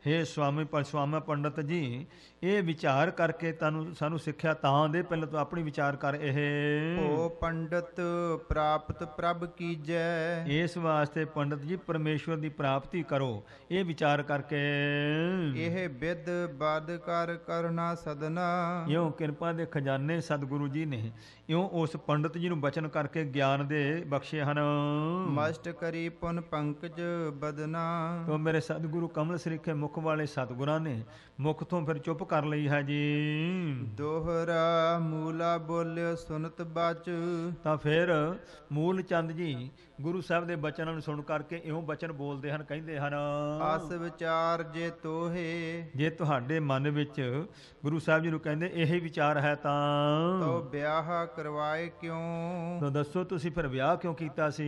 हे ਸਵਾਮੀ ਪਰਸਵਾਮਾ ਪੰਡਤ ਜੀ ਇਹ ਵਿਚਾਰ ਕਰਕੇ ਤੁਹਾਨੂੰ ਸਾਨੂੰ ਸਿੱਖਿਆ ਤਾਂ ਦੇ ਪਹਿਲਾਂ ਤੂੰ ਆਪਣੀ ਵਿਚਾਰ ਕਰ ਇਹ ਓ ਪੰਡਤ ਪ੍ਰਾਪਤ ਪ੍ਰਭ ਕੀਜੈ ਇਸ ਵਾਸਤੇ ਪੰਡਤ ਜੀ ਪਰਮੇਸ਼ਵਰ ਦੀ ਪ੍ਰਾਪਤੀ ਕਰੋ ਇਹ ਵਿਚਾਰ ਕਰਕੇ ਇਹ ਵਿਦ ਬਦ ਕਰ ਕਰਨਾ ਸਦਨਾ ਇਉਂ ਕਿਰਪਾ ਦੇ ਖਜ਼ਾਨੇ ਸਤਿਗੁਰੂ ਜੀ ਨੇ ਇਉਂ ਉਸ ਪੰਡਤ ਜੀ ਨੂੰ ਬਚਨ ਕਰਕੇ ਗਿਆਨ ਦੇ ਬਖਸ਼ੇ ਹਨ ਮਸਟ ਕਰੀ ਪੁਨ ਪੰਕਜ ਬਦਨਾ ਤੋ ਮੇਰੇ ਸਤਿਗੁਰੂ ਕਮਲ ਸ੍ਰੀ ਕੇ ਮੁਖ ਵਾਲੇ ਸਤਿਗੁਰਾਂ ਨੇ ਮੁਖ ਤੋਂ ਫਿਰ ਚੁੱਪ ਕਰ ਲਈ ਹੈ ਜੀ ਦੋਹਰਾ ਮੂਲਾ ਬੋਲਿਓ ਸੁਨਤ ਬਾਚ ਤਾਂ ਫਿਰ ਮੂਲ ਚੰਦ ਜੀ ਗੁਰੂ ਸਾਹਿਬ ਦੇ ਬਚਨਾਂ ਨੂੰ ਸੁਣ ਕਰਕੇ ਇਉਂ ਬਚਨ ਬੋਲਦੇ ਹਨ ਕਹਿੰਦੇ ਹਨ ਆਸ ਵਿਚਾਰ ਜੇ ਤੋਹੇ ਜੇ ਤੁਹਾਡੇ ਮਨ ਵਿੱਚ ਗੁਰੂ ਸਾਹਿਬ ਜੀ ਨੂੰ ਕਹਿੰਦੇ ਇਹ ਵਿਚਾਰ ਹੈ ਤਾਂ ਤੋ ਵਿਆਹ ਕਰਵਾਏ ਕਿਉਂ ਤੋ ਦੱਸੋ ਤੁਸੀਂ ਫਿਰ ਵਿਆਹ ਕਿਉਂ ਕੀਤਾ ਸੀ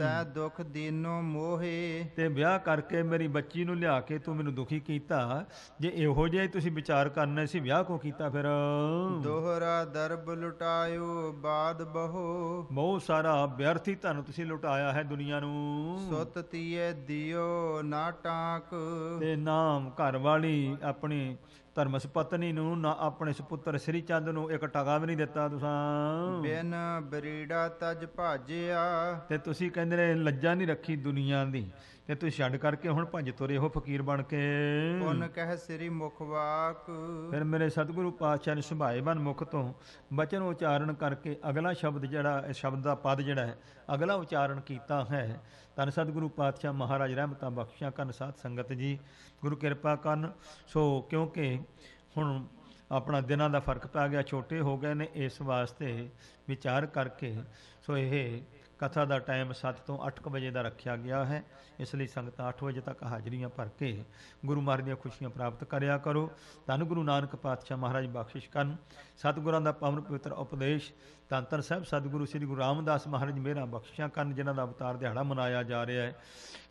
ਤੈ ਦੁੱਖ ਦੀਨੋ ਮੋਹੇ ਤੇ ਵਿਆਹ ਕਰਕੇ ਮੇਰੀ ਬੱਚੀ ਨੂੰ ਲਿਆ ਕੇ ਤੂੰ ਮੈਨੂੰ ਦੁਖੀ ਕੀਤਾ ਜੇ ਇਹੋ ਜਿਹਾ ਤੁਸੀਂ ਵਿਚਾਰ ਕਰਨਾ ਸੀ ਵਿਆਹ ਕਿਉਂ ਕੀਤਾ ਫਿਰ ਦੋਹਰਾ ਦਰਬ ਲੁਟਾਇਓ ਬਾਦ ਬਹੋ ਬਹੁਤ ਸਾਰਾ ਵਿਅਰਥੀ ਤੁਹਾਨੂੰ ਤੁਸੀਂ ਜਿਸੇ ਲੁਟਾਇਆ ਹੈ ਦੁਨੀਆ ਨੂੰ ਸੁਤ ਤੀਏ ਦਿਓ ਨਾ ਟਾਂਕ ਤੇ ਨਾਮ ਘਰ ਵਾਲੀ ਆਪਣੀ ਧਰਮਸ ਪਤਨੀ ਨੂੰ ਨਾ ਆਪਣੇ ਸੁਪੁੱਤਰ ਸ੍ਰੀ ਚੰਦ ਨੂੰ ਇੱਕ ਟਗਾ ਵੀ ਨਹੀਂ ਦਿੱਤਾ ਤੁਸੀਂ ਬਿਨ ਬਰੀੜਾ ਤਜ ਭਾਜਿਆ ਤੇ ਤੁਸੀਂ ਕਹਿੰਦੇ ਨੇ ਲੱਜਾ ਨਹੀਂ ਰੱਖੀ ਦੁਨੀਆ ਦੀ ਤੇ ਤੂੰ ਛੱਡ ਕਰਕੇ ਹੁਣ ਭੰਜ ਤੁਰੇ ਹੋ ਫਕੀਰ ਬਣ ਕੇ ਪੁੰਨ ਕਹਿ ਸ੍ਰੀ ਮੁਖ ਵਾਕ ਫਿਰ ਮੇਰੇ ਸਤਿਗੁਰੂ ਪਾਤਸ਼ਾਹ ਨੇ ਸੰਭਾਏ ਬਨ ਮੁਖ ਤੋਂ ਬਚਨ ਉਚਾਰਨ ਕਰਕੇ ਅਗਲਾ ਸ਼ਬਦ ਜਿਹੜਾ ਇਸ ਸ਼ਬਦ ਦਾ ਪਦ ਜਿਹੜਾ ਹੈ ਅਗਲਾ ਉਚਾਰਨ ਕੀਤਾ ਹੈ ਤਨ ਸਤਿਗੁਰੂ ਪਾਤਸ਼ਾਹ ਮਹਾਰਾਜ ਰਹਿਮਤਾਂ ਬਖਸ਼ਿਆ ਕਰਨ ਸਾਥ ਸੰਗਤ ਜੀ ਗੁਰੂ ਕਿਰਪਾ ਕਰਨ ਸੋ ਕਿਉਂਕਿ ਹੁਣ ਆਪਣਾ ਦਿਨਾਂ ਦਾ ਫਰਕ ਪੈ ਗਿਆ ਛੋਟੇ ਹੋ ਗਏ ਨੇ ਇਸ ਵਾਸਤੇ ਵਿਚਾਰ ਕਰਕੇ ਸੋ ਇਹ ਕਥਾ ਦਾ ਟਾਈਮ 7 ਤੋਂ 8 ਵਜੇ ਦਾ ਰੱਖਿਆ ਗਿਆ ਹੈ ਇਸ ਲਈ ਸੰਗਤਾਂ 8 ਵਜੇ ਤੱਕ ਹਾਜ਼ਰੀਆਂ ਭਰ ਕੇ ਗੁਰੂ ਮਹਾਰਾਜ ਦੀਆਂ ਖੁਸ਼ੀਆਂ ਪ੍ਰਾਪਤ ਕਰਿਆ ਕਰੋ ਧੰਨ ਗੁਰੂ ਨਾਨਕ ਪਾਤਸ਼ਾਹ ਮਹਾਰਾਜ ਬਖਸ਼ਿਸ਼ ਕਰਨ ਸਤਿਗੁਰਾਂ ਦਾ ਪਵਨ ਪਵਿੱਤਰ ਉਪਦੇਸ਼ ਧੰਨ ਸਾਹਿਬ ਸਤਿਗੁਰੂ ਸ੍ਰੀ ਗੁਰੂ ਰਾਮਦਾਸ ਮਹਾਰਾਜ ਮੇਰਾ ਬਖਸ਼ਿਆ ਕਰਨ ਜਿਨ੍ਹਾਂ ਦਾ ਅਵਤਾਰ ਦਿਹਾੜਾ ਮਨਾਇਆ ਜਾ ਰਿਹਾ ਹੈ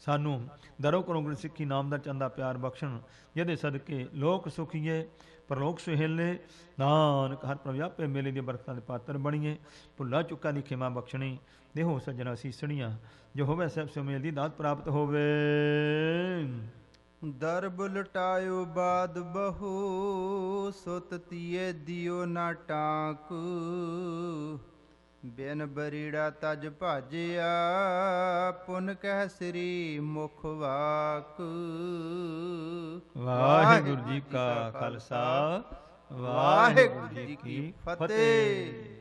ਸਾਨੂੰ ਦਰੋ ਕਰੋ ਗੁਰੂ ਸਿੱਖੀ ਨਾਮ ਦਾ ਚੰਦਾ ਪਿਆਰ ਬਖਸ਼ਣ ਜਿਹਦੇ ਸਦਕੇ ਲੋਕ ਸੁਖੀਏ ਪ੍ਰਲੋਕ ਸੁਹੇਲੇ ਨਾਨਕ ਹਰ ਪ੍ਰਭ ਆਪੇ ਮੇਲੇ ਦੀ ਬਰਕਤਾਂ ਦੇ ਪਾਤਰ ਬਣੀਏ ਭੁੱਲਾ ਚੁੱਕਾ ਦੀ ਖਿਮਾ ਬਖਸ਼ਣੀ ਦੇਹੋ ਸਜਣਾ ਸੀਸਣੀਆਂ ਜੋ ਹੋਵੇ ਸਭ ਸੁਮੇਲ ਦੀ ਦਾਤ ਪ੍ਰਾਪਤ ਹੋਵੇ ਦਰਬ ਲਟਾਇਓ ਬਾਦ ਬਹੂ ਸੁਤ ਤੀਏ ਦਿਓ ਨਾ ਟਾਂਕ ਬਿਨ ਬਰੀੜਾ ਤਜ ਭਾਜਿਆ ਪੁਨ ਕਹਿ ਸ੍ਰੀ ਮੁਖ ਵਾਕ ਵਾਹਿਗੁਰੂ ਜੀ ਕਾ ਖਾਲਸਾ ਵਾਹਿਗੁਰੂ ਜੀ ਕੀ ਫਤਿਹ